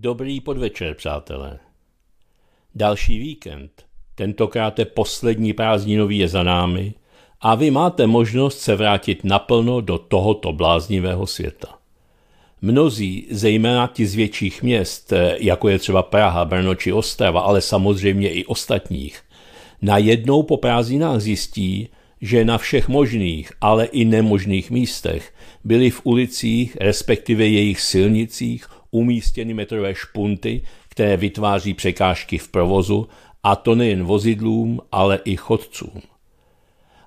Dobrý podvečer, přátelé. Další víkend, tentokrát je poslední prázdninový je za námi a vy máte možnost se vrátit naplno do tohoto bláznivého světa. Mnozí, zejména ti z větších měst, jako je třeba Praha, Brno či Ostrava, ale samozřejmě i ostatních, najednou po prázdninách zjistí, že na všech možných, ale i nemožných místech byli v ulicích, respektive jejich silnicích, umístěny metrové špunty, které vytváří překážky v provozu, a to nejen vozidlům, ale i chodcům.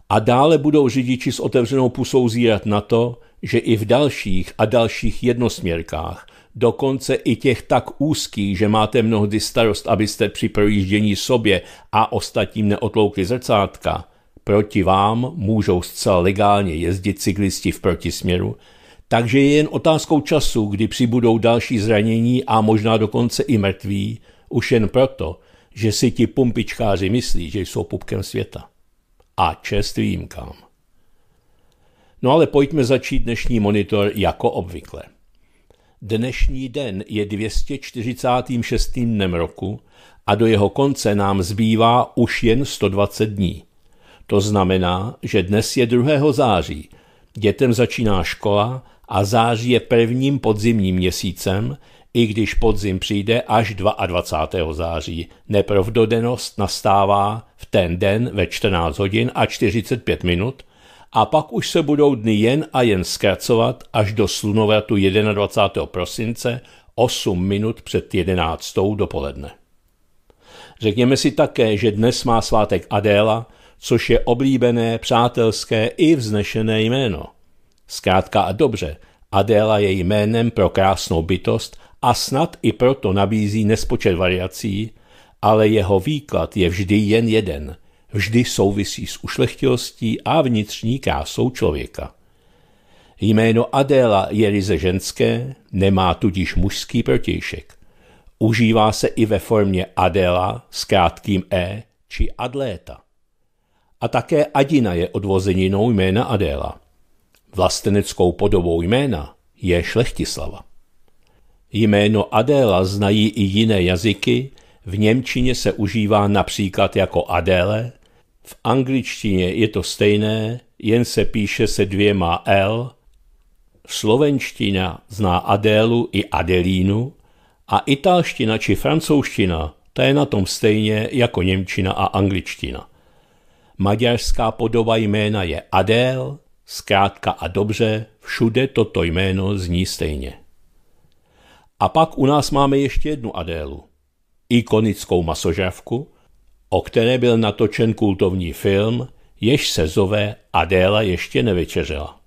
A dále budou řidiči s otevřenou pusou zírat na to, že i v dalších a dalších jednosměrkách, dokonce i těch tak úzkých, že máte mnohdy starost, abyste při projíždění sobě a ostatním neotloukli zrcátka, proti vám můžou zcela legálně jezdit cyklisti v protisměru, takže je jen otázkou času, kdy přibudou další zranění a možná dokonce i mrtví, už jen proto, že si ti pumpičkáři myslí, že jsou pupkem světa. A čest výjimkám. No ale pojďme začít dnešní monitor jako obvykle. Dnešní den je 246. dnem roku a do jeho konce nám zbývá už jen 120 dní. To znamená, že dnes je 2. září, dětem začíná škola a září je prvním podzimním měsícem, i když podzim přijde až 22. září. Neprovdodenost nastává v ten den ve 14 hodin a 45 minut a pak už se budou dny jen a jen zkracovat až do slunovratu 21. prosince 8 minut před 11. dopoledne. Řekněme si také, že dnes má svátek Adéla, což je oblíbené, přátelské i vznešené jméno – Zkrátka a dobře, Adéla je jménem pro krásnou bytost a snad i proto nabízí nespočet variací, ale jeho výklad je vždy jen jeden, vždy souvisí s ušlechtilostí a vnitřní krásou člověka. Jméno Adéla je ryze ženské, nemá tudíž mužský protějšek. Užívá se i ve formě Adela s krátkým E či Adléta. A také Adina je odvozeninou jména Adéla. Vlasteneckou podobou jména je Šlechtislava. Jméno Adéla znají i jiné jazyky, v Němčině se užívá například jako Adéle, v angličtině je to stejné, jen se píše se dvěma L, slovenština zná Adélu i Adelínu a italština či francouzština, ta je na tom stejně jako němčina a angličtina. Maďarská podoba jména je Adél, Zkrátka a dobře, všude toto jméno zní stejně. A pak u nás máme ještě jednu Adélu. Ikonickou masožavku, o které byl natočen kultovní film, jež se zove Adéla ještě nevečeřela.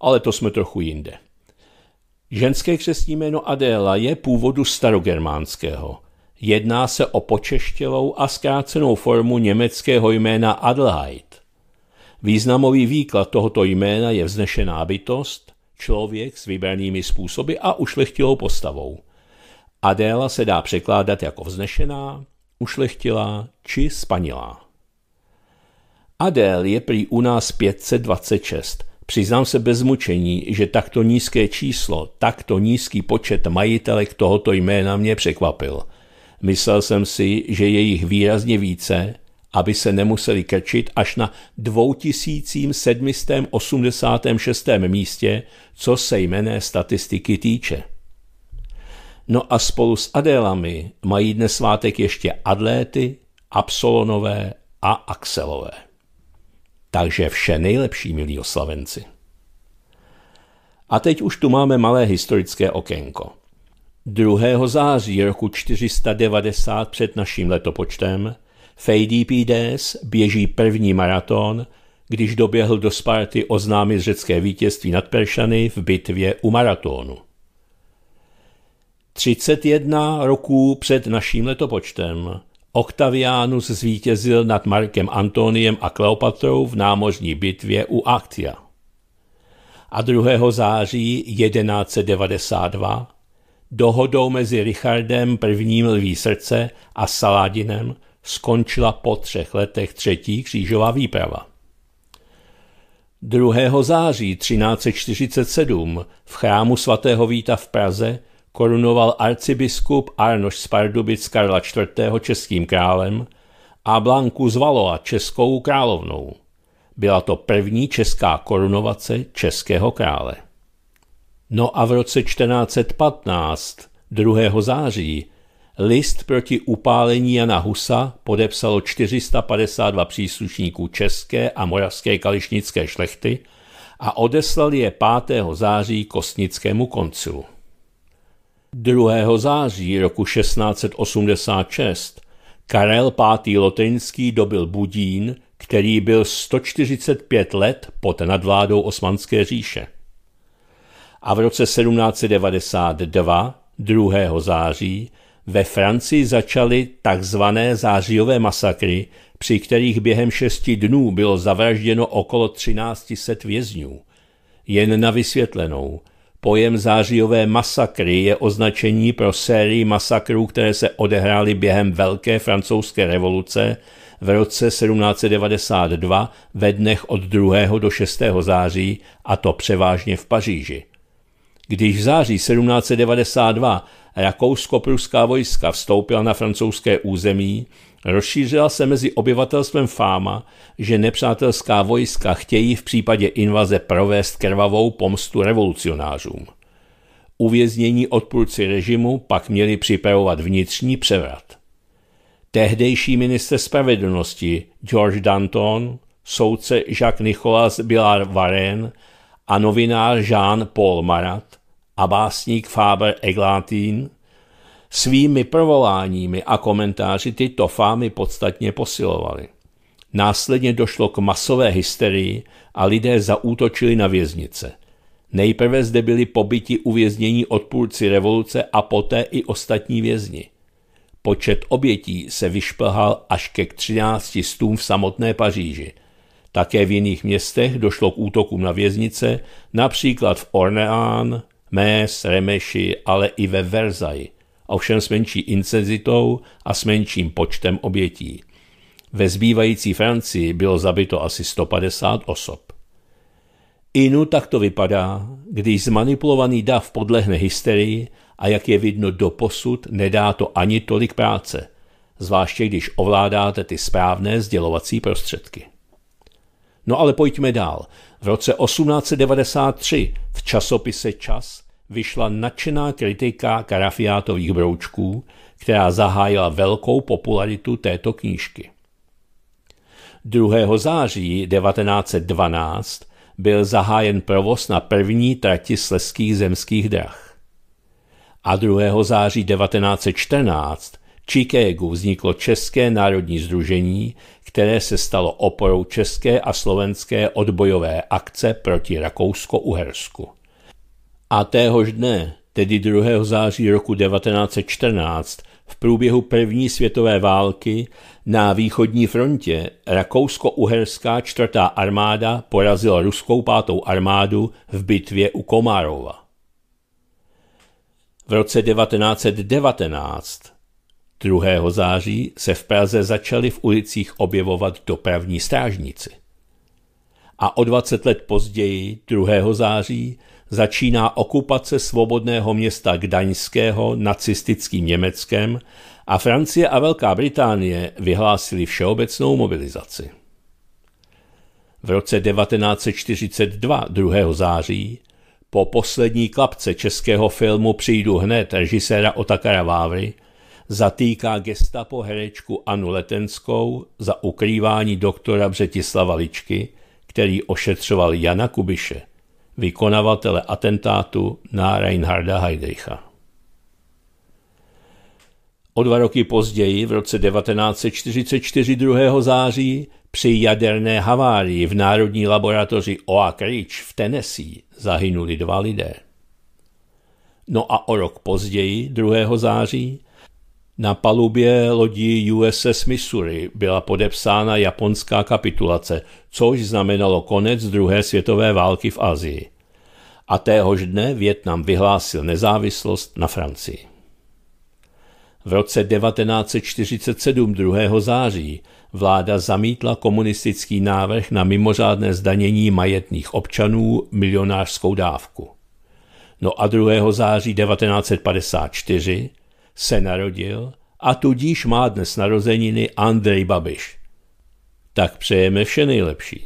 Ale to jsme trochu jinde. Ženské křesní jméno Adéla je původu starogermánského. Jedná se o počeštělou a zkrácenou formu německého jména Adelheid. Významový výklad tohoto jména je vznešená bytost, člověk s vybranými způsoby a ušlechtilou postavou. Adéla se dá překládat jako vznešená, ušlechtilá či spanilá. Adél je prý u nás 526. Přiznám se bez mučení, že takto nízké číslo, takto nízký počet majitelek tohoto jména mě překvapil. Myslel jsem si, že je jich výrazně více, aby se nemuseli krčit až na 2786. místě, co se jmené statistiky týče. No a spolu s Adélami mají dnes svátek ještě Adléty, Absolonové a Axelové. Takže vše nejlepší, milí oslavenci. A teď už tu máme malé historické okénko. 2. září roku 490 před naším letopočtem – Pídes běží první maraton, když doběhl do Sparty oznámit řecké vítězství nad Peršany v bitvě u maratonu. 31 roků před naším letopočtem Octavianus zvítězil nad Markem Antoniem a Kleopatrou v námořní bitvě u Actia. A 2. září 1192 dohodou mezi Richardem I. lví srdce a Saladinem skončila po třech letech třetí křížová výprava. 2. září 1347 v chrámu svatého Víta v Praze korunoval arcibiskup Arnoš z Pardubic Karla IV. českým králem a Blanku z Valoa českou královnou. Byla to první česká korunovace českého krále. No a v roce 1415, 2. září, List proti upálení Jana Husa podepsalo 452 příslušníků české a moravské kališnické šlechty a odeslali je 5. září kostnickému koncu. 2. září roku 1686 Karel V. Lotyňský dobil Budín, který byl 145 let pod nadvládou Osmanské říše. A v roce 1792, 2. září, ve Francii začaly takzvané zářijové masakry, při kterých během šesti dnů bylo zavražděno okolo 1300 vězňů. Jen na vysvětlenou. Pojem zářijové masakry je označení pro sérii masakrů, které se odehrály během Velké francouzské revoluce v roce 1792 ve dnech od 2. do 6. září, a to převážně v Paříži. Když v září 1792 rakousko-pruská vojska vstoupila na francouzské území, rozšířila se mezi obyvatelstvem fáma, že nepřátelská vojska chtějí v případě invaze provést krvavou pomstu revolucionářům. Uvěznění odpůrci režimu pak měli připravovat vnitřní převrat. Tehdejší minister spravedlnosti George Danton, soudce Jacques Nicolas Billard Varen a novinář Jean-Paul Marat a básník Fáber Eglantín svými provoláními a komentáři tyto fámy podstatně posilovali. Následně došlo k masové hysterii a lidé zaútočili na věznice. Nejprve zde byli pobyti uvěznění odpůrci revoluce a poté i ostatní vězni. Počet obětí se vyšplhal až ke 13 stům v samotné Paříži. Také v jiných městech došlo k útokům na věznice, například v Orneán, Més, Remeši, ale i ve Verzaji, ovšem s menší incenzitou a s menším počtem obětí. Ve zbývající Francii bylo zabito asi 150 osob. Inu tak to vypadá, když zmanipulovaný dav podlehne hysterii a jak je vidno do posud, nedá to ani tolik práce, zvláště když ovládáte ty správné sdělovací prostředky. No ale pojďme dál. V roce 1893 v časopise Čas vyšla nadšená kritika karafiátových broučků, která zahájila velkou popularitu této knížky. 2. září 1912 byl zahájen provoz na první trati sleských zemských drah. A 2. září 1914 Chicagu vzniklo České národní združení, které se stalo oporou české a slovenské odbojové akce proti Rakousko-Uhersku. A téhož dne, tedy 2. září roku 1914, v průběhu první světové války na východní frontě Rakousko-Uherská čtvrtá armáda porazila ruskou pátou armádu v bitvě u Komárova. V roce 1919 2. září se v Praze začaly v ulicích objevovat dopravní strážníci. A o 20 let později, 2. září, začíná okupace svobodného města Gdaňského nacistickým Německem a Francie a Velká Británie vyhlásili všeobecnou mobilizaci. V roce 1942, 2. září, po poslední klapce českého filmu Přijdu hned režiséra Otakara Vávry – zatýká gestapo herečku Anu Letenskou za ukrývání doktora Břetislava Ličky, který ošetřoval Jana Kubiše, vykonavatele atentátu na Reinharda Heidricha. O dva roky později, v roce 1944 2. září, při jaderné havárii v Národní laboratoři Oak Ridge v Tennessee zahynuli dva lidé. No a o rok později, 2. září, na palubě lodi USS Missouri byla podepsána japonská kapitulace, což znamenalo konec druhé světové války v Asii. A téhož dne Větnam vyhlásil nezávislost na Francii. V roce 1947 2. září vláda zamítla komunistický návrh na mimořádné zdanění majetných občanů milionářskou dávku. No a 2. září 1954 se narodil a tudíž má dnes narozeniny Andrej Babiš. Tak přejeme vše nejlepší.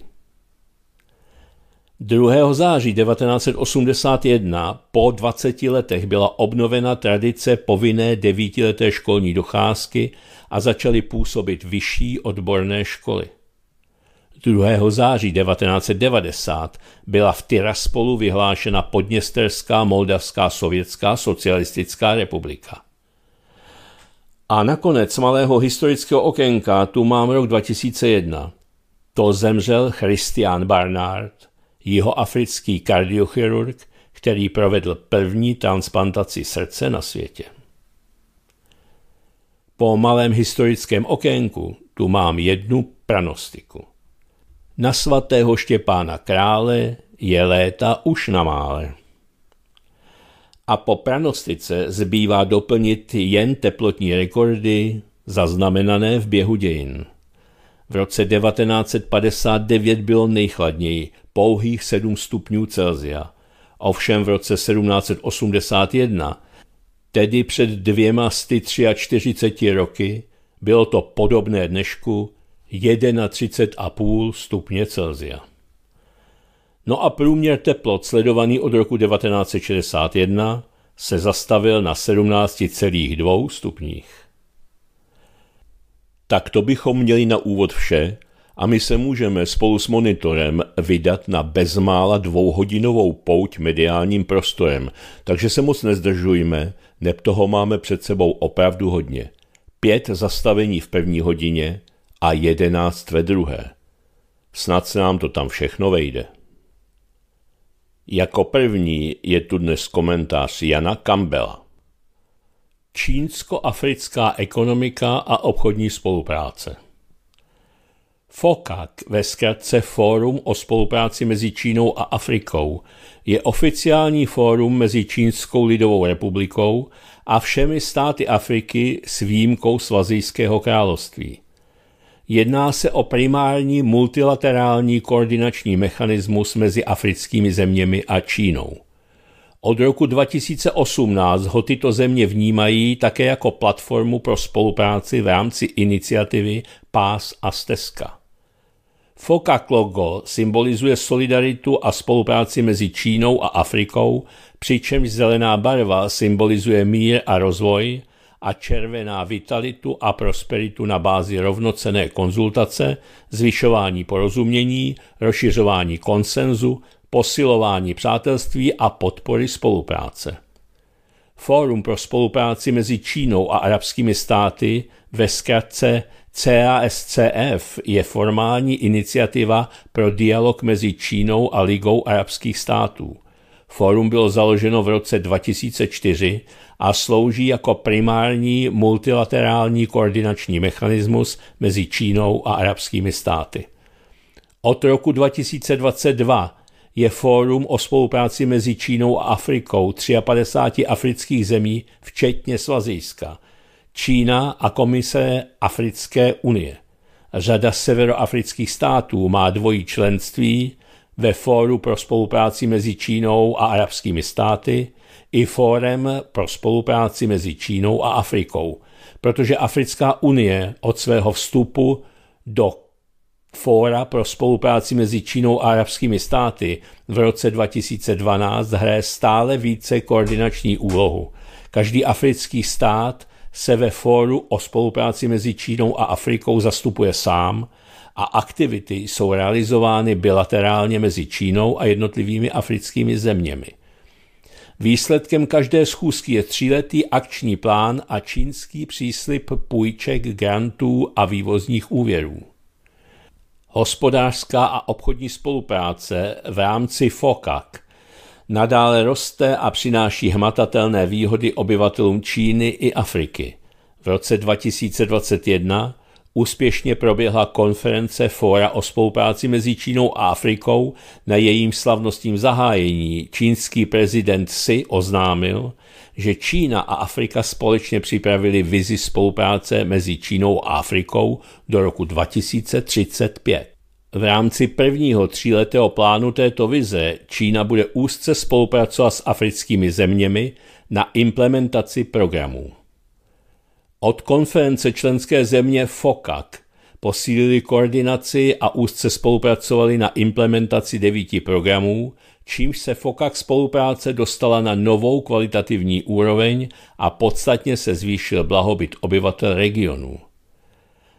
2. září 1981 po 20 letech byla obnovena tradice povinné devítileté školní docházky a začaly působit vyšší odborné školy. 2. září 1990 byla v Tiraspolu vyhlášena Podněsterská moldavská sovětská socialistická republika. A nakonec malého historického okénka tu mám rok 2001. To zemřel Christian Barnard, jeho africký kardiochirurg, který provedl první transplantaci srdce na světě. Po malém historickém okénku tu mám jednu pranostiku. Na svatého Štěpána krále je léta už na mále a po pranostice zbývá doplnit jen teplotní rekordy zaznamenané v běhu dějin. V roce 1959 bylo nejchladněji, pouhých 7 stupňů Celsia. Ovšem v roce 1781, tedy před dvěma sty čtyřiceti roky, bylo to podobné dnešku 31,5 stupně Celsia. No a průměr teplot sledovaný od roku 1961 se zastavil na 17,2 stupních. Tak to bychom měli na úvod vše a my se můžeme spolu s monitorem vydat na bezmála dvouhodinovou pouť mediálním prostorem, takže se moc nezdržujme, neb toho máme před sebou opravdu hodně. Pět zastavení v první hodině a jedenáct ve druhé. Snad se nám to tam všechno vejde. Jako první je tu dnes komentář Jana Campbella. Čínsko-africká ekonomika a obchodní spolupráce FOCAC, ve zkratce Fórum o spolupráci mezi Čínou a Afrikou, je oficiální fórum mezi Čínskou lidovou republikou a všemi státy Afriky s výjimkou Svazijského království. Jedná se o primární multilaterální koordinační mechanismus mezi africkými zeměmi a Čínou. Od roku 2018 ho tyto země vnímají také jako platformu pro spolupráci v rámci iniciativy Pás a stezka. Foka logo symbolizuje solidaritu a spolupráci mezi Čínou a Afrikou, přičemž zelená barva symbolizuje mír a rozvoj, a červená vitalitu a prosperitu na bázi rovnocené konzultace, zvyšování porozumění, rozšiřování konsenzu, posilování přátelství a podpory spolupráce. Fórum pro spolupráci mezi Čínou a arabskými státy ve zkratce CASCF je formální iniciativa pro dialog mezi Čínou a Ligou arabských států. Fórum bylo založeno v roce 2004 a slouží jako primární multilaterální koordinační mechanismus mezi Čínou a arabskými státy. Od roku 2022 je fórum o spolupráci mezi Čínou a Afrikou 53 afrických zemí, včetně Svazijska, Čína a Komise Africké unie. Řada severoafrických států má dvojí členství, ve Fóru pro spolupráci mezi Čínou a arabskými státy i Fórem pro spolupráci mezi Čínou a Afrikou, protože Africká unie od svého vstupu do Fóra pro spolupráci mezi Čínou a arabskými státy v roce 2012 hraje stále více koordinační úlohu. Každý africký stát se ve fóru o spolupráci mezi Čínou a Afrikou zastupuje sám – a aktivity jsou realizovány bilaterálně mezi Čínou a jednotlivými africkými zeměmi. Výsledkem každé schůzky je tříletý akční plán a čínský příslip půjček, grantů a vývozních úvěrů. Hospodářská a obchodní spolupráce v rámci FOCAC nadále roste a přináší hmatatelné výhody obyvatelům Číny i Afriky. V roce 2021 úspěšně proběhla konference Fóra o spolupráci mezi Čínou a Afrikou. Na jejím slavnostním zahájení čínský prezident Xi oznámil, že Čína a Afrika společně připravili vizi spolupráce mezi Čínou a Afrikou do roku 2035. V rámci prvního tříletého plánu této vize Čína bude úzce spolupracovat s africkými zeměmi na implementaci programů. Od konference členské země FOCAC posílili koordinaci a úzce spolupracovali na implementaci devíti programů, čímž se FOCAC spolupráce dostala na novou kvalitativní úroveň a podstatně se zvýšil blahobyt obyvatel regionu.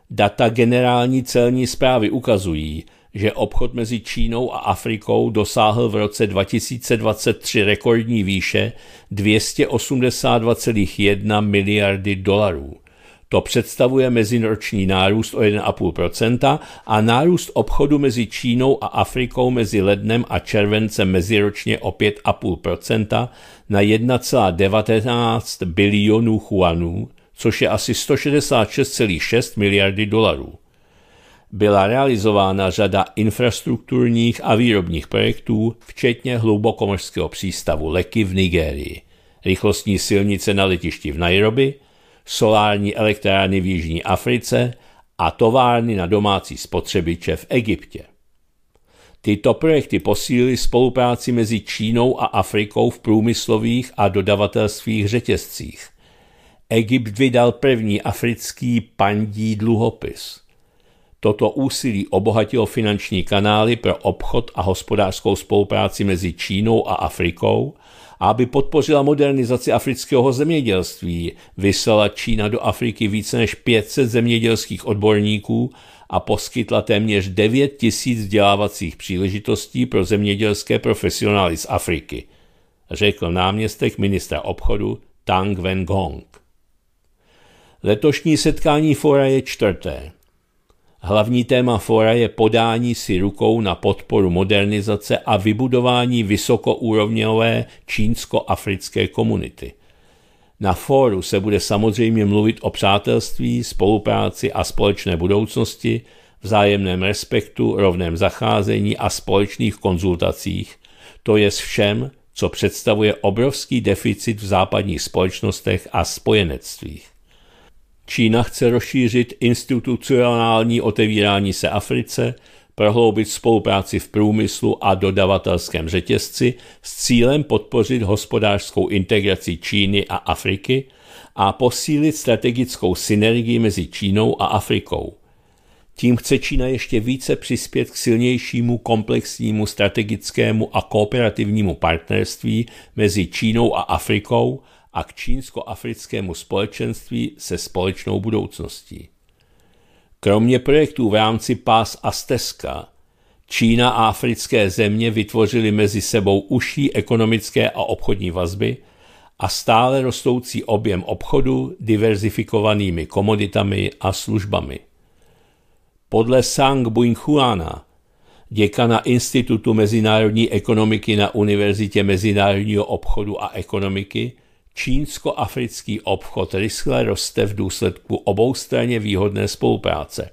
Data generální celní zprávy ukazují, že obchod mezi Čínou a Afrikou dosáhl v roce 2023 rekordní výše 282,1 miliardy dolarů. To představuje meziroční nárůst o 1,5% a nárůst obchodu mezi Čínou a Afrikou mezi lednem a červencem meziročně o 5,5% na 1,19 bilionů chuanů, což je asi 166,6 miliardy dolarů byla realizována řada infrastrukturních a výrobních projektů, včetně hlubokomořského přístavu Leky v Nigérii, rychlostní silnice na letišti v Nairobi, solární elektrárny v Jižní Africe a továrny na domácí spotřebiče v Egyptě. Tyto projekty posílily spolupráci mezi Čínou a Afrikou v průmyslových a dodavatelských řetězcích. Egypt vydal první africký pandí dluhopis – Toto úsilí obohatilo finanční kanály pro obchod a hospodářskou spolupráci mezi Čínou a Afrikou aby podpořila modernizaci afrického zemědělství, vyslala Čína do Afriky více než 500 zemědělských odborníků a poskytla téměř 9 tisíc vzdělávacích příležitostí pro zemědělské profesionály z Afriky, řekl náměstek ministra obchodu Tang Wen Gong. Letošní setkání fora je čtvrté. Hlavní téma fora je podání si rukou na podporu modernizace a vybudování vysokoúrovňové čínsko-africké komunity. Na fóru se bude samozřejmě mluvit o přátelství, spolupráci a společné budoucnosti, vzájemném respektu, rovném zacházení a společných konzultacích, to je s všem, co představuje obrovský deficit v západních společnostech a spojenectvích. Čína chce rozšířit institucionální otevírání se Africe, prohloubit spolupráci v průmyslu a dodavatelském řetězci s cílem podpořit hospodářskou integraci Číny a Afriky a posílit strategickou synergii mezi Čínou a Afrikou. Tím chce Čína ještě více přispět k silnějšímu komplexnímu strategickému a kooperativnímu partnerství mezi Čínou a Afrikou – a k čínsko-africkému společenství se společnou budoucností. Kromě projektů v rámci pás Asteska, Čína a africké země vytvořily mezi sebou užší ekonomické a obchodní vazby a stále rostoucí objem obchodu diverzifikovanými komoditami a službami. Podle Sang Buinghuana, děkana Institutu mezinárodní ekonomiky na Univerzitě mezinárodního obchodu a ekonomiky, Čínsko-africký obchod rychle roste v důsledku oboustranně výhodné spolupráce.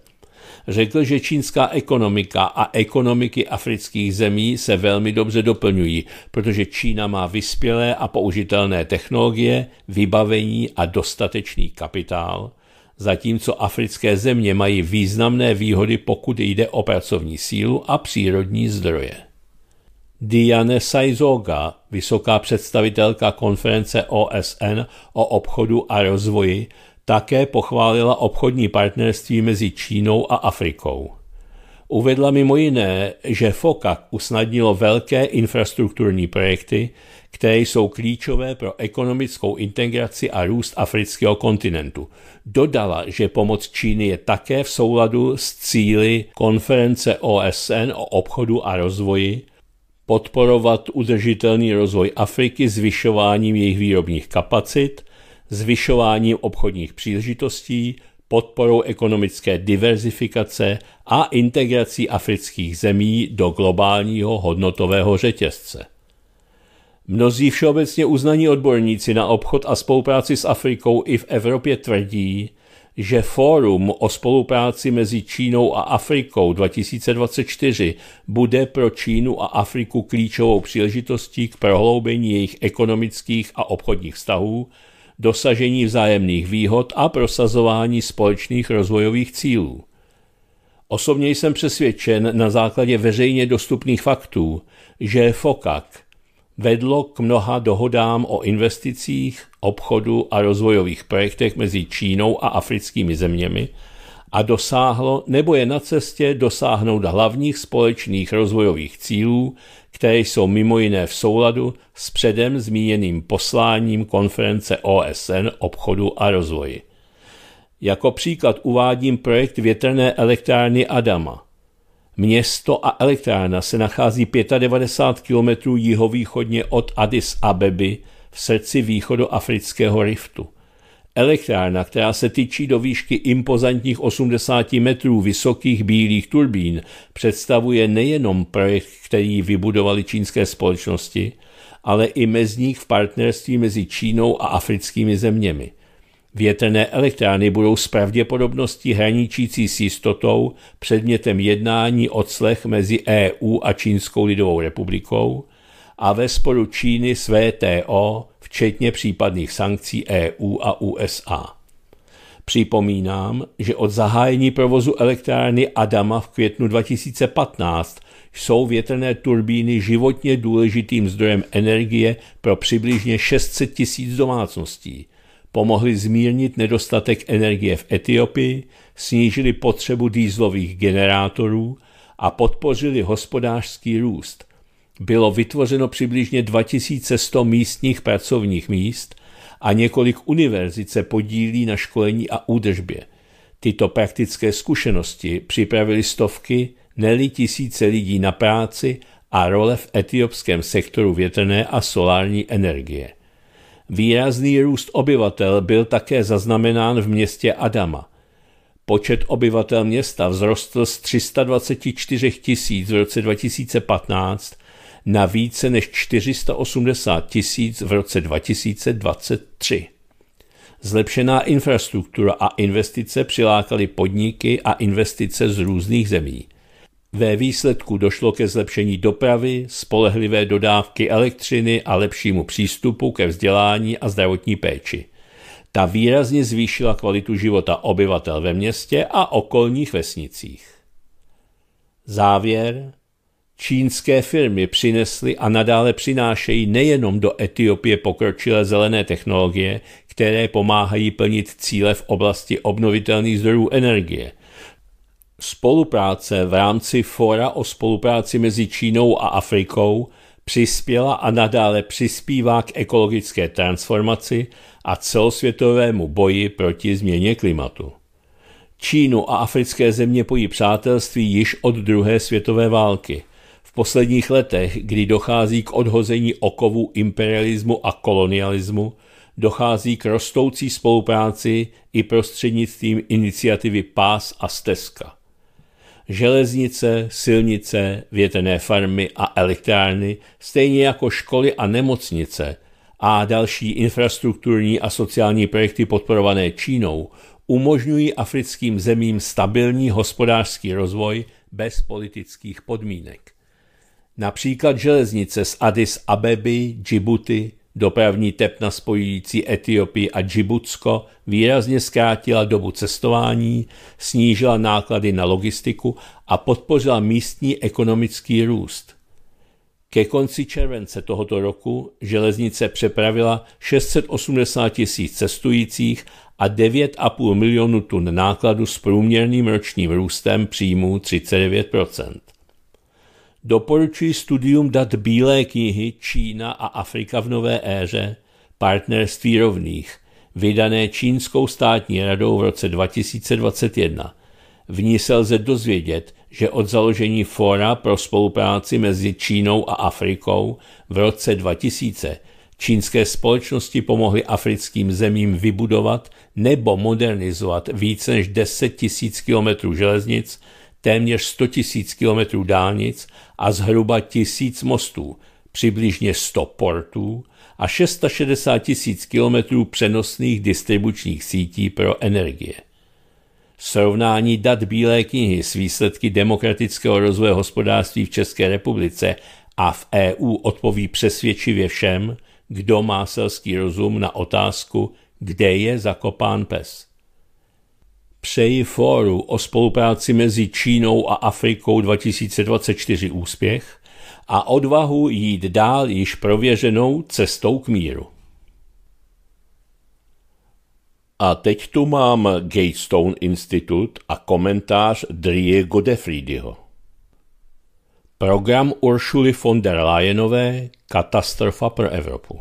Řekl, že čínská ekonomika a ekonomiky afrických zemí se velmi dobře doplňují, protože Čína má vyspělé a použitelné technologie, vybavení a dostatečný kapitál, zatímco africké země mají významné výhody, pokud jde o pracovní sílu a přírodní zdroje. Diane Saizoga, vysoká představitelka konference OSN o obchodu a rozvoji, také pochválila obchodní partnerství mezi Čínou a Afrikou. Uvedla mimo jiné, že FOCAC usnadnilo velké infrastrukturní projekty, které jsou klíčové pro ekonomickou integraci a růst afrického kontinentu. Dodala, že pomoc Číny je také v souladu s cíly konference OSN o obchodu a rozvoji, podporovat udržitelný rozvoj Afriky zvyšováním jejich výrobních kapacit, zvyšováním obchodních příležitostí, podporou ekonomické diverzifikace a integrací afrických zemí do globálního hodnotového řetězce. Mnozí všeobecně uznaní odborníci na obchod a spolupráci s Afrikou i v Evropě tvrdí, že fórum o spolupráci mezi Čínou a Afrikou 2024 bude pro Čínu a Afriku klíčovou příležitostí k prohloubení jejich ekonomických a obchodních vztahů, dosažení vzájemných výhod a prosazování společných rozvojových cílů. Osobně jsem přesvědčen na základě veřejně dostupných faktů, že FOKAK – vedlo k mnoha dohodám o investicích, obchodu a rozvojových projektech mezi Čínou a africkými zeměmi a dosáhlo nebo je na cestě dosáhnout hlavních společných rozvojových cílů, které jsou mimo jiné v souladu s předem zmíněným posláním konference OSN obchodu a rozvoji. Jako příklad uvádím projekt větrné elektrárny Adama – Město a elektrárna se nachází 95 km jihovýchodně od Addis Abeby v srdci afrického riftu. Elektrárna, která se tyčí do výšky impozantních 80 metrů vysokých bílých turbín, představuje nejenom projekt, který vybudovali čínské společnosti, ale i mezník v partnerství mezi Čínou a africkými zeměmi – Větrné elektrárny budou s pravděpodobností hraničící s jistotou předmětem jednání o clech mezi EU a Čínskou lidovou republikou a ve sporu Číny s VTO, včetně případných sankcí EU a USA. Připomínám, že od zahájení provozu elektrárny Adama v květnu 2015 jsou větrné turbíny životně důležitým zdrojem energie pro přibližně 600 tisíc domácností – pomohly zmírnit nedostatek energie v Etiopii, snížili potřebu dýzlových generátorů a podpořili hospodářský růst. Bylo vytvořeno přibližně 2100 místních pracovních míst a několik univerzit se podílí na školení a údržbě. Tyto praktické zkušenosti připravili stovky, neli tisíce lidí na práci a role v etiopském sektoru větrné a solární energie. Výrazný růst obyvatel byl také zaznamenán v městě Adama. Počet obyvatel města vzrostl z 324 tisíc v roce 2015 na více než 480 tisíc v roce 2023. Zlepšená infrastruktura a investice přilákaly podniky a investice z různých zemí. Ve výsledku došlo ke zlepšení dopravy, spolehlivé dodávky elektřiny a lepšímu přístupu ke vzdělání a zdravotní péči. Ta výrazně zvýšila kvalitu života obyvatel ve městě a okolních vesnicích. Závěr. Čínské firmy přinesly a nadále přinášejí nejenom do Etiopie pokročilé zelené technologie, které pomáhají plnit cíle v oblasti obnovitelných zdrojů energie – Spolupráce v rámci fora o spolupráci mezi Čínou a Afrikou přispěla a nadále přispívá k ekologické transformaci a celosvětovému boji proti změně klimatu. Čínu a africké země pojí přátelství již od druhé světové války. V posledních letech, kdy dochází k odhození okovů imperialismu a kolonialismu, dochází k rostoucí spolupráci i prostřednictvím iniciativy Pás a Stezka železnice, silnice, větrné farmy a elektrárny, stejně jako školy a nemocnice a další infrastrukturní a sociální projekty podporované Čínou umožňují africkým zemím stabilní hospodářský rozvoj bez politických podmínek. Například železnice z Addis Abeby, Djibouti, Dopravní tepna spojující Etiopii a Džibutsko výrazně zkrátila dobu cestování, snížila náklady na logistiku a podpořila místní ekonomický růst. Ke konci července tohoto roku železnice přepravila 680 tisíc cestujících a 9,5 milionu tun nákladu s průměrným ročním růstem příjmů 39 Doporučuji studium dat Bílé knihy Čína a Afrika v nové éře partnerství rovných, vydané Čínskou státní radou v roce 2021. V ní se lze dozvědět, že od založení Fóra pro spolupráci mezi Čínou a Afrikou v roce 2000 čínské společnosti pomohly africkým zemím vybudovat nebo modernizovat více než 10 000 kilometrů železnic, téměř 100 000 km dálnic a zhruba tisíc mostů, přibližně 100 portů a 660 tisíc kilometrů přenosných distribučních sítí pro energie. Srovnání dat Bílé knihy s výsledky demokratického rozvoje hospodářství v České republice a v EU odpoví přesvědčivě všem, kdo má selský rozum na otázku, kde je zakopán pes přeji fóru o spolupráci mezi Čínou a Afrikou 2024 úspěch a odvahu jít dál již prověřenou cestou k míru. A teď tu mám Gatestone Institute a komentář Diego Defridiho. Program Uršuly von der Leyenové Katastrofa pro Evropu.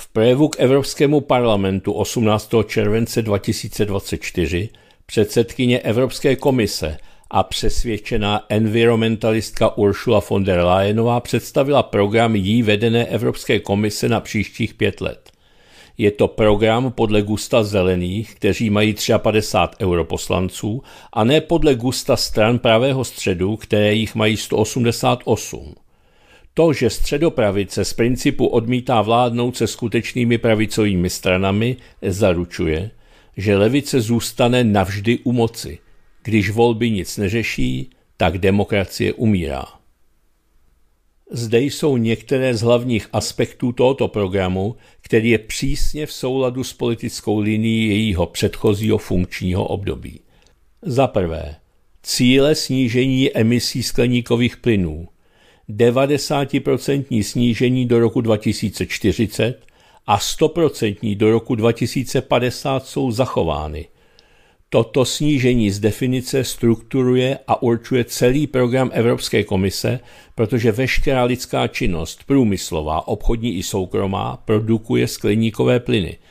V projevu k Evropskému parlamentu 18. července 2024 předsedkyně Evropské komise a přesvědčená environmentalistka Ursula von der Leyenová představila program jí vedené Evropské komise na příštích pět let. Je to program podle gusta zelených, kteří mají 53 europoslanců, a ne podle gusta stran pravého středu, které jich mají 188. To, že středopravice z principu odmítá vládnout se skutečnými pravicovými stranami, zaručuje, že levice zůstane navždy u moci. Když volby nic neřeší, tak demokracie umírá. Zde jsou některé z hlavních aspektů tohoto programu, který je přísně v souladu s politickou linií jejího předchozího funkčního období. Za prvé, cíle snížení emisí skleníkových plynů – 90% snížení do roku 2040 a 100% do roku 2050 jsou zachovány. Toto snížení z definice strukturuje a určuje celý program Evropské komise, protože veškerá lidská činnost, průmyslová, obchodní i soukromá, produkuje skleníkové plyny –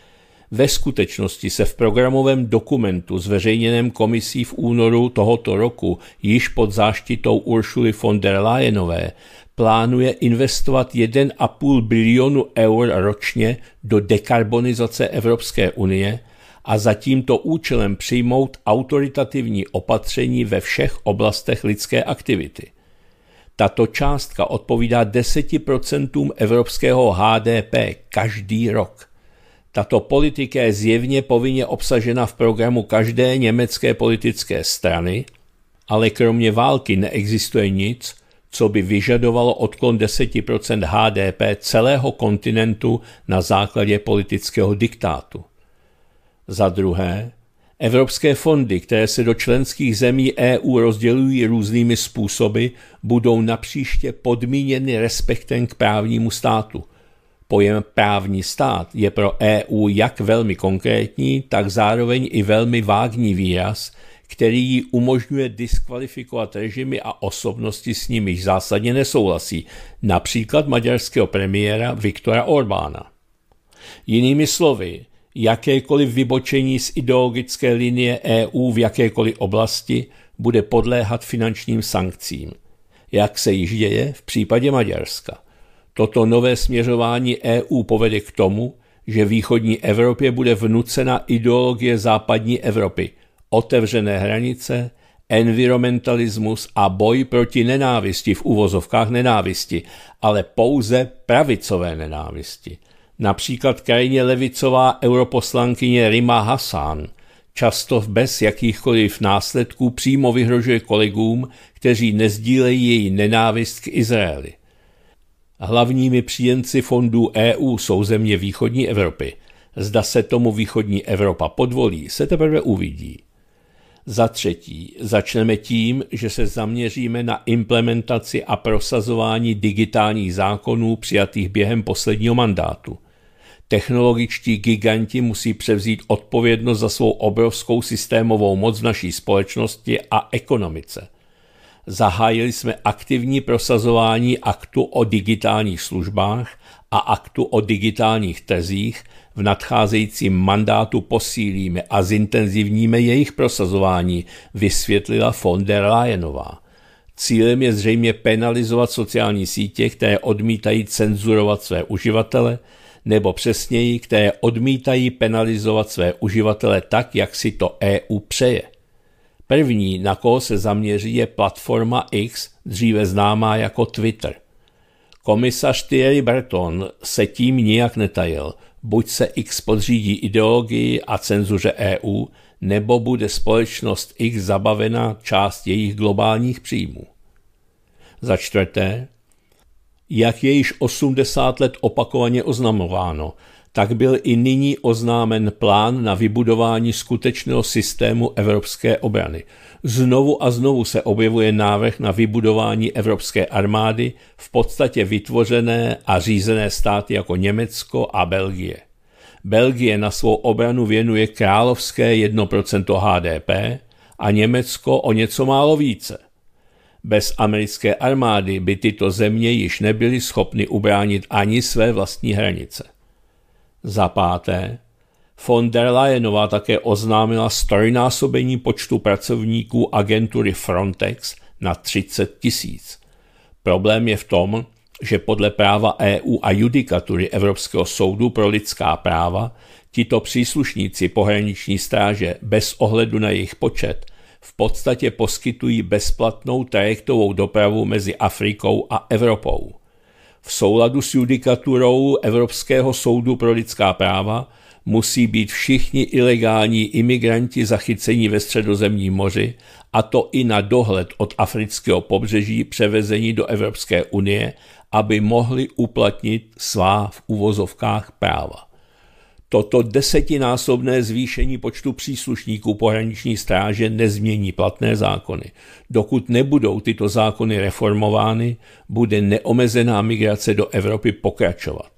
ve skutečnosti se v programovém dokumentu zveřejněném komisí v únoru tohoto roku již pod záštitou Uršuly von der Leyenové plánuje investovat 1,5 bilionu eur ročně do dekarbonizace Evropské unie a za tímto účelem přijmout autoritativní opatření ve všech oblastech lidské aktivity. Tato částka odpovídá 10% evropského HDP každý rok. Tato politika je zjevně povinně obsažena v programu každé německé politické strany, ale kromě války neexistuje nic, co by vyžadovalo odklon 10% HDP celého kontinentu na základě politického diktátu. Za druhé, evropské fondy, které se do členských zemí EU rozdělují různými způsoby, budou napříště podmíněny respektem k právnímu státu – Pojem právní stát je pro EU jak velmi konkrétní, tak zároveň i velmi vágní výraz, který jí umožňuje diskvalifikovat režimy a osobnosti s nimiž zásadně nesouhlasí, například maďarského premiéra Viktora Orbána. Jinými slovy, jakékoliv vybočení z ideologické linie EU v jakékoliv oblasti bude podléhat finančním sankcím, jak se již děje v případě Maďarska – Toto nové směřování EU povede k tomu, že východní Evropě bude vnucena ideologie západní Evropy, otevřené hranice, environmentalismus a boj proti nenávisti v uvozovkách nenávisti, ale pouze pravicové nenávisti. Například krajně levicová europoslankyně Rima Hassan často bez jakýchkoliv následků přímo vyhrožuje kolegům, kteří nezdílejí její nenávist k Izraeli. Hlavními příjemci fondů EU jsou země východní Evropy. Zda se tomu východní Evropa podvolí, se teprve uvidí. Za třetí, začneme tím, že se zaměříme na implementaci a prosazování digitálních zákonů přijatých během posledního mandátu. Technologičtí giganti musí převzít odpovědnost za svou obrovskou systémovou moc v naší společnosti a ekonomice – Zahájili jsme aktivní prosazování aktu o digitálních službách a aktu o digitálních trzích. V nadcházejícím mandátu posílíme a zintenzivníme jejich prosazování, vysvětlila von der Leyenová. Cílem je zřejmě penalizovat sociální sítě, které odmítají cenzurovat své uživatele, nebo přesněji, které odmítají penalizovat své uživatele tak, jak si to EU přeje. První, na koho se zaměří, je platforma X, dříve známá jako Twitter. Komisař Thierry Breton se tím nijak netajil. Buď se X podřídí ideologii a cenzuře EU, nebo bude společnost X zabavena část jejich globálních příjmů. Za čtvrté, jak je již 80 let opakovaně oznamováno, tak byl i nyní oznámen plán na vybudování skutečného systému evropské obrany. Znovu a znovu se objevuje návrh na vybudování evropské armády, v podstatě vytvořené a řízené státy jako Německo a Belgie. Belgie na svou obranu věnuje královské 1% HDP a Německo o něco málo více. Bez americké armády by tyto země již nebyly schopny ubránit ani své vlastní hranice. Za páté, von der Leyenová také oznámila strojnásobení počtu pracovníků agentury Frontex na 30 tisíc. Problém je v tom, že podle práva EU a judikatury Evropského soudu pro lidská práva tito příslušníci pohraniční stráže bez ohledu na jejich počet v podstatě poskytují bezplatnou trajektovou dopravu mezi Afrikou a Evropou v souladu s judikaturou Evropského soudu pro lidská práva musí být všichni ilegální imigranti zachycení ve středozemním moři, a to i na dohled od afrického pobřeží převezení do Evropské unie, aby mohli uplatnit svá v uvozovkách práva. Toto desetinásobné zvýšení počtu příslušníků pohraniční stráže nezmění platné zákony. Dokud nebudou tyto zákony reformovány, bude neomezená migrace do Evropy pokračovat.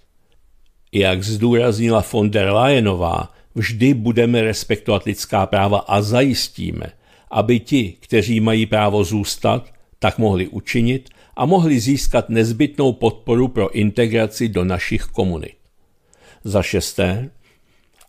Jak zdůraznila von der Leyenová, vždy budeme respektovat lidská práva a zajistíme, aby ti, kteří mají právo zůstat, tak mohli učinit a mohli získat nezbytnou podporu pro integraci do našich komunit. Za šesté,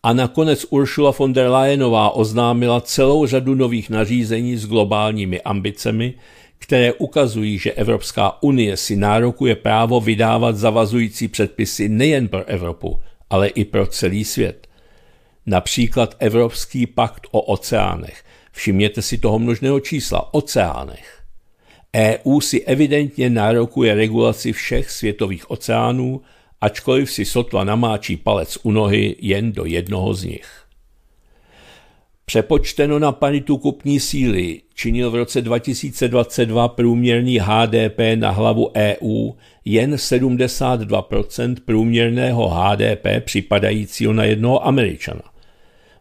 a nakonec Ursula von der Leyenová oznámila celou řadu nových nařízení s globálními ambicemi, které ukazují, že Evropská unie si nárokuje právo vydávat zavazující předpisy nejen pro Evropu, ale i pro celý svět. Například Evropský pakt o oceánech. Všimněte si toho množného čísla oceánech. EU si evidentně nárokuje regulaci všech světových oceánů, ačkoliv si sotva namáčí palec u nohy jen do jednoho z nich. Přepočteno na paritu kupní síly činil v roce 2022 průměrný HDP na hlavu EU jen 72% průměrného HDP připadajícího na jednoho Američana.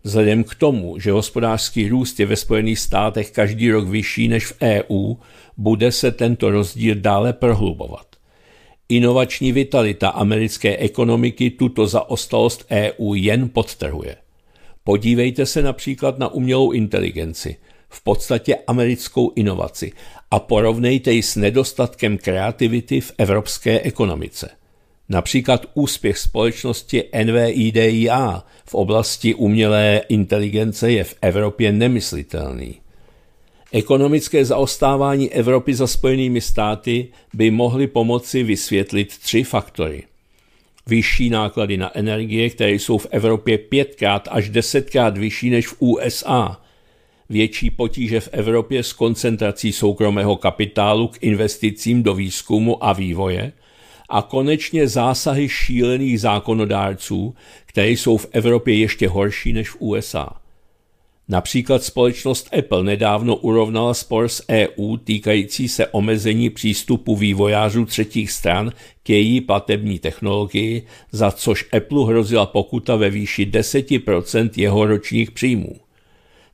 Vzhledem k tomu, že hospodářský růst je ve Spojených státech každý rok vyšší než v EU, bude se tento rozdíl dále prohlubovat. Inovační vitalita americké ekonomiky tuto zaostalost EU jen podtrhuje. Podívejte se například na umělou inteligenci, v podstatě americkou inovaci, a porovnejte ji s nedostatkem kreativity v evropské ekonomice. Například úspěch společnosti NVIDIA v oblasti umělé inteligence je v Evropě nemyslitelný. Ekonomické zaostávání Evropy za Spojenými státy by mohly pomoci vysvětlit tři faktory. Vyšší náklady na energie, které jsou v Evropě pětkrát až desetkrát vyšší než v USA. Větší potíže v Evropě s koncentrací soukromého kapitálu k investicím do výzkumu a vývoje a konečně zásahy šílených zákonodárců, které jsou v Evropě ještě horší než v USA. Například společnost Apple nedávno urovnala spor s EU týkající se omezení přístupu vývojářů třetích stran k její platební technologii, za což Apple hrozila pokuta ve výši 10% jeho ročních příjmů.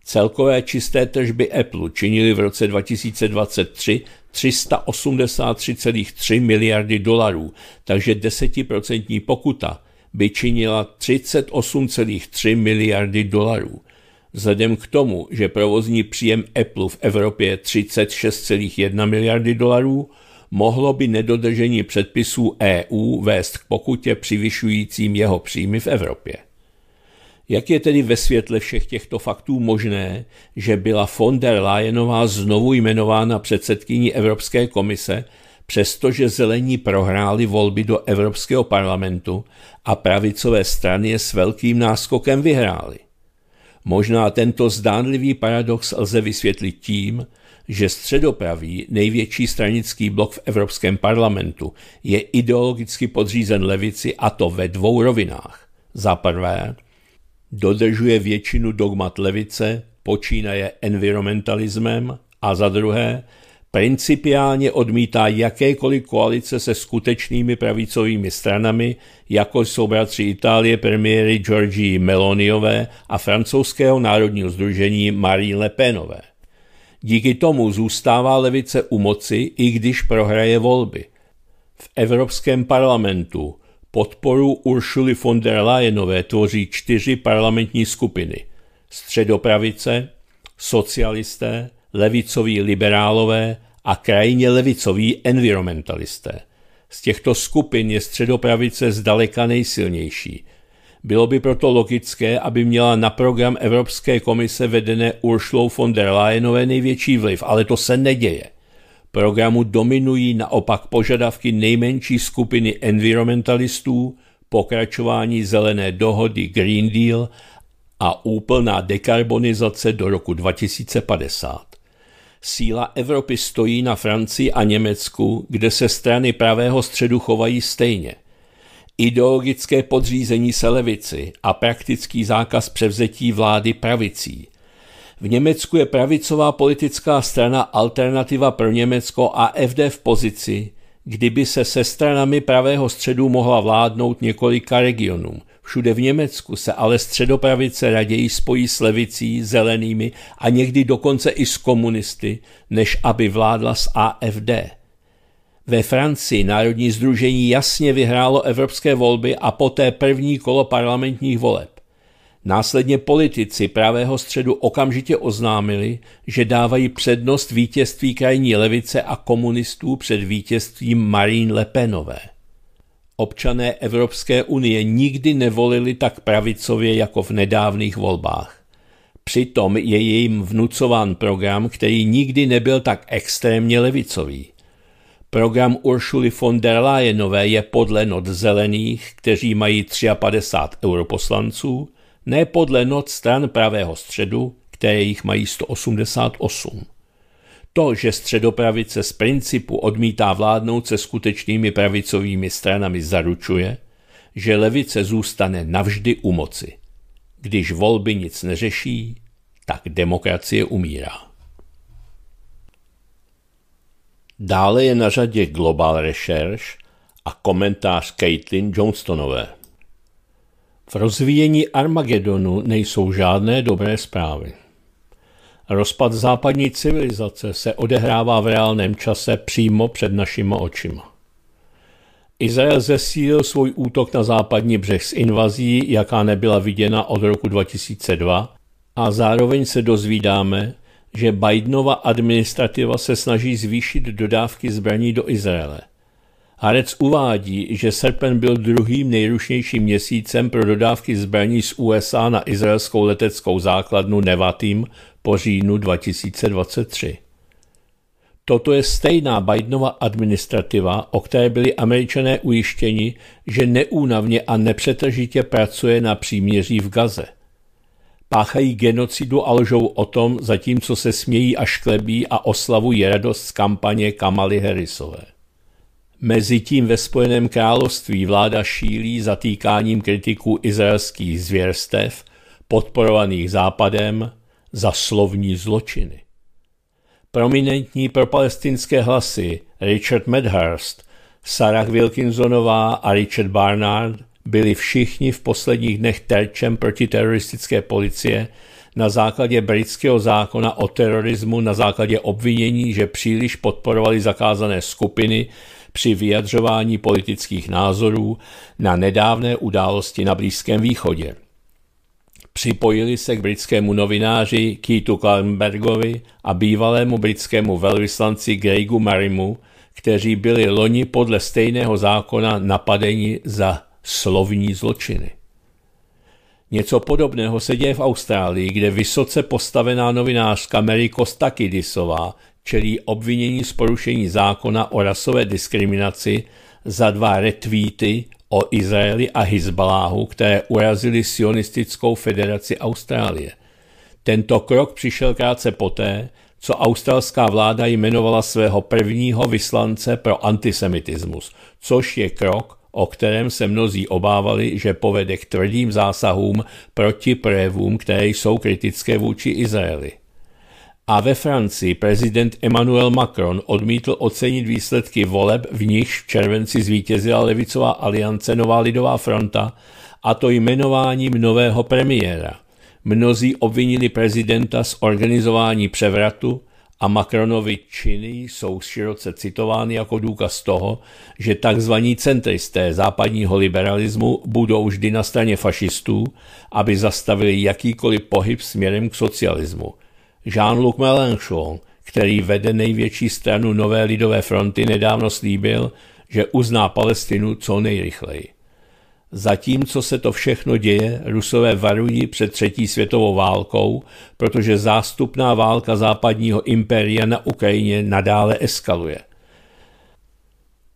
Celkové čisté tržby Apple činily v roce 2023 383,3 miliardy dolarů, takže 10% pokuta by činila 38,3 miliardy dolarů. Vzhledem k tomu, že provozní příjem Apple v Evropě je 36,1 miliardy dolarů, mohlo by nedodržení předpisů EU vést k pokutě přivyšujícím jeho příjmy v Evropě. Jak je tedy ve světle všech těchto faktů možné, že byla von der Leyenová znovu jmenována předsedkyní Evropské komise, přestože zelení prohráli volby do Evropského parlamentu a pravicové strany je s velkým náskokem vyhrály? Možná tento zdánlivý paradox lze vysvětlit tím, že středopravý největší stranický blok v Evropském parlamentu je ideologicky podřízen levici a to ve dvou rovinách. Za prvé, dodržuje většinu dogmat levice, počínaje environmentalismem a za druhé, principiálně odmítá jakékoliv koalice se skutečnými pravicovými stranami, jako jsou bratři Itálie premiéry Georgii Meloniové a francouzského národního združení Marie Le Penové. Díky tomu zůstává levice u moci, i když prohraje volby. V Evropském parlamentu podporu Uršuly von der Leyenové tvoří čtyři parlamentní skupiny. Středopravice, socialisté, levicoví liberálové a krajně levicoví environmentalisté. Z těchto skupin je středopravice zdaleka nejsilnější. Bylo by proto logické, aby měla na program Evropské komise vedené Uršlou von der Leyenové největší vliv, ale to se neděje. Programu dominují naopak požadavky nejmenší skupiny environmentalistů, pokračování zelené dohody Green Deal a úplná dekarbonizace do roku 2050. Síla Evropy stojí na Francii a Německu, kde se strany pravého středu chovají stejně. Ideologické podřízení se levici a praktický zákaz převzetí vlády pravicí. V Německu je pravicová politická strana Alternativa pro Německo a FD v pozici, kdyby se se stranami pravého středu mohla vládnout několika regionům – Všude v Německu se ale středopravice raději spojí s levicí, zelenými a někdy dokonce i s komunisty, než aby vládla s AFD. Ve Francii Národní združení jasně vyhrálo evropské volby a poté první kolo parlamentních voleb. Následně politici pravého středu okamžitě oznámili, že dávají přednost vítězství krajní levice a komunistů před vítězstvím Marine Le Penové. Občané Evropské unie nikdy nevolili tak pravicově jako v nedávných volbách. Přitom je jim vnucován program, který nikdy nebyl tak extrémně levicový. Program Uršuly von der Leyenové je podle not zelených, kteří mají 53 europoslanců, ne podle not stran pravého středu, které jich mají 188. To, že středopravice z principu odmítá vládnout se skutečnými pravicovými stranami, zaručuje, že levice zůstane navždy u moci. Když volby nic neřeší, tak demokracie umírá. Dále je na řadě Global Research a komentář Caitlin Johnstonové. V rozvíjení Armagedonu nejsou žádné dobré zprávy. Rozpad západní civilizace se odehrává v reálném čase přímo před našima očima. Izrael zesílil svůj útok na západní břeh s invazí, jaká nebyla viděna od roku 2002, a zároveň se dozvídáme, že Bidenova administrativa se snaží zvýšit dodávky zbraní do Izraele. Harec uvádí, že srpen byl druhým nejrušnějším měsícem pro dodávky zbraní z USA na izraelskou leteckou základnu Nevatým po říjnu 2023. Toto je stejná Bidenova administrativa, o které byli američané ujištěni, že neúnavně a nepřetržitě pracuje na příměří v Gaze. Páchají genocidu a lžou o tom, zatímco se smějí a šklebí a oslavují radost z kampaně Kamaly Harrisové. Mezitím ve Spojeném království vláda šílí zatýkáním kritiků izraelských zvěrstev, podporovaných Západem, za slovní zločiny. Prominentní palestinské hlasy Richard Medhurst, Sarah Wilkinsonová a Richard Barnard byli všichni v posledních dnech terčem protiteroristické policie na základě britského zákona o terorismu na základě obvinění, že příliš podporovali zakázané skupiny při vyjadřování politických názorů na nedávné události na Blízkém východě. Připojili se k britskému novináři Keithu Kallenbergovi a bývalému britskému velvyslanci Gregu Marimu, kteří byli loni podle stejného zákona napadeni za slovní zločiny. Něco podobného se děje v Austrálii, kde vysoce postavená novinářka Mary Kostakidisová čelí obvinění z porušení zákona o rasové diskriminaci za dva retweety o Izraeli a Hezbaláhu, které urazili sionistickou federaci Austrálie. Tento krok přišel krátce poté, co australská vláda jmenovala svého prvního vyslance pro antisemitismus, což je krok, o kterém se mnozí obávali, že povede k tvrdým zásahům proti projevům, které jsou kritické vůči Izraeli a ve Francii prezident Emmanuel Macron odmítl ocenit výsledky voleb, v nichž v červenci zvítězila levicová aliance Nová lidová fronta, a to jmenováním nového premiéra. Mnozí obvinili prezidenta z organizování převratu a Macronovi činy jsou široce citovány jako důkaz toho, že tzv. centristé západního liberalismu budou vždy na straně fašistů, aby zastavili jakýkoliv pohyb směrem k socialismu – Jean-Luc Mélenchon, který vede největší stranu Nové lidové fronty, nedávno slíbil, že uzná Palestinu co nejrychleji. Zatímco se to všechno děje, Rusové varují před třetí světovou válkou, protože zástupná válka západního impéria na Ukrajině nadále eskaluje.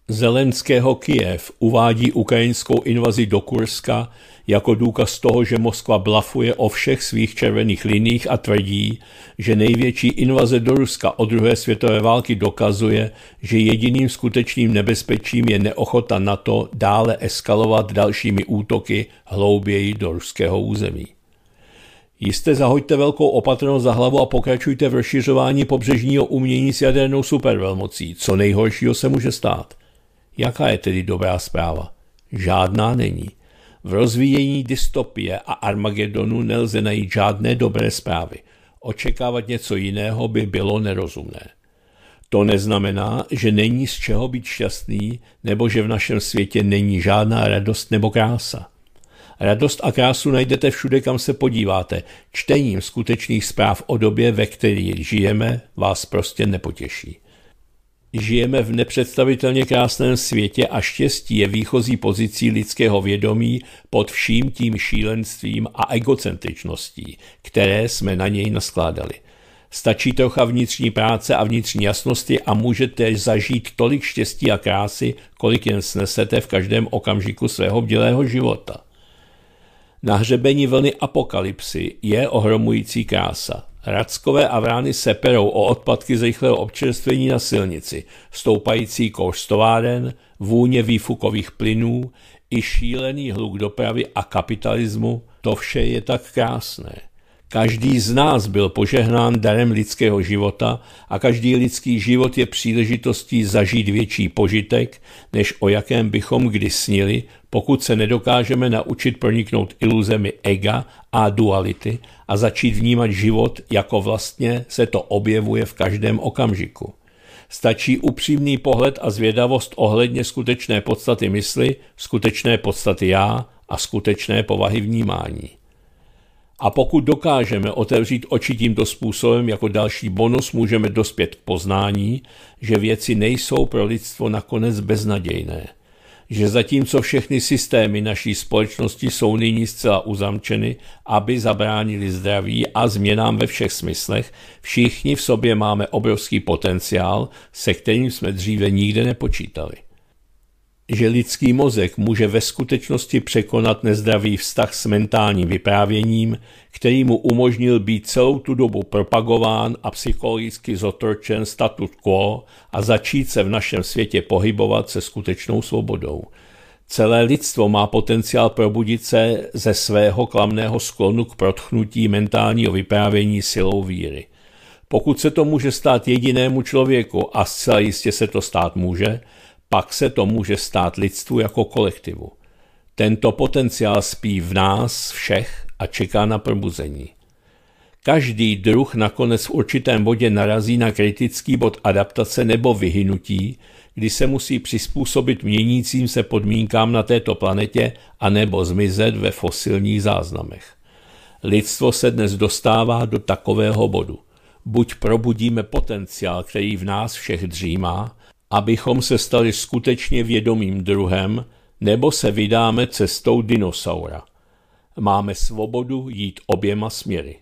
Zelenského Kiev uvádí ukrajinskou invazi do Kurska jako důkaz toho, že Moskva blafuje o všech svých červených liních a tvrdí, že největší invaze do Ruska od druhé světové války dokazuje, že jediným skutečným nebezpečím je neochota na to dále eskalovat dalšími útoky hlouběji do ruského území. Jste zahoďte velkou opatrnost za hlavu a pokračujte v rozšiřování pobřežního umění s jadernou supervelmocí. Co nejhoršího se může stát. Jaká je tedy dobrá zpráva? Žádná není. V rozvíjení dystopie a Armagedonu nelze najít žádné dobré zprávy. Očekávat něco jiného by bylo nerozumné. To neznamená, že není z čeho být šťastný, nebo že v našem světě není žádná radost nebo krása. Radost a krásu najdete všude, kam se podíváte. Čtením skutečných zpráv o době, ve které žijeme, vás prostě nepotěší. Žijeme v nepředstavitelně krásném světě a štěstí je výchozí pozicí lidského vědomí pod vším tím šílenstvím a egocentričností, které jsme na něj naskládali. Stačí trocha vnitřní práce a vnitřní jasnosti a můžete zažít tolik štěstí a krásy, kolik jen snesete v každém okamžiku svého bdělého života. Na hřebení vlny apokalypsy je ohromující krása. Rackové a vrány se perou o odpadky z rychlého občerstvení na silnici, stoupající kouř stováren, vůně výfukových plynů i šílený hluk dopravy a kapitalismu, to vše je tak krásné. Každý z nás byl požehnán darem lidského života a každý lidský život je příležitostí zažít větší požitek, než o jakém bychom kdy snili, pokud se nedokážeme naučit proniknout iluzemi ega a duality a začít vnímat život, jako vlastně se to objevuje v každém okamžiku. Stačí upřímný pohled a zvědavost ohledně skutečné podstaty mysli, skutečné podstaty já a skutečné povahy vnímání. A pokud dokážeme otevřít oči tímto způsobem jako další bonus, můžeme dospět k poznání, že věci nejsou pro lidstvo nakonec beznadějné. Že zatímco všechny systémy naší společnosti jsou nyní zcela uzamčeny, aby zabránili zdraví a změnám ve všech smyslech, všichni v sobě máme obrovský potenciál, se kterým jsme dříve nikde nepočítali že lidský mozek může ve skutečnosti překonat nezdravý vztah s mentálním vyprávěním, který mu umožnil být celou tu dobu propagován a psychologicky zotročen statut quo a začít se v našem světě pohybovat se skutečnou svobodou. Celé lidstvo má potenciál probudit se ze svého klamného sklonu k protchnutí mentálního vyprávění silou víry. Pokud se to může stát jedinému člověku, a zcela jistě se to stát může, pak se to může stát lidstvu jako kolektivu. Tento potenciál spí v nás všech a čeká na probuzení. Každý druh nakonec v určitém bodě narazí na kritický bod adaptace nebo vyhynutí, kdy se musí přizpůsobit měnícím se podmínkám na této planetě a nebo zmizet ve fosilních záznamech. Lidstvo se dnes dostává do takového bodu. Buď probudíme potenciál, který v nás všech dřímá, abychom se stali skutečně vědomým druhem, nebo se vydáme cestou dinosaura. Máme svobodu jít oběma směry.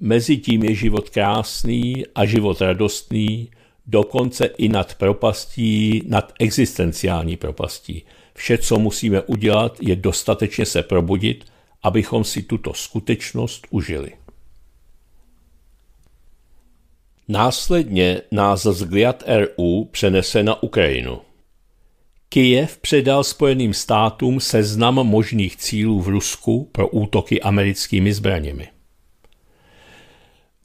Mezitím je život krásný a život radostný, dokonce i nad propastí, nad existenciální propastí. Vše, co musíme udělat, je dostatečně se probudit, abychom si tuto skutečnost užili. Následně název Gliad RU přenese na Ukrajinu. Kijev předal Spojeným státům seznam možných cílů v Rusku pro útoky americkými zbraněmi.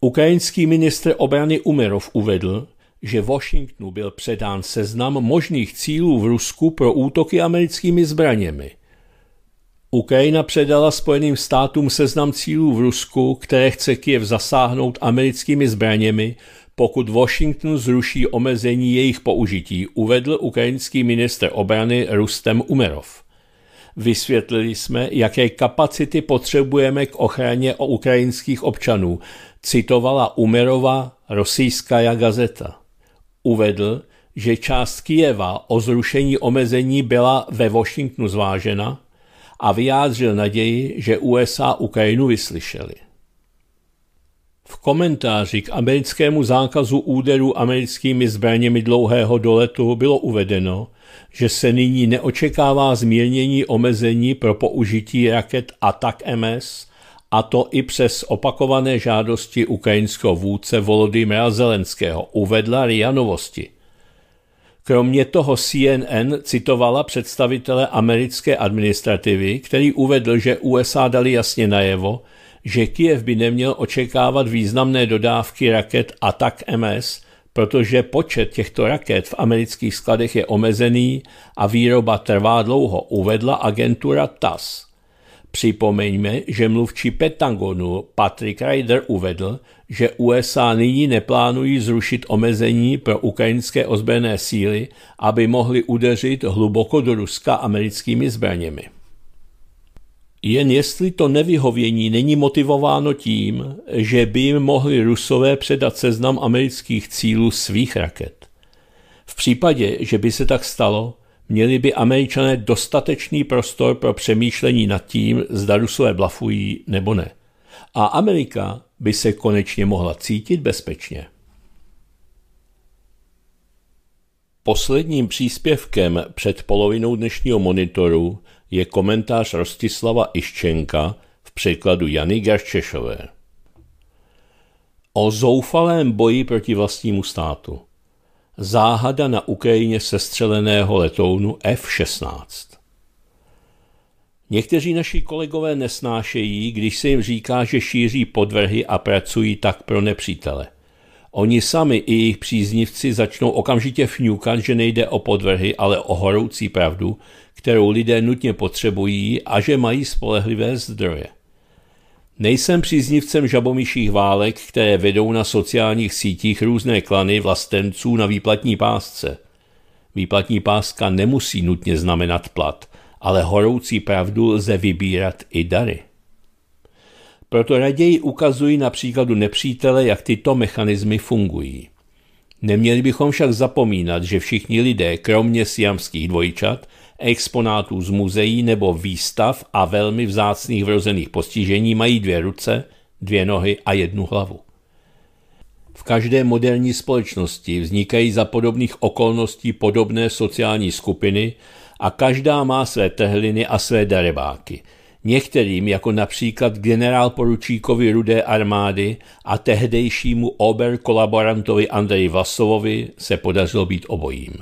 Ukrajinský ministr obrany Umerov uvedl, že Washingtonu byl předán seznam možných cílů v Rusku pro útoky americkými zbraněmi – Ukrajina předala Spojeným státům seznam cílů v Rusku, které chce Kiev zasáhnout americkými zbraněmi, pokud Washington zruší omezení jejich použití, uvedl ukrajinský minister obrany Rustem Umerov. Vysvětlili jsme, jaké kapacity potřebujeme k ochraně o ukrajinských občanů, citovala Umerova Rosijská gazeta. Uvedl, že část Kijeva o zrušení omezení byla ve Washingtonu zvážena, a vyjádřil naději, že USA Ukrajinu vyslyšeli. V komentáři k americkému zákazu úderů americkými zbraněmi dlouhého doletu bylo uvedeno, že se nyní neočekává zmírnění omezení pro použití raket Atak MS, a to i přes opakované žádosti ukrajinského vůdce Volodymyra Zelenského, uvedla Rianovosti. Novosti. Kromě toho CNN citovala představitele americké administrativy, který uvedl, že USA dali jasně najevo, že Kiev by neměl očekávat významné dodávky raket Atak MS, protože počet těchto raket v amerických skladech je omezený a výroba trvá dlouho, uvedla agentura TASS. Připomeňme, že mluvčí Pentagonu Patrick Ryder uvedl, že USA nyní neplánují zrušit omezení pro ukrajinské ozbrojené síly, aby mohly udeřit hluboko do Ruska americkými zbraněmi. Jen jestli to nevyhovění není motivováno tím, že by jim mohli Rusové předat seznam amerických cílů svých raket. V případě, že by se tak stalo, měli by američané dostatečný prostor pro přemýšlení nad tím, zda Rusové blafují nebo ne a Amerika by se konečně mohla cítit bezpečně. Posledním příspěvkem před polovinou dnešního monitoru je komentář Rostislava Iščenka v překladu Jany Gaščešové. O zoufalém boji proti vlastnímu státu. Záhada na Ukrajině sestřeleného letounu F-16. Někteří naši kolegové nesnášejí, když se jim říká, že šíří podvrhy a pracují tak pro nepřítele. Oni sami i jejich příznivci začnou okamžitě fňukat, že nejde o podvrhy, ale o horoucí pravdu, kterou lidé nutně potřebují a že mají spolehlivé zdroje. Nejsem příznivcem žabomyších válek, které vedou na sociálních sítích různé klany vlastenců na výplatní pásce. Výplatní páska nemusí nutně znamenat plat – ale horoucí pravdu lze vybírat i dary. Proto raději ukazují na příkladu nepřítele, jak tyto mechanismy fungují. Neměli bychom však zapomínat, že všichni lidé, kromě siamských dvojčat, exponátů z muzeí nebo výstav a velmi vzácných vrozených postižení, mají dvě ruce, dvě nohy a jednu hlavu. V každé moderní společnosti vznikají za podobných okolností podobné sociální skupiny, a každá má své tehliny a své darebáky. Některým, jako například generál poručíkovi Rudé armády a tehdejšímu ober kolaborantovi Andreji Vlasovovi, se podařilo být obojím.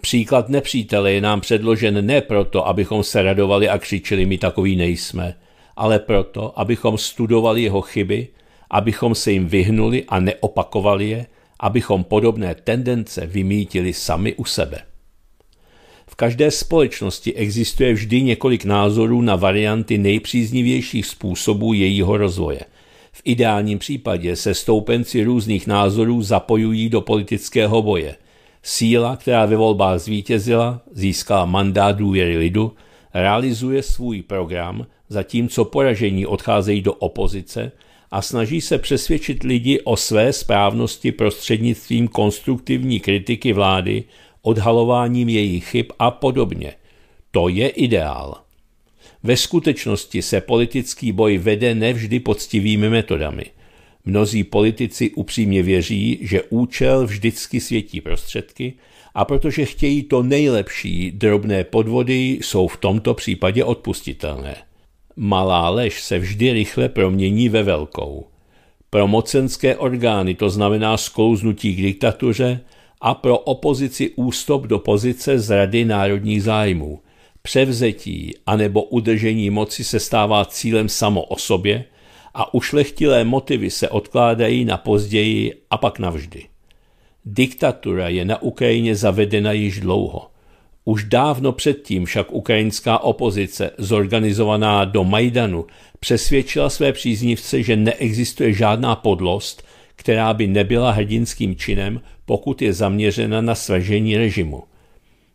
Příklad nepřítele je nám předložen ne proto, abychom se radovali a křičeli my takový nejsme, ale proto, abychom studovali jeho chyby, abychom se jim vyhnuli a neopakovali je, abychom podobné tendence vymítili sami u sebe každé společnosti existuje vždy několik názorů na varianty nejpříznivějších způsobů jejího rozvoje. V ideálním případě se stoupenci různých názorů zapojují do politického boje. Síla, která ve volbách zvítězila, získala mandát důvěry lidu, realizuje svůj program, zatímco poražení odcházejí do opozice a snaží se přesvědčit lidi o své správnosti prostřednictvím konstruktivní kritiky vlády, odhalováním jejich chyb a podobně. To je ideál. Ve skutečnosti se politický boj vede nevždy poctivými metodami. Mnozí politici upřímně věří, že účel vždycky světí prostředky a protože chtějí to nejlepší, drobné podvody jsou v tomto případě odpustitelné. Malá lež se vždy rychle promění ve velkou. Pro mocenské orgány to znamená sklouznutí k diktatuře a pro opozici ústup do pozice zrady národních zájmů. Převzetí anebo udržení moci se stává cílem samo o sobě a ušlechtilé motivy se odkládají na později a pak navždy. Diktatura je na Ukrajině zavedena již dlouho. Už dávno předtím však ukrajinská opozice, zorganizovaná do Majdanu, přesvědčila své příznivce, že neexistuje žádná podlost – která by nebyla hrdinským činem, pokud je zaměřena na svažení režimu.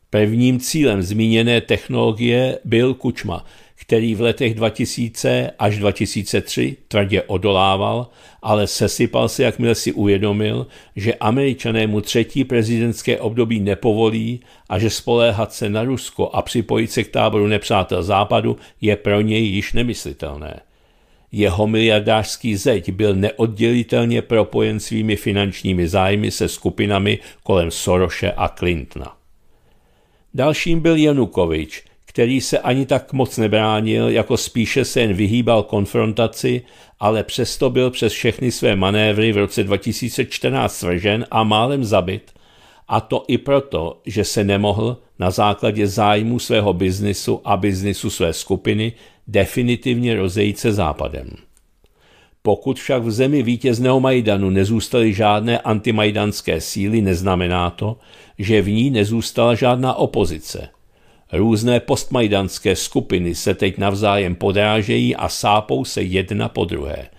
Prvním cílem zmíněné technologie byl Kučma, který v letech 2000 až 2003 tvrdě odolával, ale sesypal se, jakmile si uvědomil, že američané mu třetí prezidentské období nepovolí a že spoléhat se na Rusko a připojit se k táboru nepřátel západu je pro něj již nemyslitelné. Jeho miliardářský zeď byl neoddělitelně propojen svými finančními zájmy se skupinami kolem Soroše a Clintona. Dalším byl Janukovič, který se ani tak moc nebránil, jako spíše se jen vyhýbal konfrontaci, ale přesto byl přes všechny své manévry v roce 2014 svržen a málem zabit, a to i proto, že se nemohl na základě zájmu svého biznisu a biznisu své skupiny definitivně rozejít se západem. Pokud však v zemi vítězného Majdanu nezůstaly žádné antimajdanské síly, neznamená to, že v ní nezůstala žádná opozice. Různé postmajdanské skupiny se teď navzájem podrážejí a sápou se jedna po druhé.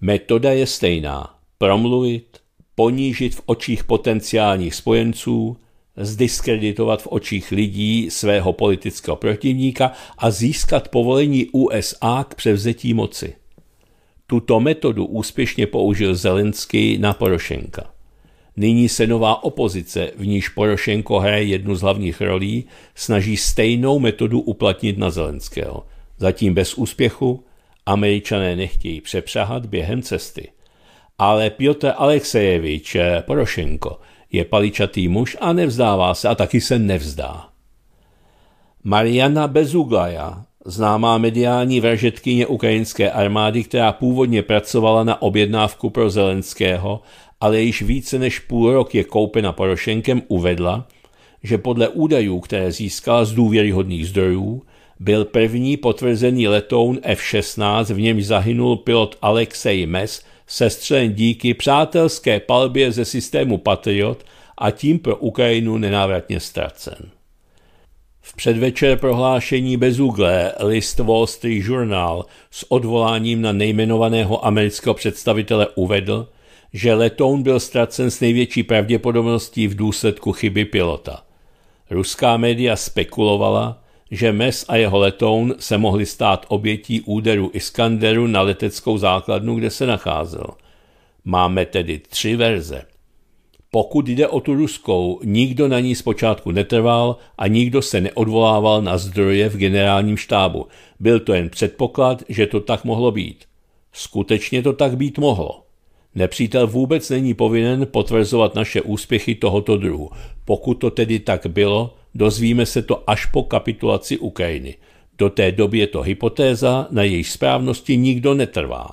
Metoda je stejná. Promluvit, ponížit v očích potenciálních spojenců, zdiskreditovat v očích lidí svého politického protivníka a získat povolení USA k převzetí moci. Tuto metodu úspěšně použil Zelenský na Porošenka. Nyní se nová opozice, v níž Porošenko hraje jednu z hlavních rolí, snaží stejnou metodu uplatnit na Zelenského. Zatím bez úspěchu, američané nechtějí přepřahat během cesty. Ale Piotr Aleksejevič eh, Porošenko – je paličatý muž a nevzdává se a taky se nevzdá. Mariana Bezuglaja, známá mediální vražetkyně ukrajinské armády, která původně pracovala na objednávku pro Zelenského, ale již více než půl rok je koupena Porošenkem, uvedla, že podle údajů, které získala z důvěryhodných zdrojů, byl první potvrzený letoun F-16, v němž zahynul pilot Alexej Mes sestřelen díky přátelské palbě ze systému Patriot a tím pro Ukrajinu nenávratně ztracen. V předvečer prohlášení Bezúglé list Wall Street Journal s odvoláním na nejmenovaného amerického představitele uvedl, že letoun byl ztracen s největší pravděpodobností v důsledku chyby pilota. Ruská média spekulovala, že Mes a jeho letoun se mohli stát obětí úderu Iskanderu na leteckou základnu, kde se nacházel. Máme tedy tři verze. Pokud jde o tu ruskou, nikdo na ní zpočátku netrval a nikdo se neodvolával na zdroje v generálním štábu. Byl to jen předpoklad, že to tak mohlo být. Skutečně to tak být mohlo. Nepřítel vůbec není povinen potvrzovat naše úspěchy tohoto druhu. Pokud to tedy tak bylo, dozvíme se to až po kapitulaci Ukrajiny. Do té doby je to hypotéza, na její správnosti nikdo netrvá.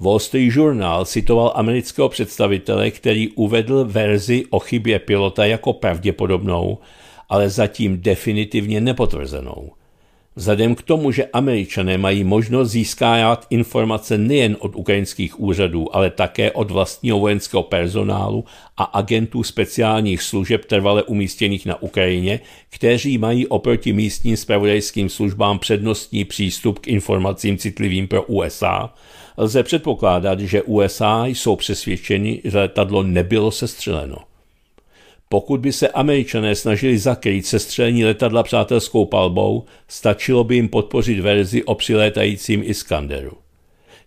Wall Street Journal citoval amerického představitele, který uvedl verzi o chybě pilota jako pravděpodobnou, ale zatím definitivně nepotvrzenou – Vzhledem k tomu, že američané mají možnost získávat informace nejen od ukrajinských úřadů, ale také od vlastního vojenského personálu a agentů speciálních služeb trvale umístěných na Ukrajině, kteří mají oproti místním spravodajským službám přednostní přístup k informacím citlivým pro USA, lze předpokládat, že USA jsou přesvědčeni, že letadlo nebylo sestřeleno. Pokud by se Američané snažili zakrýt sestřelení letadla přátelskou palbou, stačilo by jim podpořit verzi o přilétajícím Iskanderu.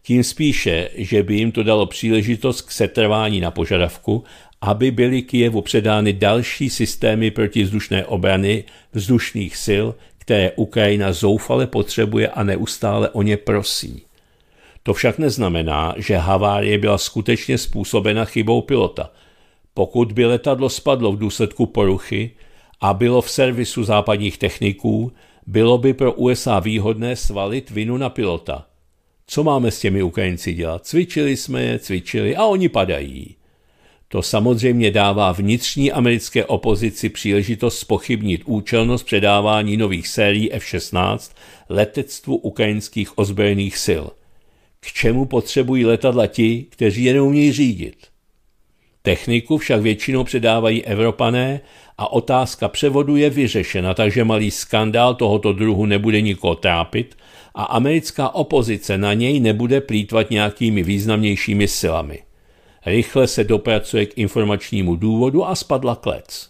Tím spíše, že by jim to dalo příležitost k setrvání na požadavku, aby byly Kijevu předány další systémy protizdušné obrany vzdušných sil, které Ukrajina zoufale potřebuje a neustále o ně prosí. To však neznamená, že havárie byla skutečně způsobena chybou pilota – pokud by letadlo spadlo v důsledku poruchy a bylo v servisu západních techniků, bylo by pro USA výhodné svalit vinu na pilota. Co máme s těmi Ukrajinci dělat? Cvičili jsme je, cvičili a oni padají. To samozřejmě dává vnitřní americké opozici příležitost spochybnit účelnost předávání nových sérií F-16 letectvu ukrajinských ozbrojených sil. K čemu potřebují letadla ti, kteří je neumějí řídit? Techniku však většinou předávají Evropané a otázka převodu je vyřešena, takže malý skandál tohoto druhu nebude nikoho trápit a americká opozice na něj nebude plítvat nějakými významnějšími silami. Rychle se dopracuje k informačnímu důvodu a spadla klec.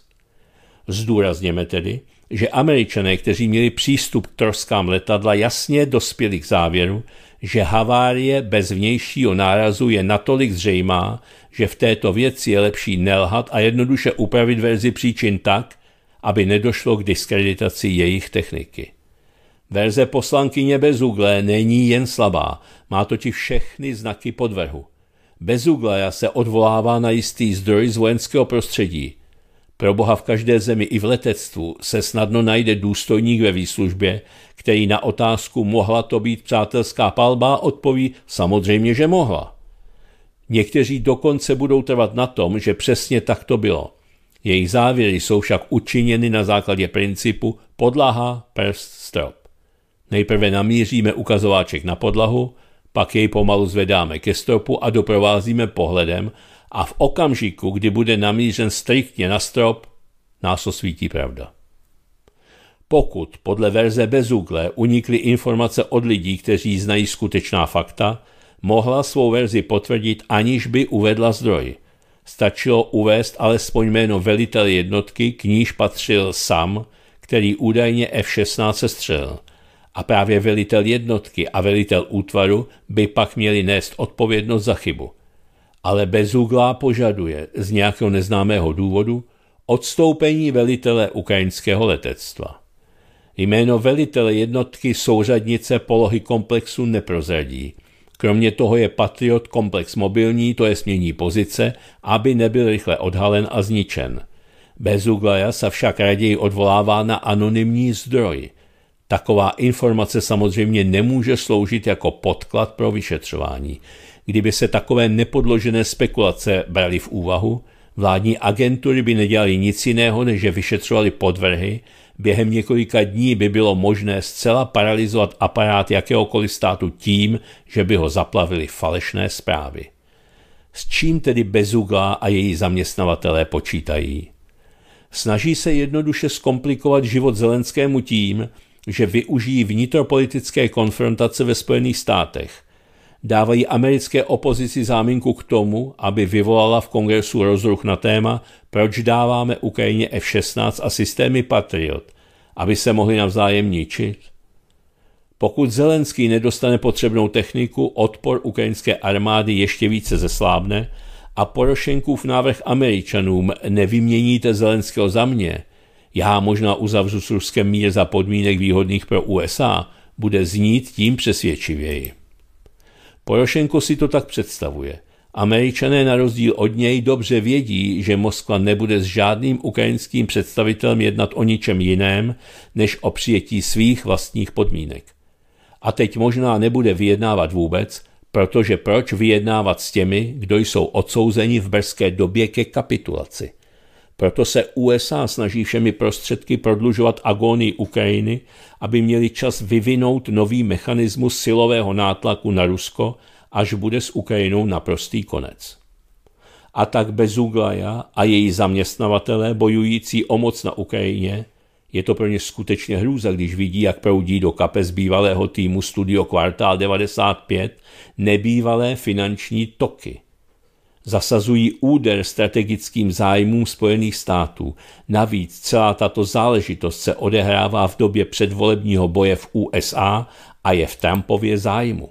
Zdůrazněme tedy, že američané, kteří měli přístup k troskám letadla, jasně dospěli k závěru, že havárie bez vnějšího nárazu je natolik zřejmá, že v této věci je lepší nelhat a jednoduše upravit verzi příčin tak, aby nedošlo k diskreditaci jejich techniky. Verze poslankyně Bezuglé není jen slabá, má totiž všechny znaky podvrhu. Bezuglaja se odvolává na jistý zdroj z vojenského prostředí. Pro boha v každé zemi i v letectvu se snadno najde důstojník ve výslužbě, který na otázku mohla to být přátelská palba odpoví samozřejmě, že mohla. Někteří dokonce budou trvat na tom, že přesně tak to bylo. Jejich závěry jsou však učiněny na základě principu podlaha, prst, strop. Nejprve namíříme ukazováček na podlahu, pak jej pomalu zvedáme ke stropu a doprovázíme pohledem a v okamžiku, kdy bude namířen striktně na strop, nás osvítí pravda. Pokud podle verze Bezugle unikly informace od lidí, kteří znají skutečná fakta, mohla svou verzi potvrdit, aniž by uvedla zdroj. Stačilo uvést alespoň jméno velitel jednotky, k níž patřil Sam, který údajně F-16 sestřelil. A právě velitel jednotky a velitel útvaru by pak měli nést odpovědnost za chybu. Ale Bezúglá požaduje z nějakého neznámého důvodu odstoupení velitele ukrajinského letectva. Jméno velitele jednotky souřadnice polohy komplexu neprozradí – Kromě toho je Patriot komplex mobilní, to je smění pozice, aby nebyl rychle odhalen a zničen. Bezuglaja se však raději odvolává na anonymní zdroj. Taková informace samozřejmě nemůže sloužit jako podklad pro vyšetřování. Kdyby se takové nepodložené spekulace brali v úvahu, vládní agentury by nedělali nic jiného, než že vyšetřovali podvrhy během několika dní by bylo možné zcela paralizovat aparát jakéhokoliv státu tím, že by ho zaplavili falešné zprávy. S čím tedy Bezugla a její zaměstnavatelé počítají? Snaží se jednoduše zkomplikovat život Zelenskému tím, že využijí vnitropolitické konfrontace ve Spojených státech – dávají americké opozici záminku k tomu, aby vyvolala v kongresu rozruch na téma, proč dáváme Ukrajině F-16 a systémy Patriot, aby se mohli navzájem ničit. Pokud Zelenský nedostane potřebnou techniku, odpor ukrajinské armády ještě více zeslábne a Porošenkův návrh Američanům nevyměníte Zelenského za mě, já možná uzavřu s Ruskem mír za podmínek výhodných pro USA, bude znít tím přesvědčivěji. Porošenko si to tak představuje. Američané na rozdíl od něj dobře vědí, že Moskva nebude s žádným ukrajinským představitelem jednat o ničem jiném, než o přijetí svých vlastních podmínek. A teď možná nebude vyjednávat vůbec, protože proč vyjednávat s těmi, kdo jsou odsouzeni v brzké době ke kapitulaci? Proto se USA snaží všemi prostředky prodlužovat agónii Ukrajiny, aby měli čas vyvinout nový mechanismus silového nátlaku na Rusko, až bude s Ukrajinou naprostý konec. A tak Bezuglaja a její zaměstnavatelé bojující o moc na Ukrajině, je to pro ně skutečně hrůza, když vidí, jak proudí do kapes bývalého týmu Studio Kvartál 95 nebývalé finanční toky – zasazují úder strategickým zájmům Spojených států. Navíc celá tato záležitost se odehrává v době předvolebního boje v USA a je v Trumpově zájmu.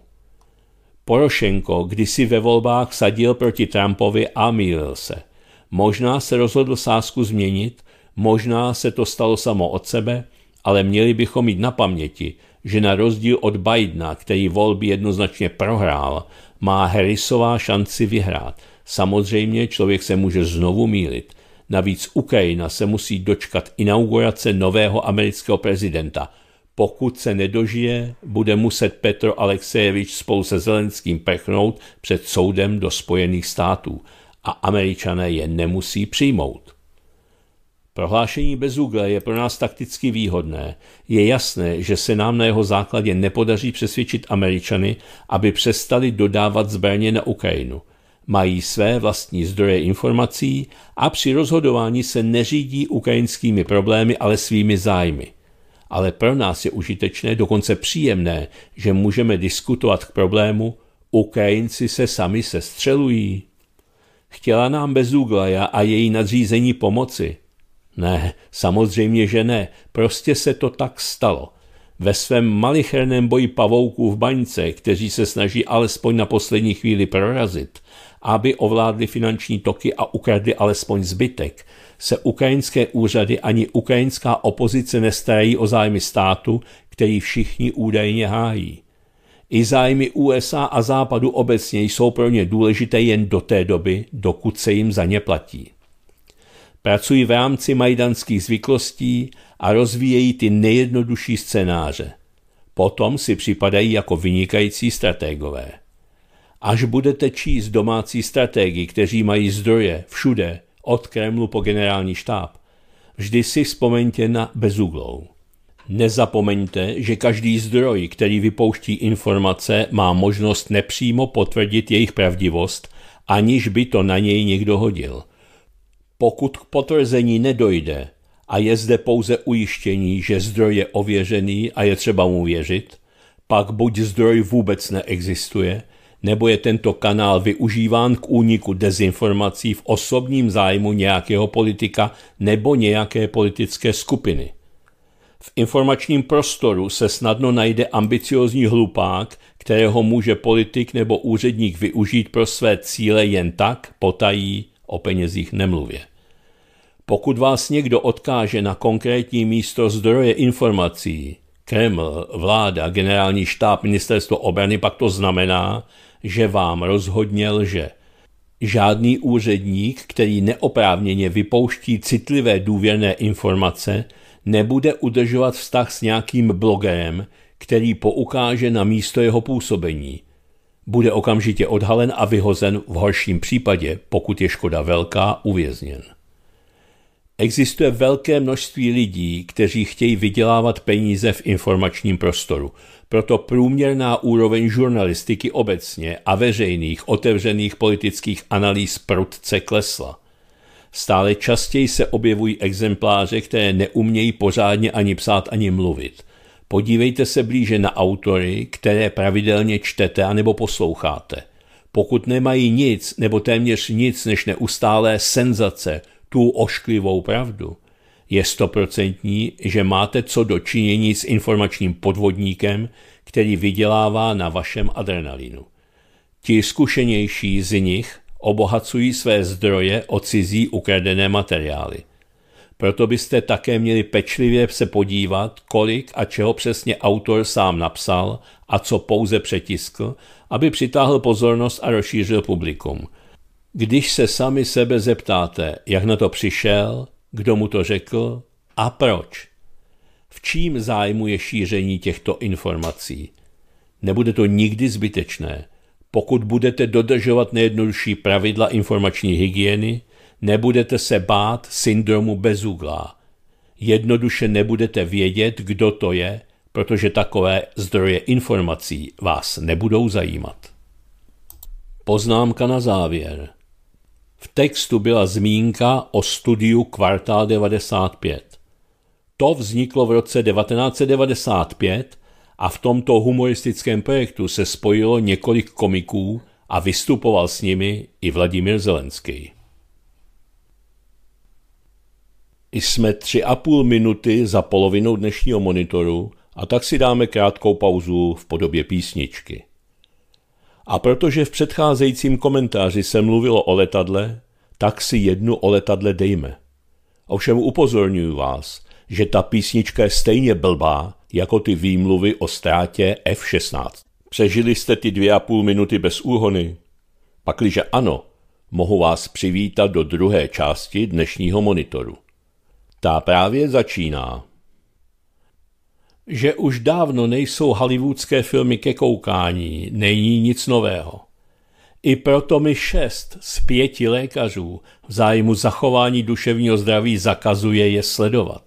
Porošenko kdysi ve volbách sadil proti Trumpovi a mýlil se. Možná se rozhodl sázku změnit, možná se to stalo samo od sebe, ale měli bychom mít na paměti, že na rozdíl od Bidena, který volby jednoznačně prohrál, má Harrisová šanci vyhrát – Samozřejmě člověk se může znovu mílit. Navíc Ukrajina se musí dočkat inaugurace nového amerického prezidenta. Pokud se nedožije, bude muset Petro Aleksejevič spolu se Zelenským prchnout před soudem do Spojených států a američané je nemusí přijmout. Prohlášení bez Google je pro nás takticky výhodné. Je jasné, že se nám na jeho základě nepodaří přesvědčit Američany, aby přestali dodávat zbraně na Ukrajinu – mají své vlastní zdroje informací a při rozhodování se neřídí ukrajinskými problémy, ale svými zájmy. Ale pro nás je užitečné, dokonce příjemné, že můžeme diskutovat k problému Ukrajinci se sami sestřelují. Chtěla nám bez Bezuglaja a její nadřízení pomoci. Ne, samozřejmě, že ne, prostě se to tak stalo. Ve svém malicherném boji pavouků v baňce, kteří se snaží alespoň na poslední chvíli prorazit – aby ovládli finanční toky a ukradli alespoň zbytek, se ukrajinské úřady ani ukrajinská opozice nestarají o zájmy státu, který všichni údajně hájí. I zájmy USA a Západu obecně jsou pro ně důležité jen do té doby, dokud se jim za ně platí. Pracují v rámci majdanských zvyklostí a rozvíjejí ty nejjednodušší scénáře. Potom si připadají jako vynikající strategové. Až budete číst domácí strategii, kteří mají zdroje všude, od Kremlu po generální štáb, vždy si vzpomeňte na bezuglou. Nezapomeňte, že každý zdroj, který vypouští informace, má možnost nepřímo potvrdit jejich pravdivost, aniž by to na něj někdo hodil. Pokud k potvrzení nedojde a je zde pouze ujištění, že zdroj je ověřený a je třeba mu věřit, pak buď zdroj vůbec neexistuje – nebo je tento kanál využíván k úniku dezinformací v osobním zájmu nějakého politika nebo nějaké politické skupiny. V informačním prostoru se snadno najde ambiciozní hlupák, kterého může politik nebo úředník využít pro své cíle jen tak, potají, o penězích nemluvě. Pokud vás někdo odkáže na konkrétní místo zdroje informací, Kreml, vláda, generální štáb, ministerstvo obrany, pak to znamená, že vám rozhodně lže. Žádný úředník, který neoprávněně vypouští citlivé důvěrné informace, nebude udržovat vztah s nějakým blogerem, který poukáže na místo jeho působení. Bude okamžitě odhalen a vyhozen v horším případě, pokud je škoda velká, uvězněn. Existuje velké množství lidí, kteří chtějí vydělávat peníze v informačním prostoru – proto průměrná úroveň žurnalistiky obecně a veřejných otevřených politických analýz prudce klesla. Stále častěji se objevují exempláře, které neumějí pořádně ani psát, ani mluvit. Podívejte se blíže na autory, které pravidelně čtete anebo posloucháte. Pokud nemají nic nebo téměř nic než neustálé senzace, tu ošklivou pravdu – je stoprocentní, že máte co dočinění s informačním podvodníkem, který vydělává na vašem adrenalinu. Ti zkušenější z nich obohacují své zdroje o cizí ukradené materiály. Proto byste také měli pečlivě se podívat, kolik a čeho přesně autor sám napsal a co pouze přetiskl, aby přitáhl pozornost a rozšířil publikum. Když se sami sebe zeptáte, jak na to přišel, kdo mu to řekl a proč. V čím zájmu je šíření těchto informací? Nebude to nikdy zbytečné, pokud budete dodržovat nejjednodušší pravidla informační hygieny, nebudete se bát syndromu bezúglá. Jednoduše nebudete vědět, kdo to je, protože takové zdroje informací vás nebudou zajímat. Poznámka na závěr. V textu byla zmínka o studiu Kvartál 95. To vzniklo v roce 1995 a v tomto humoristickém projektu se spojilo několik komiků a vystupoval s nimi i Vladimír Zelenský. Jsme tři a půl minuty za polovinou dnešního monitoru a tak si dáme krátkou pauzu v podobě písničky. A protože v předcházejícím komentáři se mluvilo o letadle, tak si jednu o letadle dejme. Ovšem upozorňuji vás, že ta písnička je stejně blbá jako ty výmluvy o ztrátě F-16. Přežili jste ty dvě a půl minuty bez úhony? Pakliže ano, mohu vás přivítat do druhé části dnešního monitoru. Ta právě začíná že už dávno nejsou hollywoodské filmy ke koukání, není nic nového. I proto mi šest z pěti lékařů v zájmu zachování duševního zdraví zakazuje je sledovat.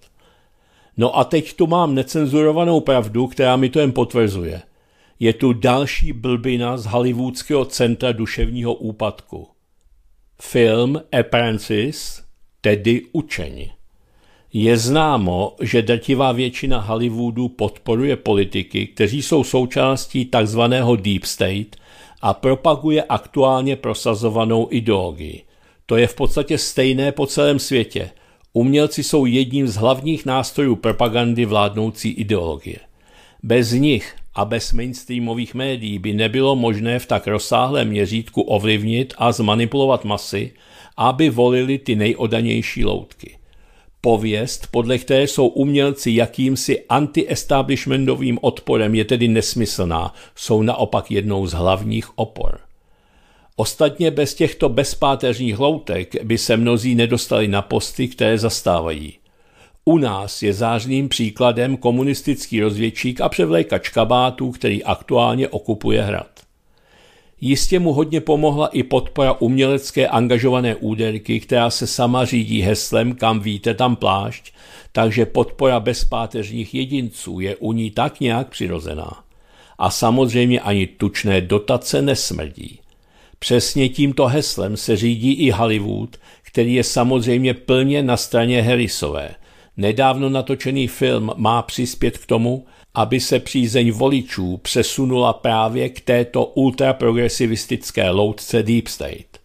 No a teď tu mám necenzurovanou pravdu, která mi to jen potvrzuje. Je tu další blbina z Hollywoodského centra duševního úpadku. Film Apprentice, tedy učení. Je známo, že drtivá většina Hollywoodu podporuje politiky, kteří jsou součástí tzv. deep state a propaguje aktuálně prosazovanou ideologii. To je v podstatě stejné po celém světě. Umělci jsou jedním z hlavních nástrojů propagandy vládnoucí ideologie. Bez nich a bez mainstreamových médií by nebylo možné v tak rozsáhlém měřítku ovlivnit a zmanipulovat masy, aby volili ty nejodanější loutky pověst, podle které jsou umělci jakýmsi anti-establishmentovým odporem, je tedy nesmyslná, jsou naopak jednou z hlavních opor. Ostatně bez těchto bezpáteřních hloutek by se mnozí nedostali na posty, které zastávají. U nás je zářným příkladem komunistický rozvědčík a převlékač kabátů, který aktuálně okupuje hrad. Jistě mu hodně pomohla i podpora umělecké angažované úderky, která se sama řídí heslem Kam víte, tam plášť, takže podpora bezpáteřních jedinců je u ní tak nějak přirozená. A samozřejmě ani tučné dotace nesmrdí. Přesně tímto heslem se řídí i Hollywood, který je samozřejmě plně na straně Harrisové. Nedávno natočený film má přispět k tomu, aby se přízeň voličů přesunula právě k této ultraprogresivistické loutce Deep State.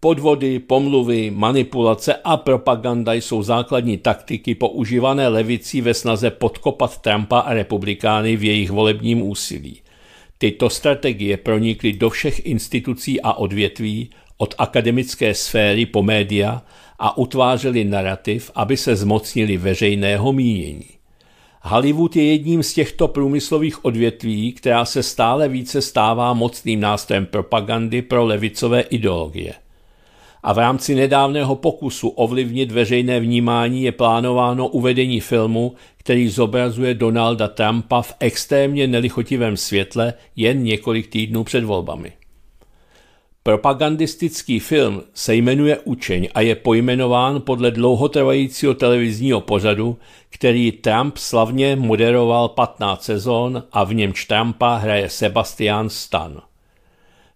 Podvody, pomluvy, manipulace a propaganda jsou základní taktiky používané levicí ve snaze podkopat Trumpa a republikány v jejich volebním úsilí. Tyto strategie pronikly do všech institucí a odvětví, od akademické sféry po média a utvářely narrativ, aby se zmocnili veřejného mínění. Hollywood je jedním z těchto průmyslových odvětví, která se stále více stává mocným nástrojem propagandy pro levicové ideologie. A v rámci nedávného pokusu ovlivnit veřejné vnímání je plánováno uvedení filmu, který zobrazuje Donalda Trumpa v extrémně nelichotivém světle jen několik týdnů před volbami. Propagandistický film se jmenuje Učeň a je pojmenován podle dlouhotrvajícího televizního pořadu, který Trump slavně moderoval 15 sezon a v němž Trumpa hraje Sebastian Stan.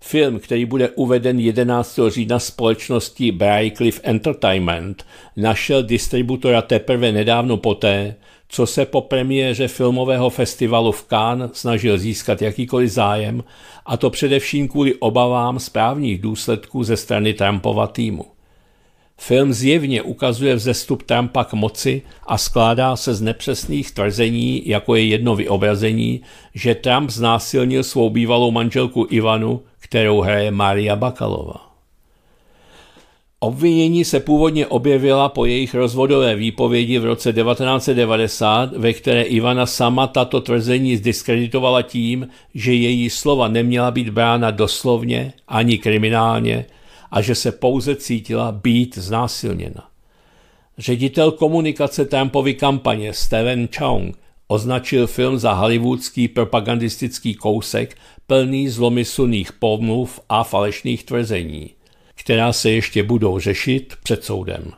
Film, který bude uveden 11. října společnosti Briarcliff Entertainment, našel distributora teprve nedávno poté, co se po premiéře filmového festivalu v Cannes snažil získat jakýkoliv zájem, a to především kvůli obavám správních důsledků ze strany Trumpova týmu. Film zjevně ukazuje vzestup Trumpa k moci a skládá se z nepřesných tvrzení, jako je jedno vyobrazení, že Trump znásilnil svou bývalou manželku Ivanu, kterou hraje Maria Bakalova. Obvinění se původně objevila po jejich rozvodové výpovědi v roce 1990, ve které Ivana sama tato tvrzení zdiskreditovala tím, že její slova neměla být brána doslovně ani kriminálně a že se pouze cítila být znásilněna. Ředitel komunikace Trumpovy kampaně Steven Chong označil film za hollywoodský propagandistický kousek plný zlomyslných pomluv a falešných tvrzení která se ještě budou řešit před soudem.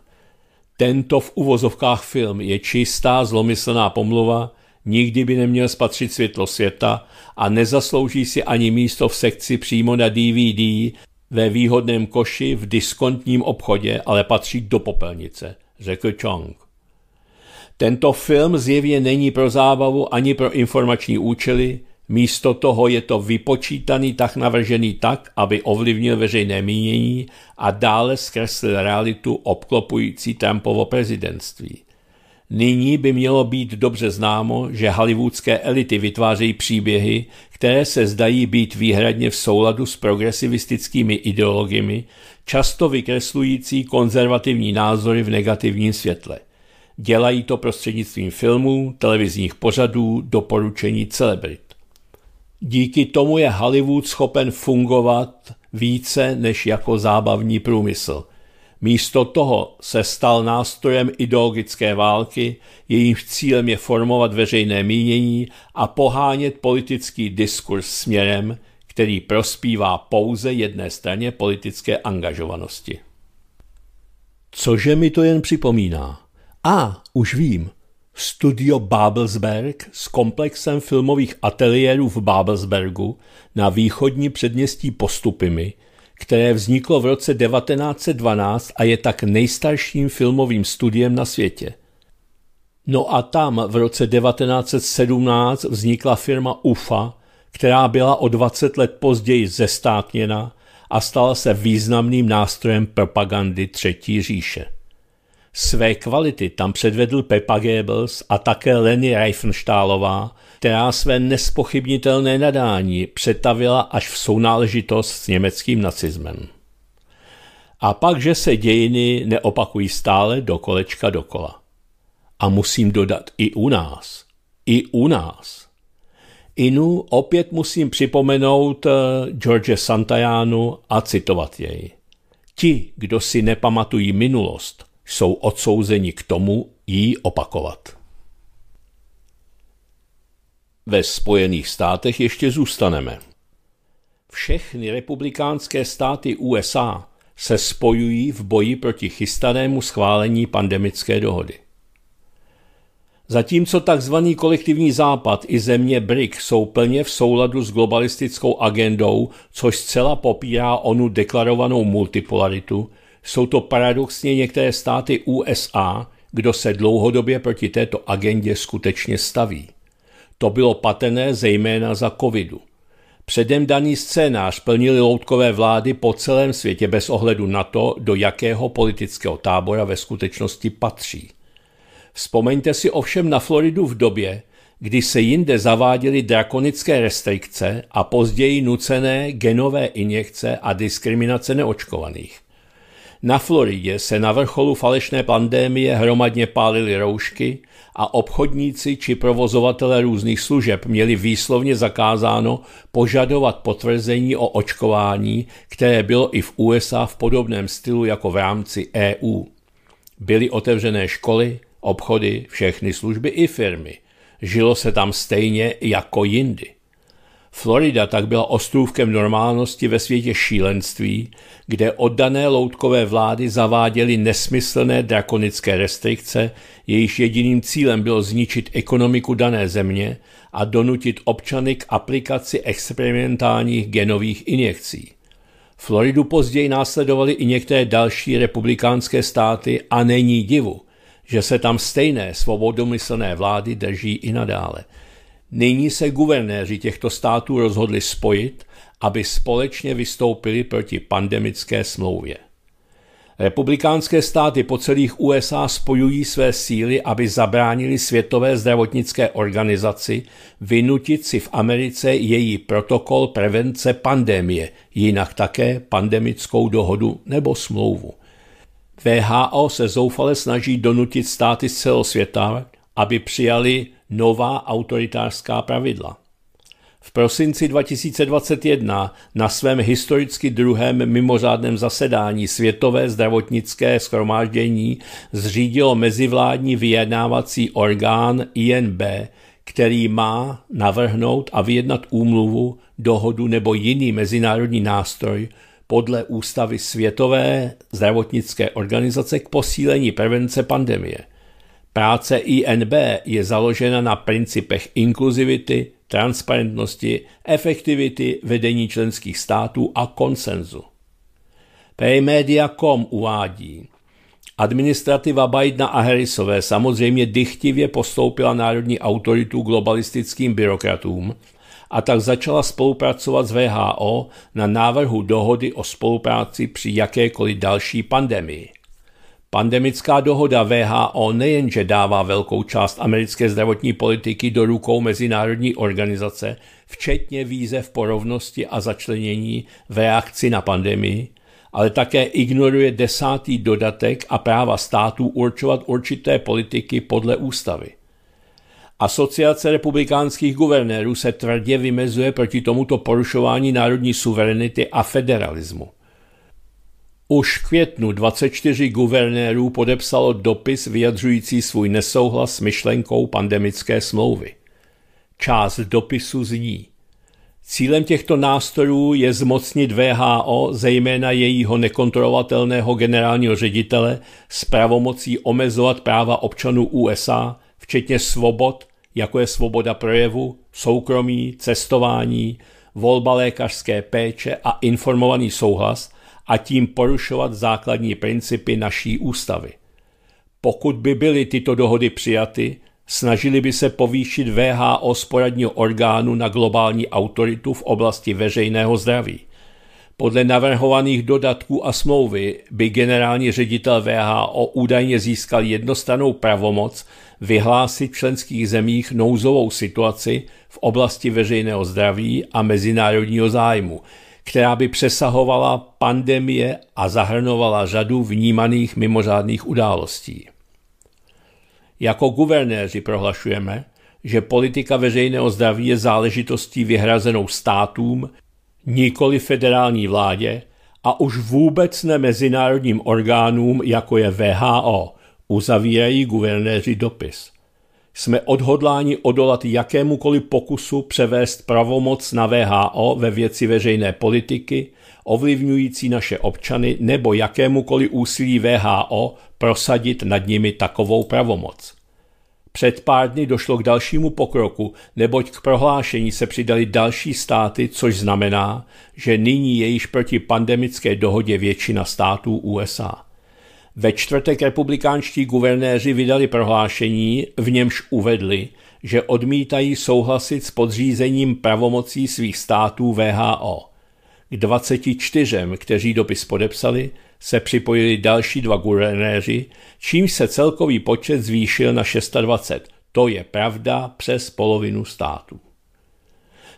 Tento v uvozovkách film je čistá zlomyslná pomluva, nikdy by neměl spatřit světlo světa a nezaslouží si ani místo v sekci přímo na DVD ve výhodném koši v diskontním obchodě, ale patří do popelnice, řekl Chong. Tento film zjevně není pro zábavu ani pro informační účely, Místo toho je to vypočítaný tak navržený tak, aby ovlivnil veřejné mínění a dále zkreslil realitu obklopující Trumpovo prezidentství. Nyní by mělo být dobře známo, že hollywoodské elity vytvářejí příběhy, které se zdají být výhradně v souladu s progresivistickými ideologiemi, často vykreslující konzervativní názory v negativním světle. Dělají to prostřednictvím filmů, televizních pořadů, doporučení celebrit. Díky tomu je Hollywood schopen fungovat více než jako zábavní průmysl. Místo toho se stal nástrojem ideologické války, jejímž cílem je formovat veřejné mínění a pohánět politický diskurs směrem, který prospívá pouze jedné straně politické angažovanosti. Cože mi to jen připomíná? A, už vím, Studio Babelsberg s komplexem filmových ateliérů v Babelsbergu na východní předměstí Postupimi, které vzniklo v roce 1912 a je tak nejstarším filmovým studiem na světě. No a tam v roce 1917 vznikla firma UFA, která byla o 20 let později zestátněna a stala se významným nástrojem propagandy Třetí říše. Své kvality tam předvedl Pepa Goebbels a také Leni Reifenstahlová, která své nespochybnitelné nadání přetavila až v sounáležitost s německým nacismem. A pak, že se dějiny neopakují stále do kolečka dokola. A musím dodat i u nás. I u nás. Inu opět musím připomenout eh, George Santayanu a citovat jej. Ti, kdo si nepamatují minulost, jsou odsouzeni k tomu jí opakovat. Ve Spojených státech ještě zůstaneme. Všechny republikánské státy USA se spojují v boji proti chystanému schválení pandemické dohody. Zatímco tzv. kolektivní západ i země BRIC jsou plně v souladu s globalistickou agendou, což zcela popírá onu deklarovanou multipolaritu, jsou to paradoxně některé státy USA, kdo se dlouhodobě proti této agendě skutečně staví. To bylo patrné zejména za covidu. Předem daný scénář plnili loutkové vlády po celém světě bez ohledu na to, do jakého politického tábora ve skutečnosti patří. Vzpomeňte si ovšem na Floridu v době, kdy se jinde zaváděly drakonické restrikce a později nucené genové injekce a diskriminace neočkovaných – na Floridě se na vrcholu falešné pandémie hromadně pálily roušky a obchodníci či provozovatele různých služeb měli výslovně zakázáno požadovat potvrzení o očkování, které bylo i v USA v podobném stylu jako v rámci EU. Byly otevřené školy, obchody, všechny služby i firmy. Žilo se tam stejně jako jindy. Florida tak byla ostrůvkem normálnosti ve světě šílenství, kde oddané loutkové vlády zaváděly nesmyslné drakonické restrikce, jejíž jediným cílem bylo zničit ekonomiku dané země a donutit občany k aplikaci experimentálních genových injekcí. Floridu později následovaly i některé další republikánské státy a není divu, že se tam stejné svobodomyslné vlády drží i nadále – Nyní se guvernéři těchto států rozhodli spojit, aby společně vystoupili proti pandemické smlouvě. Republikánské státy po celých USA spojují své síly, aby zabránili Světové zdravotnické organizaci vynutit si v Americe její protokol prevence pandemie, jinak také pandemickou dohodu nebo smlouvu. VHO se zoufale snaží donutit státy z celého světa, aby přijali nová autoritářská pravidla. V prosinci 2021 na svém historicky druhém mimořádném zasedání Světové zdravotnické schromáždění zřídilo mezivládní vyjednávací orgán INB, který má navrhnout a vyjednat úmluvu, dohodu nebo jiný mezinárodní nástroj podle ústavy Světové zdravotnické organizace k posílení prevence pandemie – Práce INB je založena na principech inkluzivity, transparentnosti, efektivity vedení členských států a konsenzu. Paymedia.com uvádí, Administrativa Bidena a Harrisové samozřejmě dychtivě postoupila národní autoritu globalistickým byrokratům a tak začala spolupracovat s VHO na návrhu dohody o spolupráci při jakékoliv další pandemii – Pandemická dohoda VHO nejenže dává velkou část americké zdravotní politiky do rukou mezinárodní organizace, včetně víze v porovnosti a začlenění v reakci na pandemii, ale také ignoruje desátý dodatek a práva států určovat určité politiky podle ústavy. Asociace republikánských guvernérů se tvrdě vymezuje proti tomuto porušování národní suverenity a federalismu. Už v květnu 24 guvernérů podepsalo dopis vyjadřující svůj nesouhlas s myšlenkou pandemické smlouvy. Část dopisu zní. Cílem těchto nástrojů je zmocnit VHO, zejména jejího nekontrolovatelného generálního ředitele, s pravomocí omezovat práva občanů USA, včetně svobod, jako je svoboda projevu, soukromí, cestování, volba lékařské péče a informovaný souhlas, a tím porušovat základní principy naší ústavy. Pokud by byly tyto dohody přijaty, snažili by se povýšit VHO z poradního orgánu na globální autoritu v oblasti veřejného zdraví. Podle navrhovaných dodatků a smlouvy by generální ředitel VHO údajně získal jednostranou pravomoc vyhlásit v členských zemích nouzovou situaci v oblasti veřejného zdraví a mezinárodního zájmu, která by přesahovala pandemie a zahrnovala řadu vnímaných mimořádných událostí. Jako guvernéři prohlašujeme, že politika veřejného zdraví je záležitostí vyhrazenou státům, nikoli federální vládě a už vůbec ne mezinárodním orgánům, jako je VHO, uzavírají guvernéři dopis jsme odhodláni odolat jakémukoliv pokusu převést pravomoc na VHO ve věci veřejné politiky, ovlivňující naše občany nebo jakémukoliv úsilí VHO prosadit nad nimi takovou pravomoc. Před pár dny došlo k dalšímu pokroku, neboť k prohlášení se přidali další státy, což znamená, že nyní je již proti pandemické dohodě většina států USA. Ve čtvrtek republikánští guvernéři vydali prohlášení, v němž uvedli, že odmítají souhlasit s podřízením pravomocí svých států VHO. K 24, kteří dopis podepsali, se připojili další dva guvernéři, čímž se celkový počet zvýšil na 26. To je pravda přes polovinu států.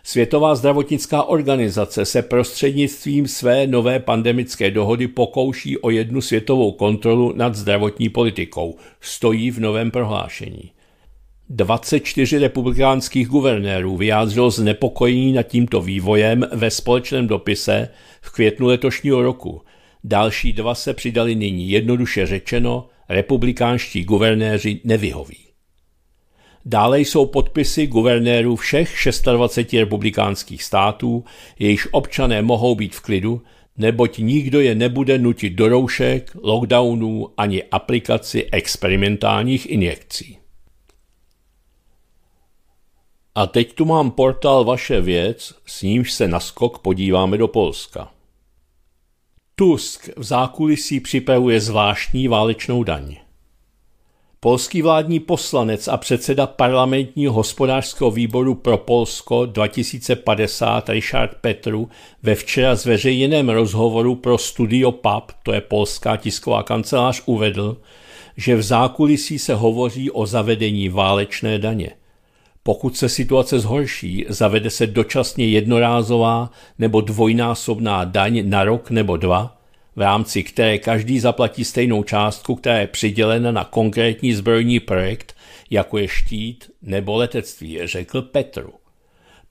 Světová zdravotnická organizace se prostřednictvím své nové pandemické dohody pokouší o jednu světovou kontrolu nad zdravotní politikou, stojí v novém prohlášení. 24 republikánských guvernérů vyjádřilo znepokojení nad tímto vývojem ve společném dopise v květnu letošního roku. Další dva se přidali nyní. Jednoduše řečeno, republikánští guvernéři nevyhoví. Dále jsou podpisy guvernérů všech 26 republikánských států, jejichž občané mohou být v klidu, neboť nikdo je nebude nutit do roušek, lockdownů ani aplikaci experimentálních injekcí. A teď tu mám portál Vaše věc, s nímž se na skok podíváme do Polska. Tusk v zákulisí připravuje zvláštní válečnou daň. Polský vládní poslanec a předseda parlamentního hospodářského výboru pro Polsko 2050 Richard Petru ve včera zveřejněném rozhovoru pro Studio PAP, to je polská tisková kancelář, uvedl, že v zákulisí se hovoří o zavedení válečné daně. Pokud se situace zhorší, zavede se dočasně jednorázová nebo dvojnásobná daň na rok nebo dva, v rámci které každý zaplatí stejnou částku, která je přidělena na konkrétní zbrojní projekt, jako je štít nebo letectví, řekl Petru.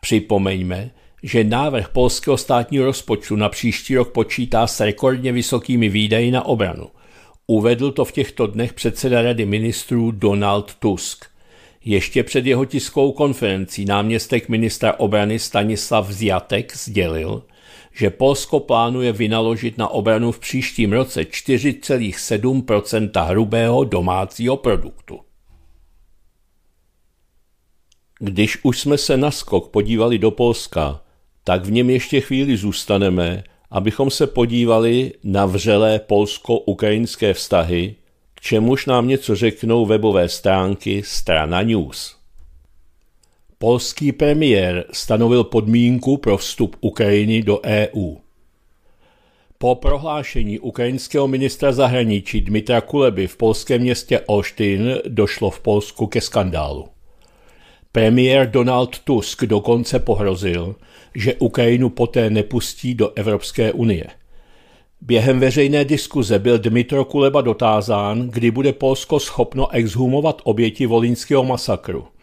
Připomeňme, že návrh polského státního rozpočtu na příští rok počítá s rekordně vysokými výdaji na obranu. Uvedl to v těchto dnech předseda rady ministrů Donald Tusk. Ještě před jeho tiskovou konferencí náměstek ministra obrany Stanislav Zjatek sdělil, že Polsko plánuje vynaložit na obranu v příštím roce 4,7 hrubého domácího produktu. Když už jsme se na skok podívali do Polska, tak v něm ještě chvíli zůstaneme, abychom se podívali na vřelé polsko-ukrajinské vztahy, k čemuž nám něco řeknou webové stránky Strana News. Polský premiér stanovil podmínku pro vstup Ukrajiny do EU. Po prohlášení ukrajinského ministra zahraničí Dmitra Kuleby v polském městě Olštyn došlo v Polsku ke skandálu. Premiér Donald Tusk dokonce pohrozil, že Ukrajinu poté nepustí do Evropské unie. Během veřejné diskuze byl Dmitro Kuleba dotázán, kdy bude Polsko schopno exhumovat oběti volinského masakru –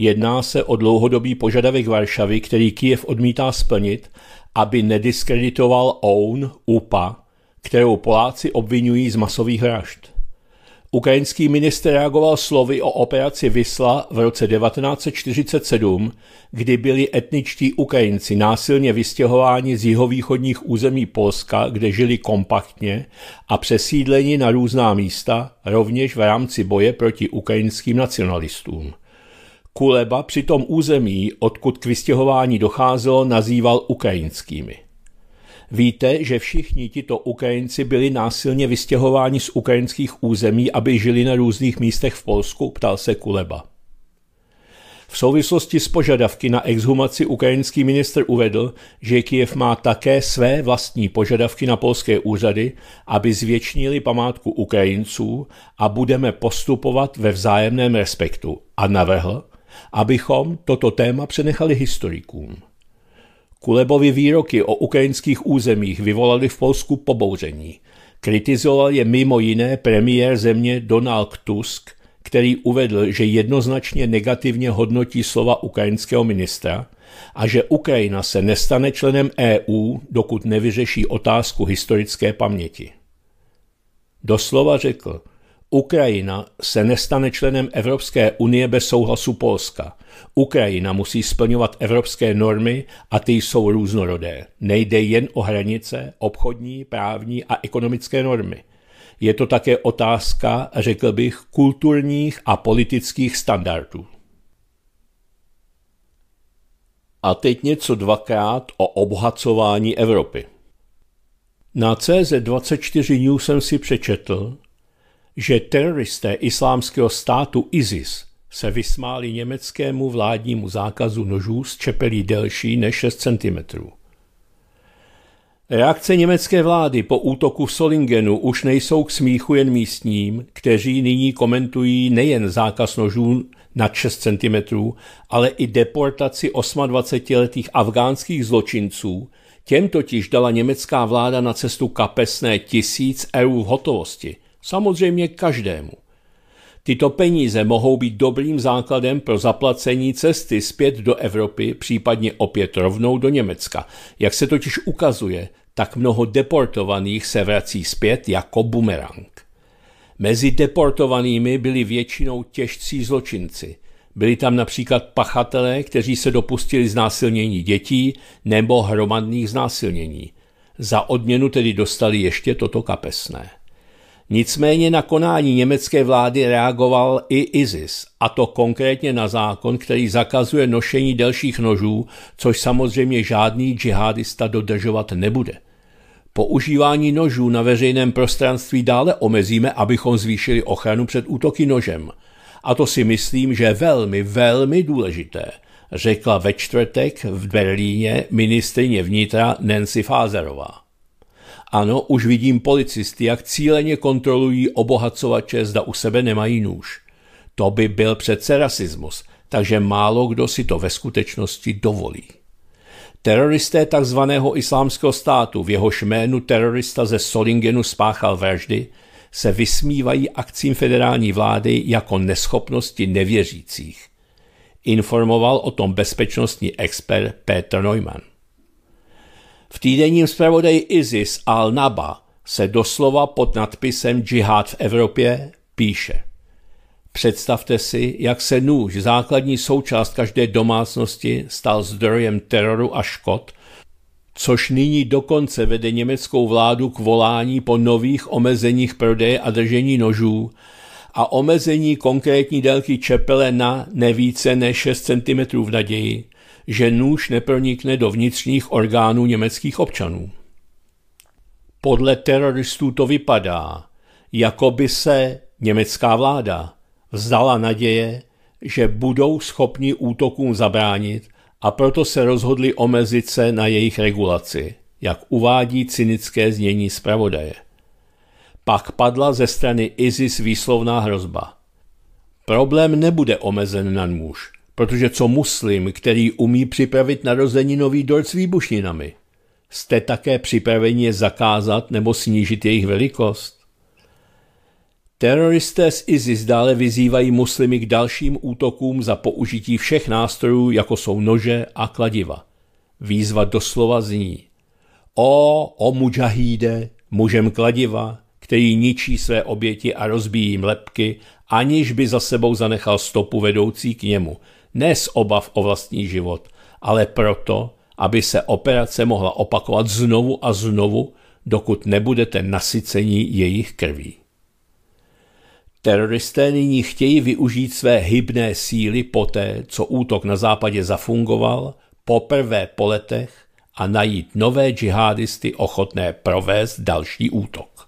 Jedná se o dlouhodobý požadavek Varšavy, který Kijev odmítá splnit, aby nediskreditoval OUN, UPA, kterou Poláci obvinují z masových vražd. Ukrajinský minister reagoval slovy o operaci Vysla v roce 1947, kdy byli etničtí Ukrajinci násilně vystěhováni z jihovýchodních území Polska, kde žili kompaktně, a přesídleni na různá místa, rovněž v rámci boje proti ukrajinským nacionalistům. Kuleba přitom území, odkud k vystěhování docházelo, nazýval ukrajinskými. Víte, že všichni tito Ukrajinci byli násilně vystěhováni z ukrajinských území, aby žili na různých místech v Polsku, ptal se Kuleba. V souvislosti s požadavky na exhumaci ukrajinský minister uvedl, že Kiev má také své vlastní požadavky na polské úřady, aby zvětšnili památku Ukrajinců a budeme postupovat ve vzájemném respektu. A navrhl, abychom toto téma přenechali historikům. Kulebovi výroky o ukrajinských územích vyvolaly v Polsku pobouření. Kritizoval je mimo jiné premiér země Donald Tusk, který uvedl, že jednoznačně negativně hodnotí slova ukrajinského ministra a že Ukrajina se nestane členem EU, dokud nevyřeší otázku historické paměti. Doslova řekl – Ukrajina se nestane členem Evropské unie bez souhlasu Polska. Ukrajina musí splňovat evropské normy a ty jsou různorodé. Nejde jen o hranice, obchodní, právní a ekonomické normy. Je to také otázka, řekl bych, kulturních a politických standardů. A teď něco dvakrát o obohacování Evropy. Na CZ24 News jsem si přečetl, že teroristé islámského státu ISIS se vysmáli německému vládnímu zákazu nožů s čepelí delší než 6 cm. Reakce německé vlády po útoku v Solingenu už nejsou k smíchu jen místním, kteří nyní komentují nejen zákaz nožů nad 6 cm, ale i deportaci 28-letých afgánských zločinců, těm totiž dala německá vláda na cestu kapesné tisíc eur v hotovosti – Samozřejmě každému. Tyto peníze mohou být dobrým základem pro zaplacení cesty zpět do Evropy, případně opět rovnou do Německa. Jak se totiž ukazuje, tak mnoho deportovaných se vrací zpět jako bumerang. Mezi deportovanými byli většinou těžcí zločinci. Byli tam například pachatelé, kteří se dopustili znásilnění dětí nebo hromadných znásilnění. Za odměnu tedy dostali ještě toto kapesné. Nicméně na konání německé vlády reagoval i ISIS, a to konkrétně na zákon, který zakazuje nošení delších nožů, což samozřejmě žádný džihadista dodržovat nebude. Používání nožů na veřejném prostranství dále omezíme, abychom zvýšili ochranu před útoky nožem. A to si myslím, že je velmi, velmi důležité, řekla ve čtvrtek v Berlíně ministrině vnitra Nancy Fázerová. Ano, už vidím policisty, jak cíleně kontrolují obohacovače, zda u sebe nemají nůž. To by byl přece rasismus, takže málo kdo si to ve skutečnosti dovolí. Teroristé tzv. islámského státu, v jeho jménu terorista ze Solingenu spáchal vraždy, se vysmívají akcím federální vlády jako neschopnosti nevěřících. Informoval o tom bezpečnostní expert Peter Neumann. V týdenním zpravodaji ISIS al-Naba se doslova pod nadpisem Džihad v Evropě píše. Představte si, jak se nůž, základní součást každé domácnosti, stal zdrojem teroru a škod, což nyní dokonce vede německou vládu k volání po nových omezeních prodeje a držení nožů a omezení konkrétní délky čepele na nevíce než 6 cm v naději, že nůž nepronikne do vnitřních orgánů německých občanů. Podle teroristů to vypadá, jako by se německá vláda vzdala naděje, že budou schopni útokům zabránit a proto se rozhodli omezit se na jejich regulaci, jak uvádí cynické znění zpravodaje. Pak padla ze strany ISIS výslovná hrozba. Problém nebude omezen na nůž, Protože co muslim, který umí připravit nový dort s výbušninami? Jste také připraveni je zakázat nebo snížit jejich velikost? Teroristé z ISIS dále vyzývají muslimy k dalším útokům za použití všech nástrojů, jako jsou nože a kladiva. Výzva doslova zní O, o mujahide, mužem kladiva, který ničí své oběti a rozbíjí mlepky, lepky, aniž by za sebou zanechal stopu vedoucí k němu – ne z obav o vlastní život, ale proto, aby se operace mohla opakovat znovu a znovu, dokud nebudete nasycení jejich krví. Teroristé nyní chtějí využít své hybné síly poté, co útok na západě zafungoval, poprvé po letech a najít nové džihadisty ochotné provést další útok.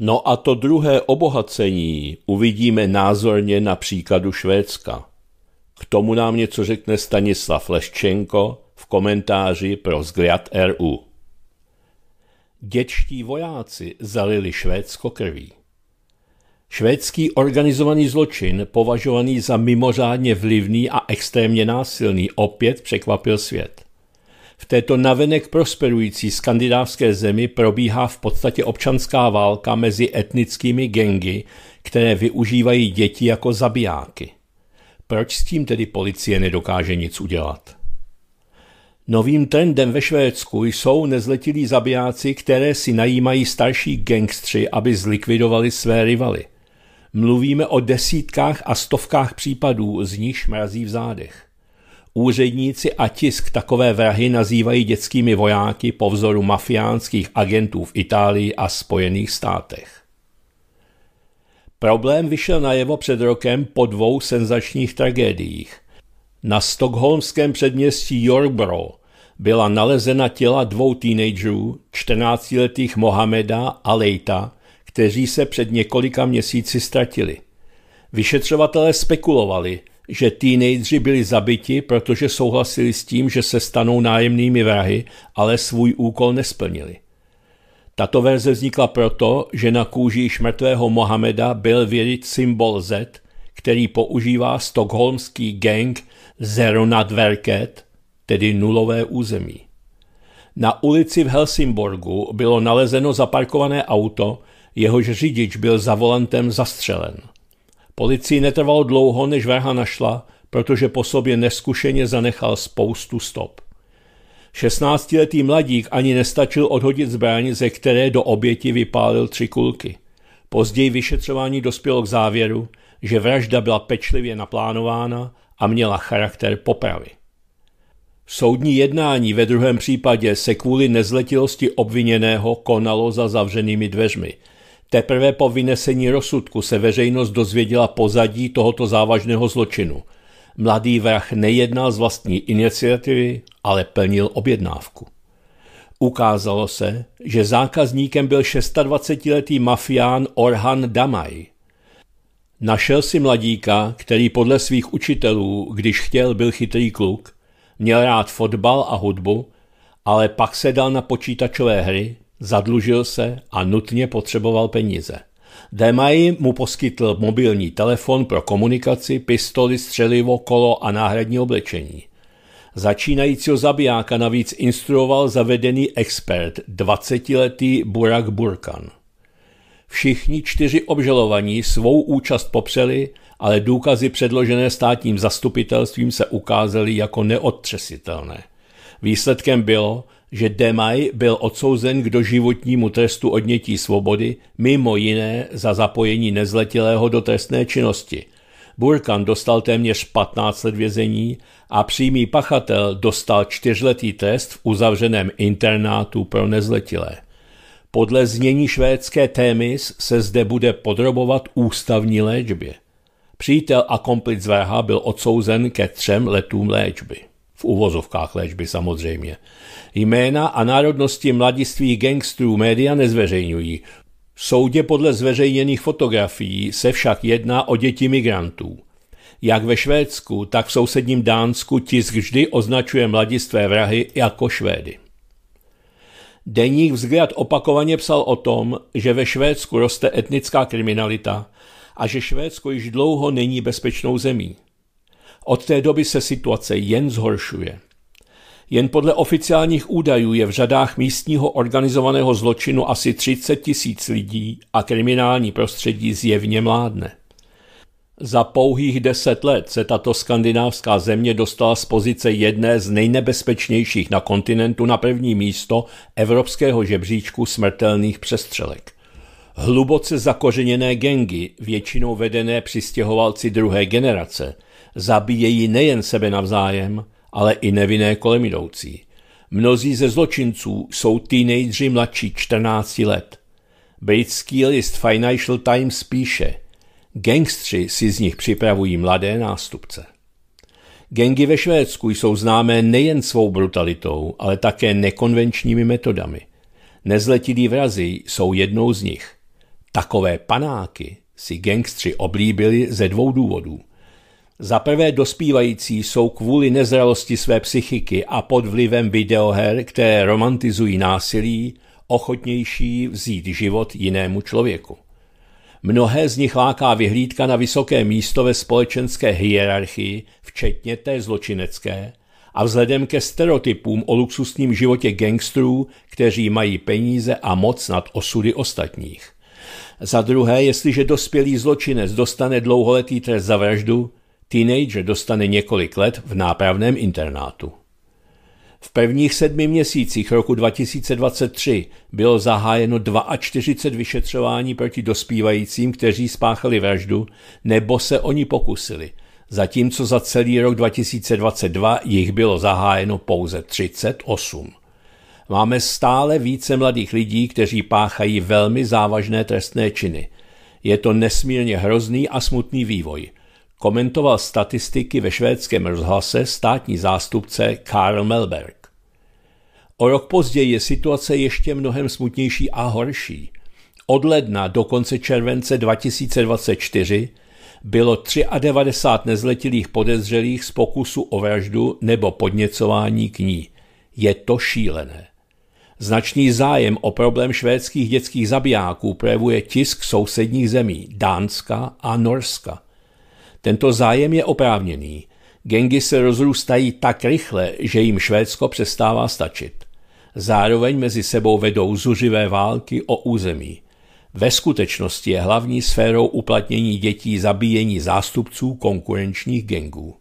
No a to druhé obohacení uvidíme názorně na příkladu Švédska. K tomu nám něco řekne Stanislav Leščenko v komentáři pro Zgrad RU. Děčtí vojáci zalili Švédsko krví. Švédský organizovaný zločin, považovaný za mimořádně vlivný a extrémně násilný, opět překvapil svět. V této navenek prosperující skandinávské zemi probíhá v podstatě občanská válka mezi etnickými gengy, které využívají děti jako zabijáky. Proč s tím tedy policie nedokáže nic udělat? Novým trendem ve Švédsku jsou nezletilí zabijáci, které si najímají starší gangstři, aby zlikvidovali své rivaly. Mluvíme o desítkách a stovkách případů, z nich mrazí v zádech. Úředníci a tisk takové vrahy nazývají dětskými vojáky po vzoru mafiánských agentů v Itálii a Spojených státech. Problém vyšel najevo před rokem po dvou senzačních tragédiích. Na stokholmském předměstí Jorbro byla nalezena těla dvou teenagerů, 14-letých Mohameda a Leita, kteří se před několika měsíci ztratili. Vyšetřovatelé spekulovali – že teenageři byli zabiti, protože souhlasili s tím, že se stanou nájemnými vrahy, ale svůj úkol nesplnili. Tato verze vznikla proto, že na kůži již mrtvého Mohameda byl vědět symbol Z, který používá stokholmský gang Zero Nadverket, tedy nulové území. Na ulici v Helsingborgu bylo nalezeno zaparkované auto, jehož řidič byl za volantem zastřelen – Policii netrvalo dlouho, než vraha našla, protože po sobě neskušeně zanechal spoustu stop. 16-letý mladík ani nestačil odhodit zbraň, ze které do oběti vypálil tři kulky. Později vyšetřování dospělo k závěru, že vražda byla pečlivě naplánována a měla charakter popravy. Soudní jednání ve druhém případě se kvůli nezletilosti obviněného konalo za zavřenými dveřmi – Teprve po vynesení rozsudku se veřejnost dozvěděla pozadí tohoto závažného zločinu. Mladý vrah nejednal z vlastní iniciativy, ale plnil objednávku. Ukázalo se, že zákazníkem byl 26-letý mafián Orhan Damaj. Našel si mladíka, který podle svých učitelů, když chtěl, byl chytrý kluk, měl rád fotbal a hudbu, ale pak se dal na počítačové hry, Zadlužil se a nutně potřeboval peníze. Demai mu poskytl mobilní telefon pro komunikaci, pistoli, střelivo, kolo a náhradní oblečení. Začínajícího zabijáka navíc instruoval zavedený expert, 20-letý Burak Burkan. Všichni čtyři obžalovaní svou účast popřeli, ale důkazy předložené státním zastupitelstvím se ukázaly jako neodtřesitelné. Výsledkem bylo, že Demaj byl odsouzen k doživotnímu trestu odnětí svobody, mimo jiné za zapojení nezletilého do trestné činnosti. Burkan dostal téměř 15 let vězení a přímý pachatel dostal čtyřletý trest v uzavřeném internátu pro nezletilé. Podle znění švédské Témis se zde bude podrobovat ústavní léčbě. Přítel a komplic VH byl odsouzen ke třem letům léčby v uvozovkách léčby samozřejmě. Jména a národnosti mladistvých gangstrů média nezveřejňují. V soudě podle zveřejněných fotografií se však jedná o děti migrantů. Jak ve Švédsku, tak v sousedním Dánsku tisk vždy označuje mladistvé vrahy jako Švédy. Deník Vzгляд opakovaně psal o tom, že ve Švédsku roste etnická kriminalita a že Švédsko již dlouho není bezpečnou zemí. Od té doby se situace jen zhoršuje. Jen podle oficiálních údajů je v řadách místního organizovaného zločinu asi 30 tisíc lidí a kriminální prostředí zjevně mládne. Za pouhých deset let se tato skandinávská země dostala z pozice jedné z nejnebezpečnějších na kontinentu na první místo evropského žebříčku smrtelných přestřelek. Hluboce zakořeněné gengy, většinou vedené přistěhovalci druhé generace – Zabíjejí nejen sebe navzájem, ale i nevinné kolem jdoucí. Mnozí ze zločinců jsou teenageři mladší 14 let. Britský list Financial Times píše, gangstři si z nich připravují mladé nástupce. Gengy ve Švédsku jsou známé nejen svou brutalitou, ale také nekonvenčními metodami. Nezletilí vrazy jsou jednou z nich. Takové panáky si gangstři oblíbili ze dvou důvodů. Za prvé dospívající jsou kvůli nezralosti své psychiky a pod vlivem videoher, které romantizují násilí, ochotnější vzít život jinému člověku. Mnohé z nich láká vyhlídka na vysoké místo ve společenské hierarchii, včetně té zločinecké, a vzhledem ke stereotypům o luxusním životě gangstrů, kteří mají peníze a moc nad osudy ostatních. Za druhé, jestliže dospělý zločinec dostane dlouholetý trest za vraždu, Teenager dostane několik let v nápravném internátu. V prvních sedmi měsících roku 2023 bylo zahájeno 42 vyšetřování proti dospívajícím, kteří spáchali vraždu nebo se oni pokusili, zatímco za celý rok 2022 jich bylo zahájeno pouze 38. Máme stále více mladých lidí, kteří páchají velmi závažné trestné činy. Je to nesmírně hrozný a smutný vývoj – komentoval statistiky ve švédském rozhlase státní zástupce Karl Melberg. O rok později je situace ještě mnohem smutnější a horší. Od ledna do konce července 2024 bylo 93 nezletilých podezřelých z pokusu o vraždu nebo podněcování k ní. Je to šílené. Značný zájem o problém švédských dětských zabijáků projevuje tisk sousedních zemí Dánska a Norska. Tento zájem je oprávněný. Gengy se rozrůstají tak rychle, že jim Švédsko přestává stačit. Zároveň mezi sebou vedou zuřivé války o území. Ve skutečnosti je hlavní sférou uplatnění dětí zabíjení zástupců konkurenčních gengů.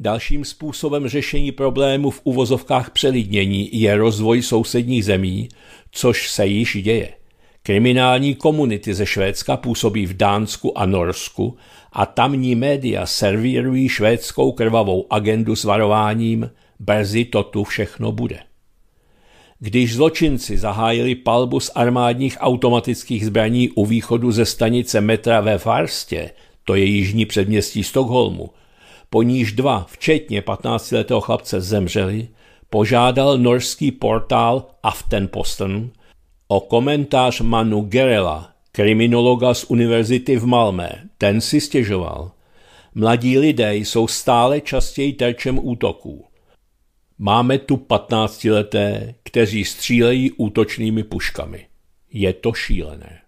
Dalším způsobem řešení problému v uvozovkách přelidnění je rozvoj sousedních zemí, což se již děje. Kriminální komunity ze Švédska působí v Dánsku a Norsku a tamní média servírují švédskou krvavou agendu s varováním brzy to tu všechno bude. Když zločinci zahájili palbu z armádních automatických zbraní u východu ze stanice metra ve Farstě, to je jižní předměstí Stockholmu, po níž dva, včetně 15-letého chlapce, zemřeli, požádal norský portál Aftenposten o komentář Manu Gerela, kriminologa z univerzity v Malmé. Ten si stěžoval. Mladí lidé jsou stále častěji terčem útoků. Máme tu patnáctileté, kteří střílejí útočnými puškami. Je to šílené.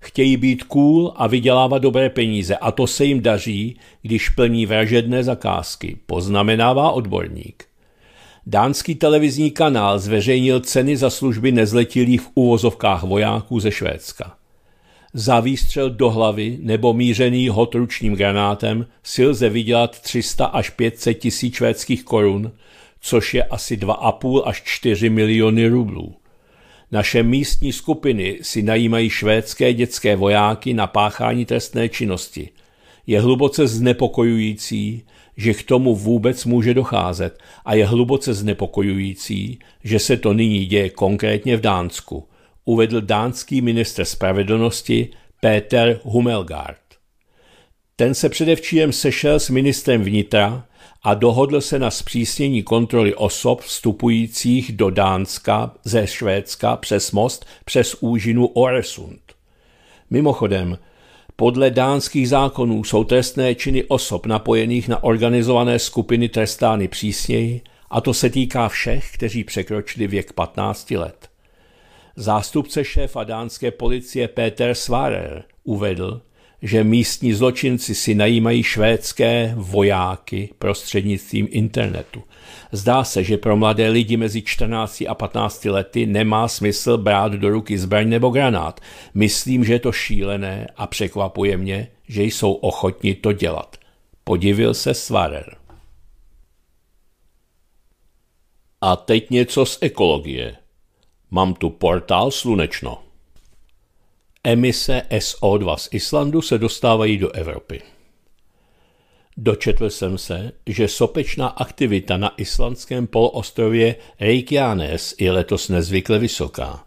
Chtějí být cool a vydělávat dobré peníze a to se jim daří, když plní vražedné zakázky, poznamenává odborník. Dánský televizní kanál zveřejnil ceny za služby nezletilých v uvozovkách vojáků ze Švédska. Za výstřel do hlavy nebo mířený hot ručním granátem si lze vydělat 300 až 500 tisíc švédských korun, což je asi 2,5 až 4 miliony rublů. Naše místní skupiny si najímají švédské dětské vojáky na páchání trestné činnosti. Je hluboce znepokojující, že k tomu vůbec může docházet a je hluboce znepokojující, že se to nyní děje konkrétně v Dánsku – uvedl dánský minister spravedlnosti Peter Humelgard. Ten se předevčírem sešel s ministrem vnitra a dohodl se na zpřísnění kontroly osob vstupujících do Dánska ze Švédska přes most přes úžinu Oresund. Mimochodem, podle dánských zákonů jsou trestné činy osob napojených na organizované skupiny trestány přísněji, a to se týká všech, kteří překročili věk 15 let. Zástupce šéfa dánské policie Peter Svarer uvedl, že místní zločinci si najímají švédské vojáky prostřednictvím internetu. Zdá se, že pro mladé lidi mezi 14 a 15 lety nemá smysl brát do ruky zbraň nebo granát. Myslím, že je to šílené a překvapuje mě, že jsou ochotni to dělat. Podivil se Svarer. A teď něco z ekologie. Mám tu portál Slunečno. Emise SO2 z Islandu se dostávají do Evropy. Dočetl jsem se, že sopečná aktivita na islandském poloostrově Reykjanes je letos nezvykle vysoká.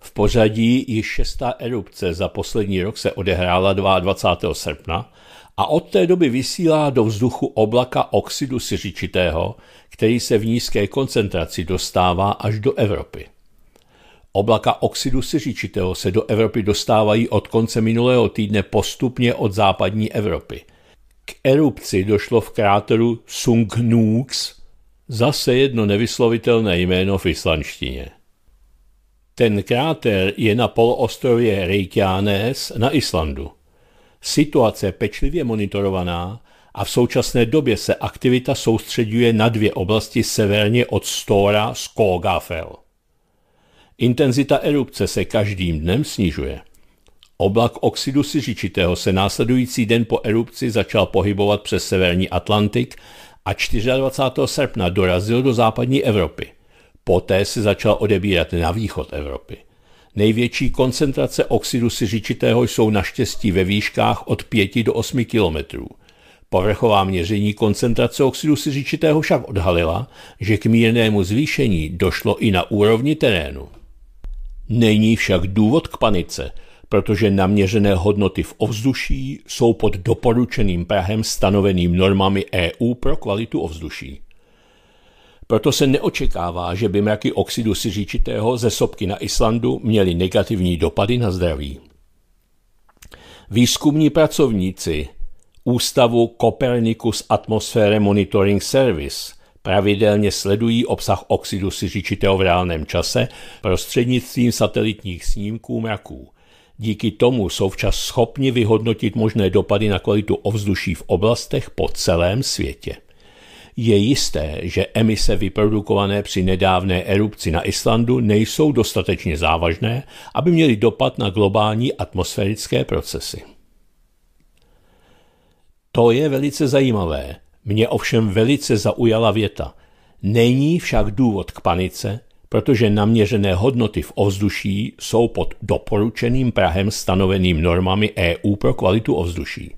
V pořadí již šestá erupce za poslední rok se odehrála 22. srpna a od té doby vysílá do vzduchu oblaka oxidu siřičitého, který se v nízké koncentraci dostává až do Evropy. Oblaka oxidu siřičitého se do Evropy dostávají od konce minulého týdne postupně od západní Evropy. K erupci došlo v kráteru Sungnúks, zase jedno nevyslovitelné jméno v islandštině. Ten kráter je na poloostrově Reykjanes na Islandu. Situace pečlivě monitorovaná a v současné době se aktivita soustředuje na dvě oblasti severně od Stora Skogafell. Intenzita erupce se každým dnem snižuje. Oblak oxidu siřičitého se následující den po erupci začal pohybovat přes severní Atlantik a 24. srpna dorazil do západní Evropy. Poté se začal odebírat na východ Evropy. Největší koncentrace oxidu siřičitého jsou naštěstí ve výškách od 5 do 8 kilometrů. Povrchová měření koncentrace oxidu siřičitého však odhalila, že k mírnému zvýšení došlo i na úrovni terénu. Není však důvod k panice, protože naměřené hodnoty v ovzduší jsou pod doporučeným Prahem stanoveným normami EU pro kvalitu ovzduší. Proto se neočekává, že by mraky oxidu siřičitého ze sopky na Islandu měly negativní dopady na zdraví. Výzkumní pracovníci Ústavu Copernicus Atmosphere Monitoring Service pravidelně sledují obsah oxidu siřičitého v reálném čase prostřednictvím satelitních snímků mraků. Díky tomu jsou včas schopni vyhodnotit možné dopady na kvalitu ovzduší v oblastech po celém světě. Je jisté, že emise vyprodukované při nedávné erupci na Islandu nejsou dostatečně závažné, aby měly dopad na globální atmosférické procesy. To je velice zajímavé. Mě ovšem velice zaujala věta. Není však důvod k panice, protože naměřené hodnoty v ovzduší jsou pod doporučeným Prahem stanoveným normami EU pro kvalitu ovzduší.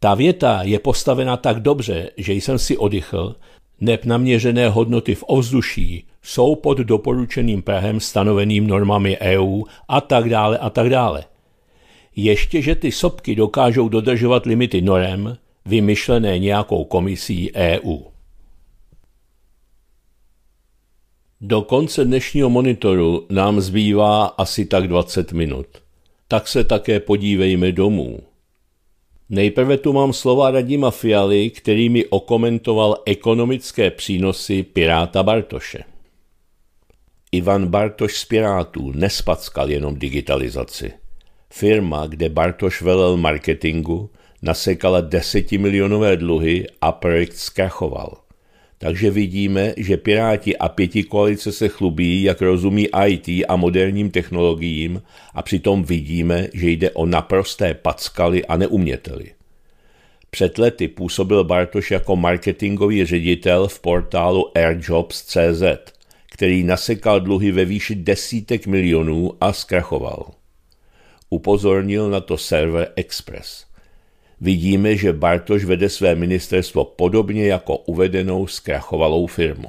Ta věta je postavena tak dobře, že jsem si oddychl, neb naměřené hodnoty v ovzduší jsou pod doporučeným Prahem stanoveným normami EU a tak dále a tak dále. Ještě, že ty sopky dokážou dodržovat limity norem, vymyšlené nějakou komisí EU. Do konce dnešního monitoru nám zbývá asi tak 20 minut. Tak se také podívejme domů. Nejprve tu mám slova Radima Fialy, který mi okomentoval ekonomické přínosy Piráta Bartoše. Ivan Bartoš z Pirátů nespackal jenom digitalizaci. Firma, kde Bartoš velel marketingu, nasekala desetimilionové dluhy a projekt zkrachoval. Takže vidíme, že Piráti a pěti koalice se chlubí, jak rozumí IT a moderním technologiím a přitom vidíme, že jde o naprosté packaly a neuměteli. Před lety působil Bartoš jako marketingový ředitel v portálu airjobs.cz, který nasekal dluhy ve výši desítek milionů a zkrachoval. Upozornil na to server Express vidíme, že Bartoš vede své ministerstvo podobně jako uvedenou zkrachovalou firmu.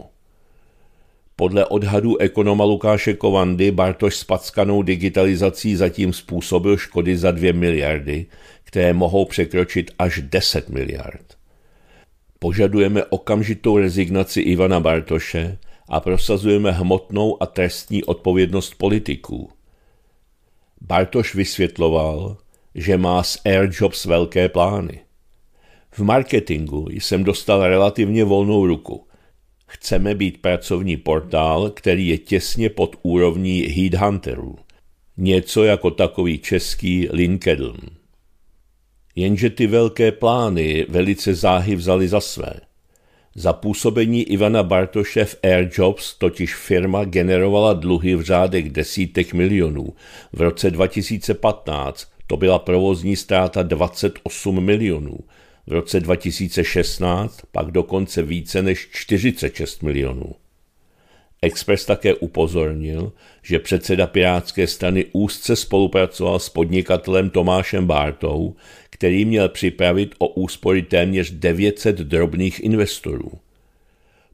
Podle odhadu ekonoma Lukáše Kovandy Bartoš s packanou digitalizací zatím způsobil škody za 2 miliardy, které mohou překročit až 10 miliard. Požadujeme okamžitou rezignaci Ivana Bartoše a prosazujeme hmotnou a trestní odpovědnost politiků. Bartoš vysvětloval, že má s Airjobs velké plány. V marketingu jsem dostal relativně volnou ruku. Chceme být pracovní portál, který je těsně pod úrovní headhunterů. Něco jako takový český LinkedIn. Jenže ty velké plány velice záhy vzali za své. Za působení Ivana Bartoše v Airjobs totiž firma generovala dluhy v řádech desítek milionů. V roce 2015 to byla provozní ztráta 28 milionů. V roce 2016 pak dokonce více než 46 milionů. Express také upozornil, že předseda Pirátské strany úzce spolupracoval s podnikatelem Tomášem Bártou, který měl připravit o úspory téměř 900 drobných investorů.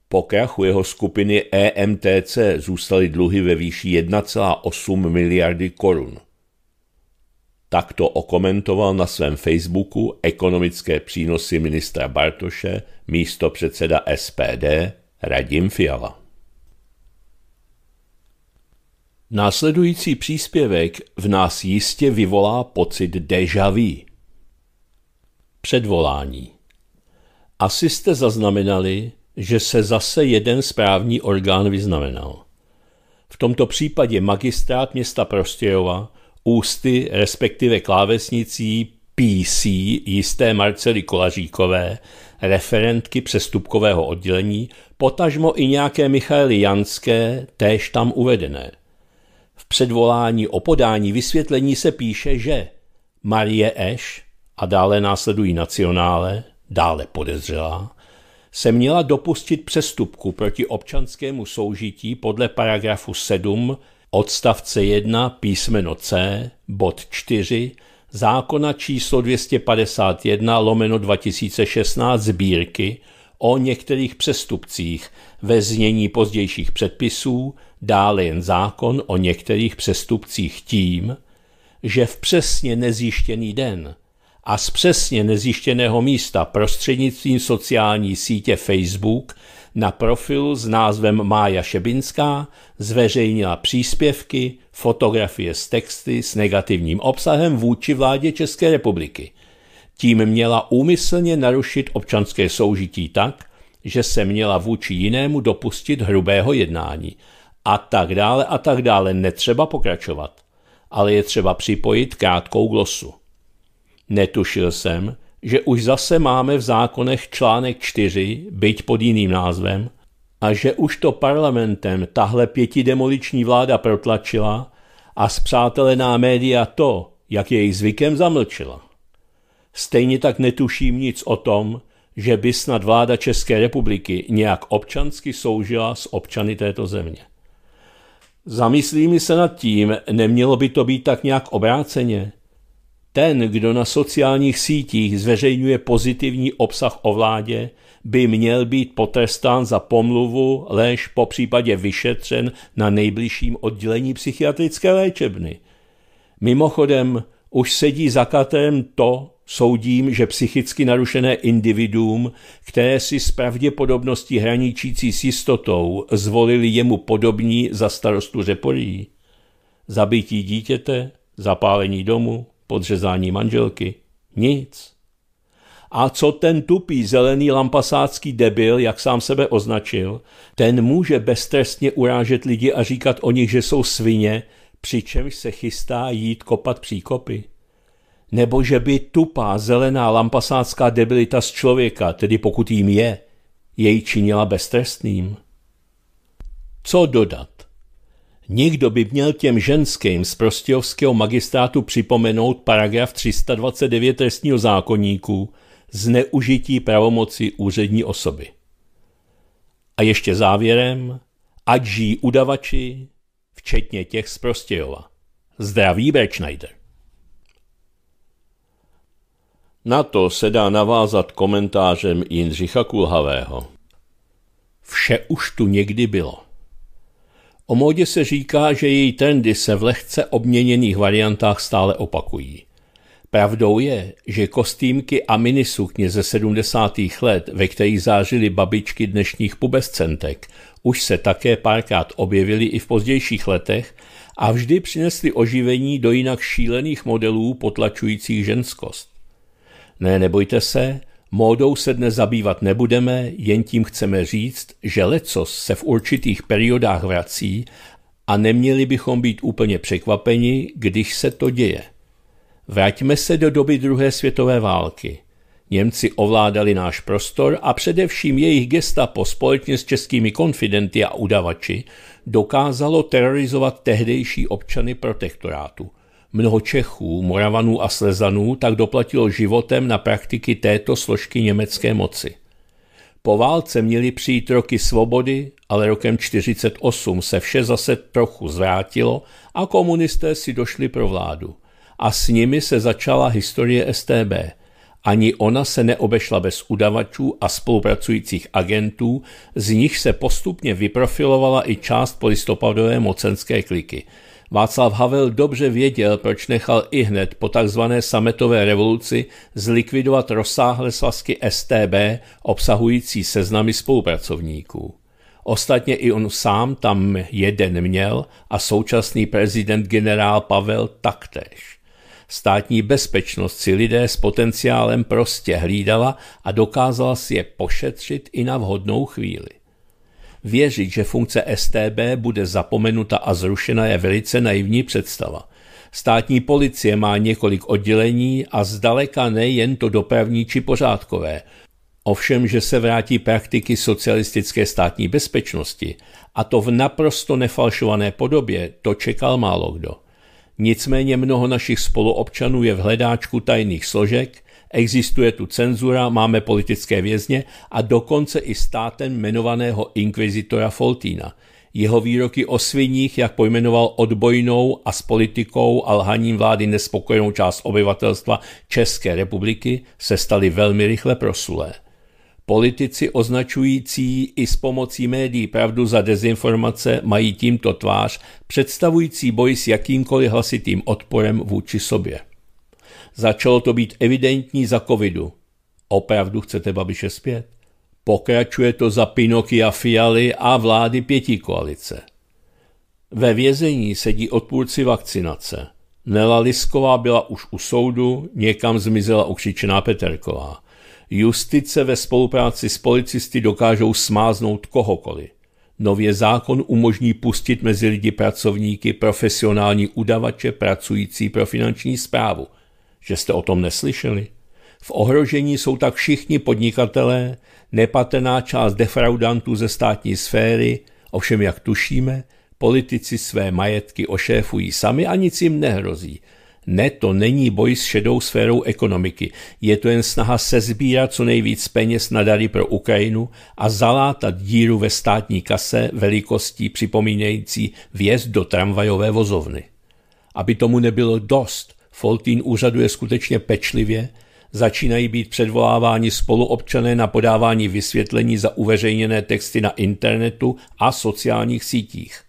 Po krachu jeho skupiny EMTC zůstaly dluhy ve výši 1,8 miliardy korun. Takto okomentoval na svém Facebooku ekonomické přínosy ministra Bartoše místo předseda SPD Radim Fiala. Následující příspěvek v nás jistě vyvolá pocit déjà vu. Předvolání Asi jste zaznamenali, že se zase jeden správní orgán vyznamenal. V tomto případě magistrát města Prostějova ústy, respektive klávesnicí PC jisté Marcely Kolaříkové, referentky přestupkového oddělení, potažmo i nějaké Michaly Janské, též tam uvedené. V předvolání o podání vysvětlení se píše, že Marie Eš a dále následují nacionále, dále podezřelá, se měla dopustit přestupku proti občanskému soužití podle paragrafu 7 odstavce 1 písmeno C, bod 4, zákona číslo 251 lomeno 2016 sbírky o některých přestupcích ve znění pozdějších předpisů, dále jen zákon o některých přestupcích tím, že v přesně nezjištěný den a z přesně nezjištěného místa prostřednictvím sociální sítě Facebook – na profilu s názvem Mája Šebinská zveřejnila příspěvky, fotografie s texty s negativním obsahem vůči vládě České republiky. Tím měla úmyslně narušit občanské soužití tak, že se měla vůči jinému dopustit hrubého jednání. A tak dále a tak dále netřeba pokračovat, ale je třeba připojit krátkou glosu. Netušil jsem, že už zase máme v zákonech článek 4, byť pod jiným názvem, a že už to parlamentem tahle pětidemoliční vláda protlačila a zpřátelená média to, jak jej zvykem zamlčila. Stejně tak netuším nic o tom, že by snad vláda České republiky nějak občansky soužila s občany této země. Zamyslím se nad tím, nemělo by to být tak nějak obráceně, ten, kdo na sociálních sítích zveřejňuje pozitivní obsah o vládě, by měl být potrestán za pomluvu, lež po případě vyšetřen na nejbližším oddělení psychiatrické léčebny. Mimochodem, už sedí za katem to, soudím, že psychicky narušené individuum, které si s pravděpodobností hraničící s jistotou zvolili jemu podobní za starostu řeporí. Zabití dítěte, zapálení domu, podřezání manželky, nic. A co ten tupý zelený lampasácký debil, jak sám sebe označil, ten může beztrestně urážet lidi a říkat o nich, že jsou svině, přičemž se chystá jít kopat příkopy. Nebo že by tupá zelená lampasácká debilita z člověka, tedy pokud jim je, jej činila beztrestným. Co dodat? Někdo by měl těm ženským z prostějovského magistrátu připomenout paragraf 329 trestního zákoníku zneužití pravomoci úřední osoby. A ještě závěrem, ať žijí udavači, včetně těch z Prostějova. Zdraví Brečnajder. Na to se dá navázat komentářem Jindřicha Kulhavého. Vše už tu někdy bylo. O módě se říká, že její trendy se v lehce obměněných variantách stále opakují. Pravdou je, že kostýmky a minisukně ze 70. let, ve kterých zářily babičky dnešních pubescentek, už se také párkrát objevily i v pozdějších letech a vždy přinesly oživení do jinak šílených modelů potlačujících ženskost. Ne, nebojte se, Módou se dnes zabývat nebudeme, jen tím chceme říct, že lecos se v určitých periodách vrací a neměli bychom být úplně překvapeni, když se to děje. Vraťme se do doby druhé světové války. Němci ovládali náš prostor a především jejich po společně s českými konfidenty a udavači dokázalo terorizovat tehdejší občany protektorátu. Mnoho Čechů, Moravanů a Slezanů tak doplatilo životem na praktiky této složky německé moci. Po válce měly přijít roky svobody, ale rokem 48 se vše zase trochu zvrátilo a komunisté si došli pro vládu. A s nimi se začala historie STB. Ani ona se neobešla bez udavačů a spolupracujících agentů, z nich se postupně vyprofilovala i část polistopadové mocenské kliky – Václav Havel dobře věděl, proč nechal i hned po tzv. sametové revoluci zlikvidovat rozsáhlé svazky STB obsahující seznamy spolupracovníků. Ostatně i on sám tam jeden měl a současný prezident generál Pavel taktéž. Státní bezpečnost si lidé s potenciálem prostě hlídala a dokázala si je pošetřit i na vhodnou chvíli. Věřit, že funkce STB bude zapomenuta a zrušena je velice naivní představa. Státní policie má několik oddělení a zdaleka nejen to dopravní či pořádkové. Ovšem, že se vrátí praktiky socialistické státní bezpečnosti, a to v naprosto nefalšované podobě, to čekal málo kdo. Nicméně mnoho našich spoluobčanů je v hledáčku tajných složek, Existuje tu cenzura, máme politické vězně a dokonce i státem jmenovaného inkvizitora Foltína. Jeho výroky o sviních, jak pojmenoval odbojnou a s politikou a lhaním vlády nespokojenou část obyvatelstva České republiky, se staly velmi rychle prosulé. Politici označující i s pomocí médií pravdu za dezinformace mají tímto tvář, představující boj s jakýmkoliv hlasitým odporem vůči sobě. Začalo to být evidentní za covidu. Opravdu chcete Babiše zpět? Pokračuje to za Pinokia Fialy a vlády pěti koalice. Ve vězení sedí odpůrci vakcinace. Nela Lisková byla už u soudu, někam zmizela ukřičená Petrková. Justice ve spolupráci s policisty dokážou smáznout kohokoliv. Nově zákon umožní pustit mezi lidi pracovníky, profesionální udavače pracující pro finanční zprávu že jste o tom neslyšeli? V ohrožení jsou tak všichni podnikatelé, nepatrná část defraudantů ze státní sféry, ovšem jak tušíme, politici své majetky ošéfují sami a nic jim nehrozí. Ne, to není boj s šedou sférou ekonomiky, je to jen snaha sezbírat co nejvíc peněz na dary pro Ukrajinu a zalátat díru ve státní kase velikostí připomínající vjezd do tramvajové vozovny. Aby tomu nebylo dost, Foltín úřaduje skutečně pečlivě, začínají být předvoláváni spoluobčané na podávání vysvětlení za uveřejněné texty na internetu a sociálních sítích.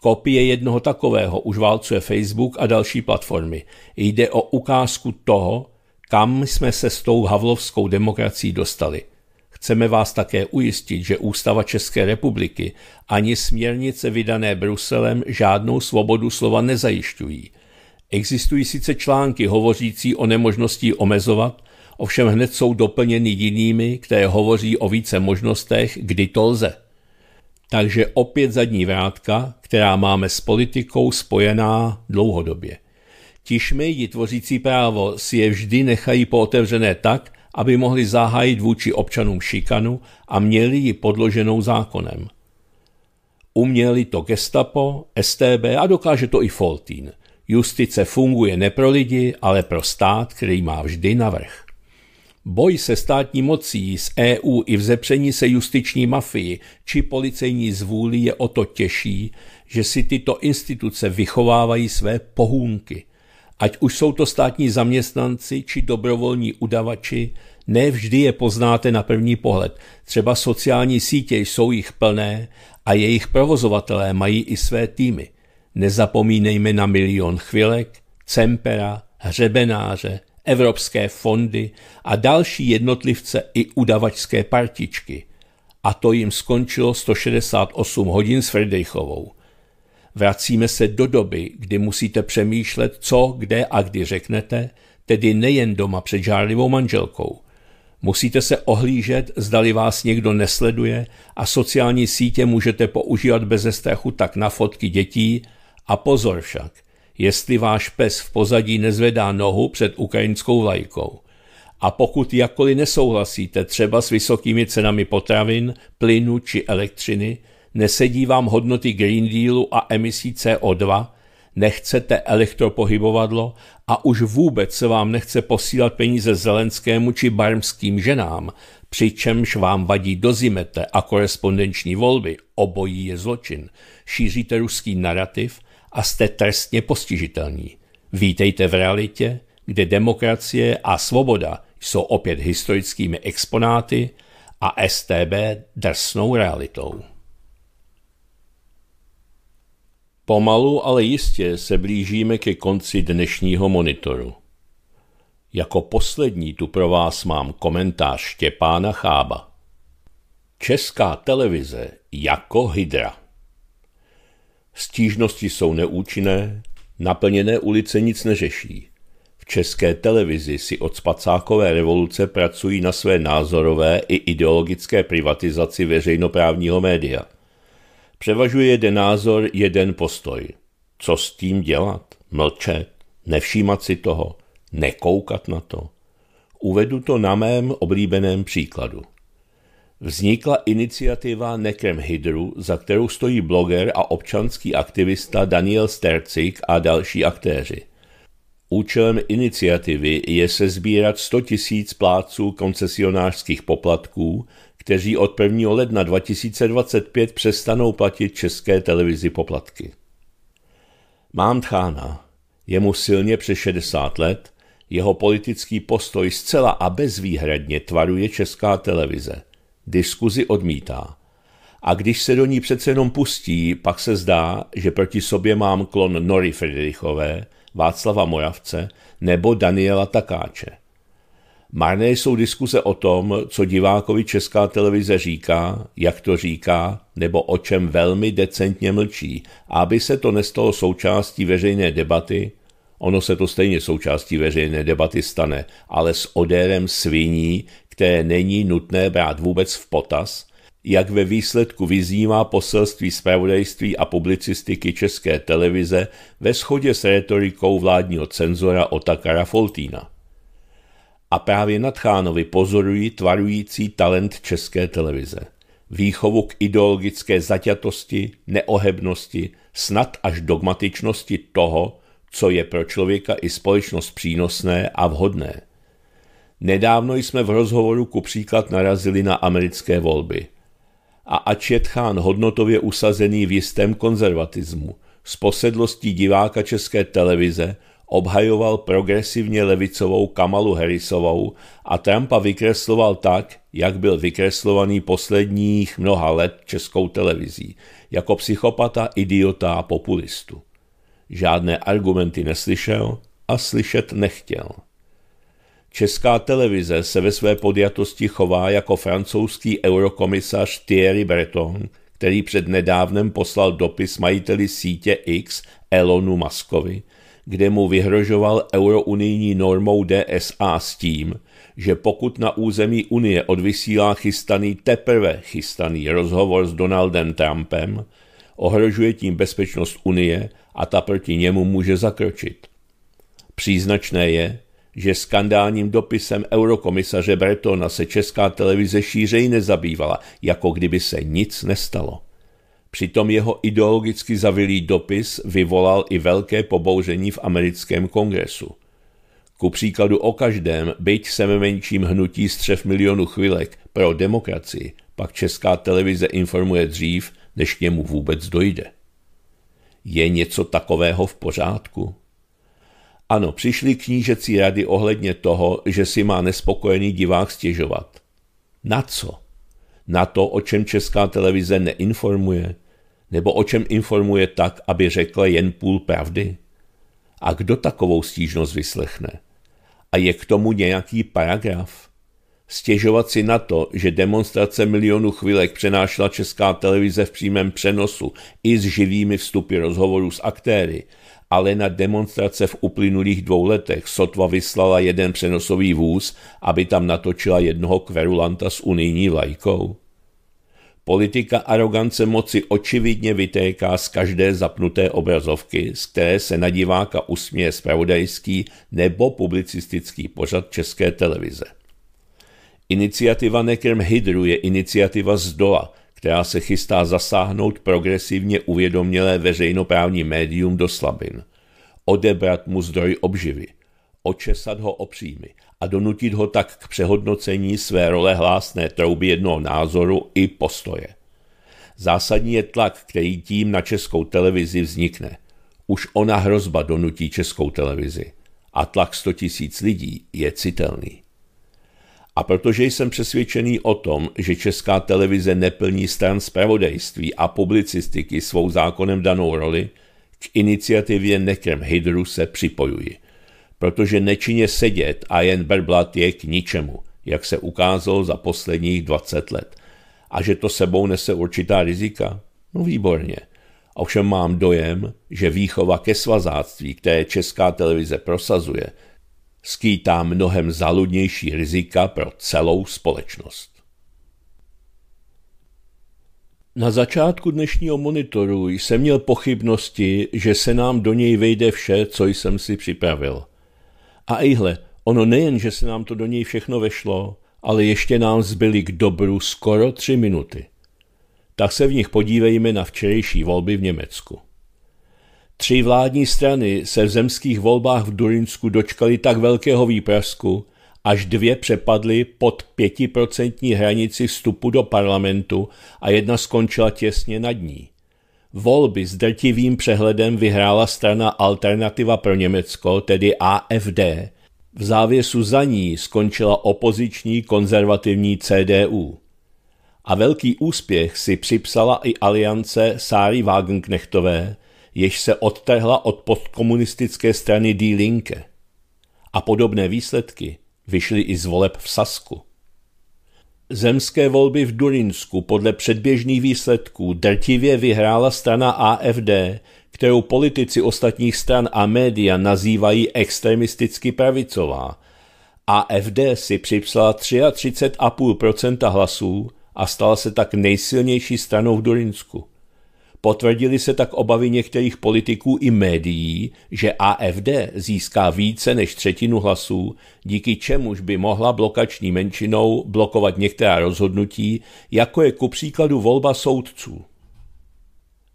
Kopie jednoho takového už válcuje Facebook a další platformy. Jde o ukázku toho, kam jsme se s tou havlovskou demokracií dostali. Chceme vás také ujistit, že Ústava České republiky ani směrnice vydané Bruselem žádnou svobodu slova nezajišťují – Existují sice články hovořící o nemožnosti omezovat, ovšem hned jsou doplněny jinými, které hovoří o více možnostech, kdy to lze. Takže opět zadní vrátka, která máme s politikou spojená dlouhodobě. Ti šmejdi tvořící právo si je vždy nechají pootevřené tak, aby mohli zahájit vůči občanům šikanu a měli ji podloženou zákonem. Uměli to gestapo, STB a dokáže to i Foltín – Justice funguje ne pro lidi, ale pro stát, který má vždy navrh. Boj se státní mocí, s EU i vzepření se justiční mafii či policejní zvůli je o to těžší, že si tyto instituce vychovávají své pohůnky. Ať už jsou to státní zaměstnanci či dobrovolní udavači, ne vždy je poznáte na první pohled. Třeba sociální sítě jsou jich plné a jejich provozovatelé mají i své týmy. Nezapomínejme na milion chvilek, Cempera, hřebenáře, evropské fondy a další jednotlivce i udavačské partičky. A to jim skončilo 168 hodin s Frdejchovou. Vracíme se do doby, kdy musíte přemýšlet, co, kde a kdy řeknete, tedy nejen doma před žárlivou manželkou. Musíte se ohlížet, zdali vás někdo nesleduje a sociální sítě můžete používat bez strachu tak na fotky dětí, a pozor však, jestli váš pes v pozadí nezvedá nohu před ukrajinskou vlajkou. A pokud jakkoliv nesouhlasíte třeba s vysokými cenami potravin, plynu či elektřiny, nesedí vám hodnoty Green Dealu a emisí CO2, nechcete elektropohybovadlo a už vůbec se vám nechce posílat peníze zelenskému či barmským ženám, přičemž vám vadí dozimete a korespondenční volby, obojí je zločin. Šíříte ruský narrativ – a jste trestně postižitelní. Vítejte v realitě, kde demokracie a svoboda jsou opět historickými exponáty a STB drsnou realitou. Pomalu, ale jistě se blížíme ke konci dnešního monitoru. Jako poslední tu pro vás mám komentář Štěpána Chába. Česká televize jako hydra. Stížnosti jsou neúčinné, naplněné ulice nic neřeší. V české televizi si od spacákové revoluce pracují na své názorové i ideologické privatizaci veřejnoprávního média. Převažuje jeden názor, jeden postoj. Co s tím dělat? Mlčet? Nevšímat si toho? Nekoukat na to? Uvedu to na mém oblíbeném příkladu vznikla iniciativa Nekem Hydru, za kterou stojí bloger a občanský aktivista Daniel Stercik a další aktéři. Účelem iniciativy je se sbírat 100 000 pláců koncesionářských poplatků, kteří od 1. ledna 2025 přestanou platit české televizi poplatky. Mám tchána, je mu silně přes 60 let, jeho politický postoj zcela a bezvýhradně tvaruje česká televize – Diskuzi odmítá. A když se do ní přece jenom pustí, pak se zdá, že proti sobě mám klon Nory Friedrichové, Václava Moravce nebo Daniela Takáče. Marné jsou diskuse o tom, co divákovi česká televize říká, jak to říká, nebo o čem velmi decentně mlčí, aby se to nestalo součástí veřejné debaty. Ono se to stejně součástí veřejné debaty stane, ale s odérem sviní, které není nutné brát vůbec v potaz, jak ve výsledku vyzývá poselství zpravodajství a publicistiky České televize ve shodě s retorikou vládního cenzora Otakara Foltína. A právě nad Chánovi pozorují tvarující talent České televize. Výchovu k ideologické zaťatosti, neohebnosti, snad až dogmatičnosti toho, co je pro člověka i společnost přínosné a vhodné – Nedávno jsme v rozhovoru ku příklad narazili na americké volby. A ač je Tchán hodnotově usazený v jistém konzervatismu, s posedlostí diváka české televize obhajoval progresivně levicovou Kamalu Harrisovou a Trumpa vykresloval tak, jak byl vykreslovaný posledních mnoha let českou televizí, jako psychopata, idiota a populistu. Žádné argumenty neslyšel a slyšet nechtěl. Česká televize se ve své podjatosti chová jako francouzský eurokomisař Thierry Breton, který před nedávnem poslal dopis majiteli sítě X Elonu Maskovi, kde mu vyhrožoval eurounijní normou DSA s tím, že pokud na území Unie odvysílá chystaný, teprve chystaný rozhovor s Donaldem Trumpem, ohrožuje tím bezpečnost Unie a ta proti němu může zakročit. Příznačné je, že skandálním dopisem eurokomisaře Bretona se česká televize šířej nezabývala, jako kdyby se nic nestalo. Přitom jeho ideologicky zavilý dopis vyvolal i velké pobouření v americkém kongresu. Ku příkladu o každém, byť se menším hnutí střev milionu chvilek pro demokracii, pak česká televize informuje dřív, než k němu vůbec dojde. Je něco takového v pořádku? Ano, přišly knížecí rady ohledně toho, že si má nespokojený divák stěžovat. Na co? Na to, o čem česká televize neinformuje? Nebo o čem informuje tak, aby řekla jen půl pravdy? A kdo takovou stížnost vyslechne? A je k tomu nějaký paragraf? Stěžovat si na to, že demonstrace milionu chvilek přenášela česká televize v přímém přenosu i s živými vstupy rozhovorů s aktéry – ale na demonstrace v uplynulých dvou letech sotva vyslala jeden přenosový vůz, aby tam natočila jednoho kverulanta s unijní lajkou. Politika arogance moci očividně vytéká z každé zapnuté obrazovky, z které se na diváka usměje spravodajský nebo publicistický pořad České televize. Iniciativa Nekrm Hydru je iniciativa z dola – která se chystá zasáhnout progresivně uvědomělé veřejnoprávní médium do slabin, odebrat mu zdroj obživy, očesat ho o příjmy a donutit ho tak k přehodnocení své role hlásné trouby jednoho názoru i postoje. Zásadní je tlak, který tím na českou televizi vznikne. Už ona hrozba donutí českou televizi. A tlak 100 000 lidí je citelný. A protože jsem přesvědčený o tom, že česká televize neplní stran zpravodajství a publicistiky svou zákonem danou roli, k iniciativě Nekrem Hydru se připojuji. Protože nečině sedět a jen brblat je k ničemu, jak se ukázalo za posledních 20 let. A že to sebou nese určitá rizika? No výborně. Ovšem mám dojem, že výchova ke svazáctví, které česká televize prosazuje, skýtá mnohem záludnější rizika pro celou společnost. Na začátku dnešního monitoru jsem měl pochybnosti, že se nám do něj vejde vše, co jsem si připravil. A ihle, ono nejen, že se nám to do něj všechno vešlo, ale ještě nám zbyly k dobru skoro tři minuty. Tak se v nich podívejme na včerejší volby v Německu. Tři vládní strany se v zemských volbách v Durinsku dočkaly tak velkého výprasku, až dvě přepadly pod pětiprocentní hranici vstupu do parlamentu a jedna skončila těsně nad ní. Volby s drtivým přehledem vyhrála strana Alternativa pro Německo, tedy AFD. V závěsu za ní skončila opoziční konzervativní CDU. A velký úspěch si připsala i aliance Sáry Wagenknechtové, jež se odtrhla od postkomunistické strany d Linke. A podobné výsledky vyšly i z voleb v Sasku. Zemské volby v Durinsku podle předběžných výsledků drtivě vyhrála strana AFD, kterou politici ostatních stran a média nazývají extremisticky pravicová. AFD si připsala 33,5% hlasů a stala se tak nejsilnější stranou v Durinsku. Potvrdili se tak obavy některých politiků i médií, že AFD získá více než třetinu hlasů, díky čemuž by mohla blokační menšinou blokovat některá rozhodnutí, jako je ku příkladu volba soudců.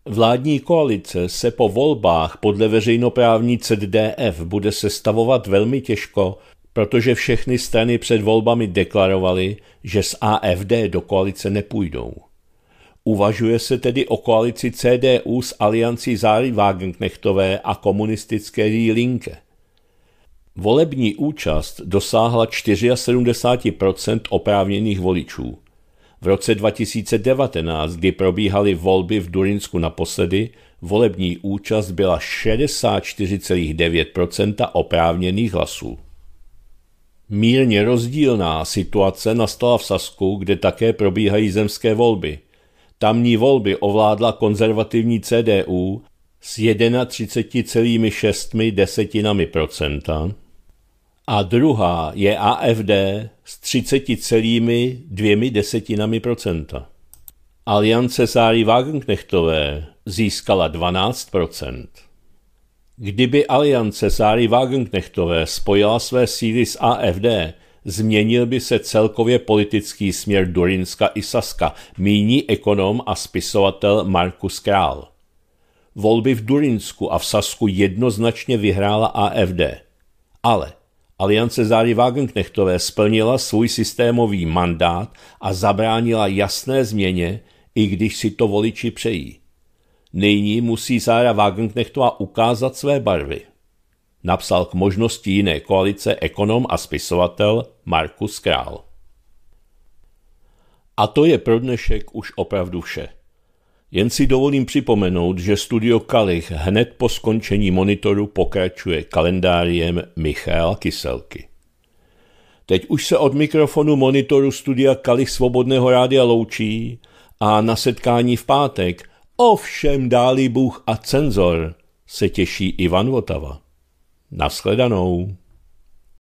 Vládní koalice se po volbách podle veřejnoprávní CDF bude sestavovat velmi těžko, protože všechny strany před volbami deklarovaly, že z AFD do koalice nepůjdou. Uvažuje se tedy o koalici CDU s aliancí Záry Wagenknechtové a komunistické Die Linke. Volební účast dosáhla 74% oprávněných voličů. V roce 2019, kdy probíhaly volby v Durinsku naposledy, volební účast byla 64,9% oprávněných hlasů. Mírně rozdílná situace nastala v Sasku, kde také probíhají zemské volby – Tamní volby ovládla konzervativní CDU s 31,6 desetinami procenta a druhá je AFD s 30,2 desetinami procenta. Aliance Sáry Wagenknechtové získala 12 Kdyby aliance Sáry Wagenknechtové spojila své síly s AFD, Změnil by se celkově politický směr Durinska i Saska, míní ekonom a spisovatel Markus Král. Volby v Durinsku a v Sasku jednoznačně vyhrála AFD. Ale Aliance Záry Wagenknechtové splnila svůj systémový mandát a zabránila jasné změně, i když si to voliči přejí. Nyní musí Zára Wagenknechtová ukázat své barvy napsal k možnosti jiné koalice ekonom a spisovatel Markus Král. A to je pro dnešek už opravdu vše. Jen si dovolím připomenout, že studio Kalich hned po skončení monitoru pokračuje kalendářem Michaela Kyselky. Teď už se od mikrofonu monitoru studia Kalich Svobodného rádia loučí a na setkání v pátek, ovšem dálí Bůh a cenzor, se těší Ivan Votava. Nashledanou.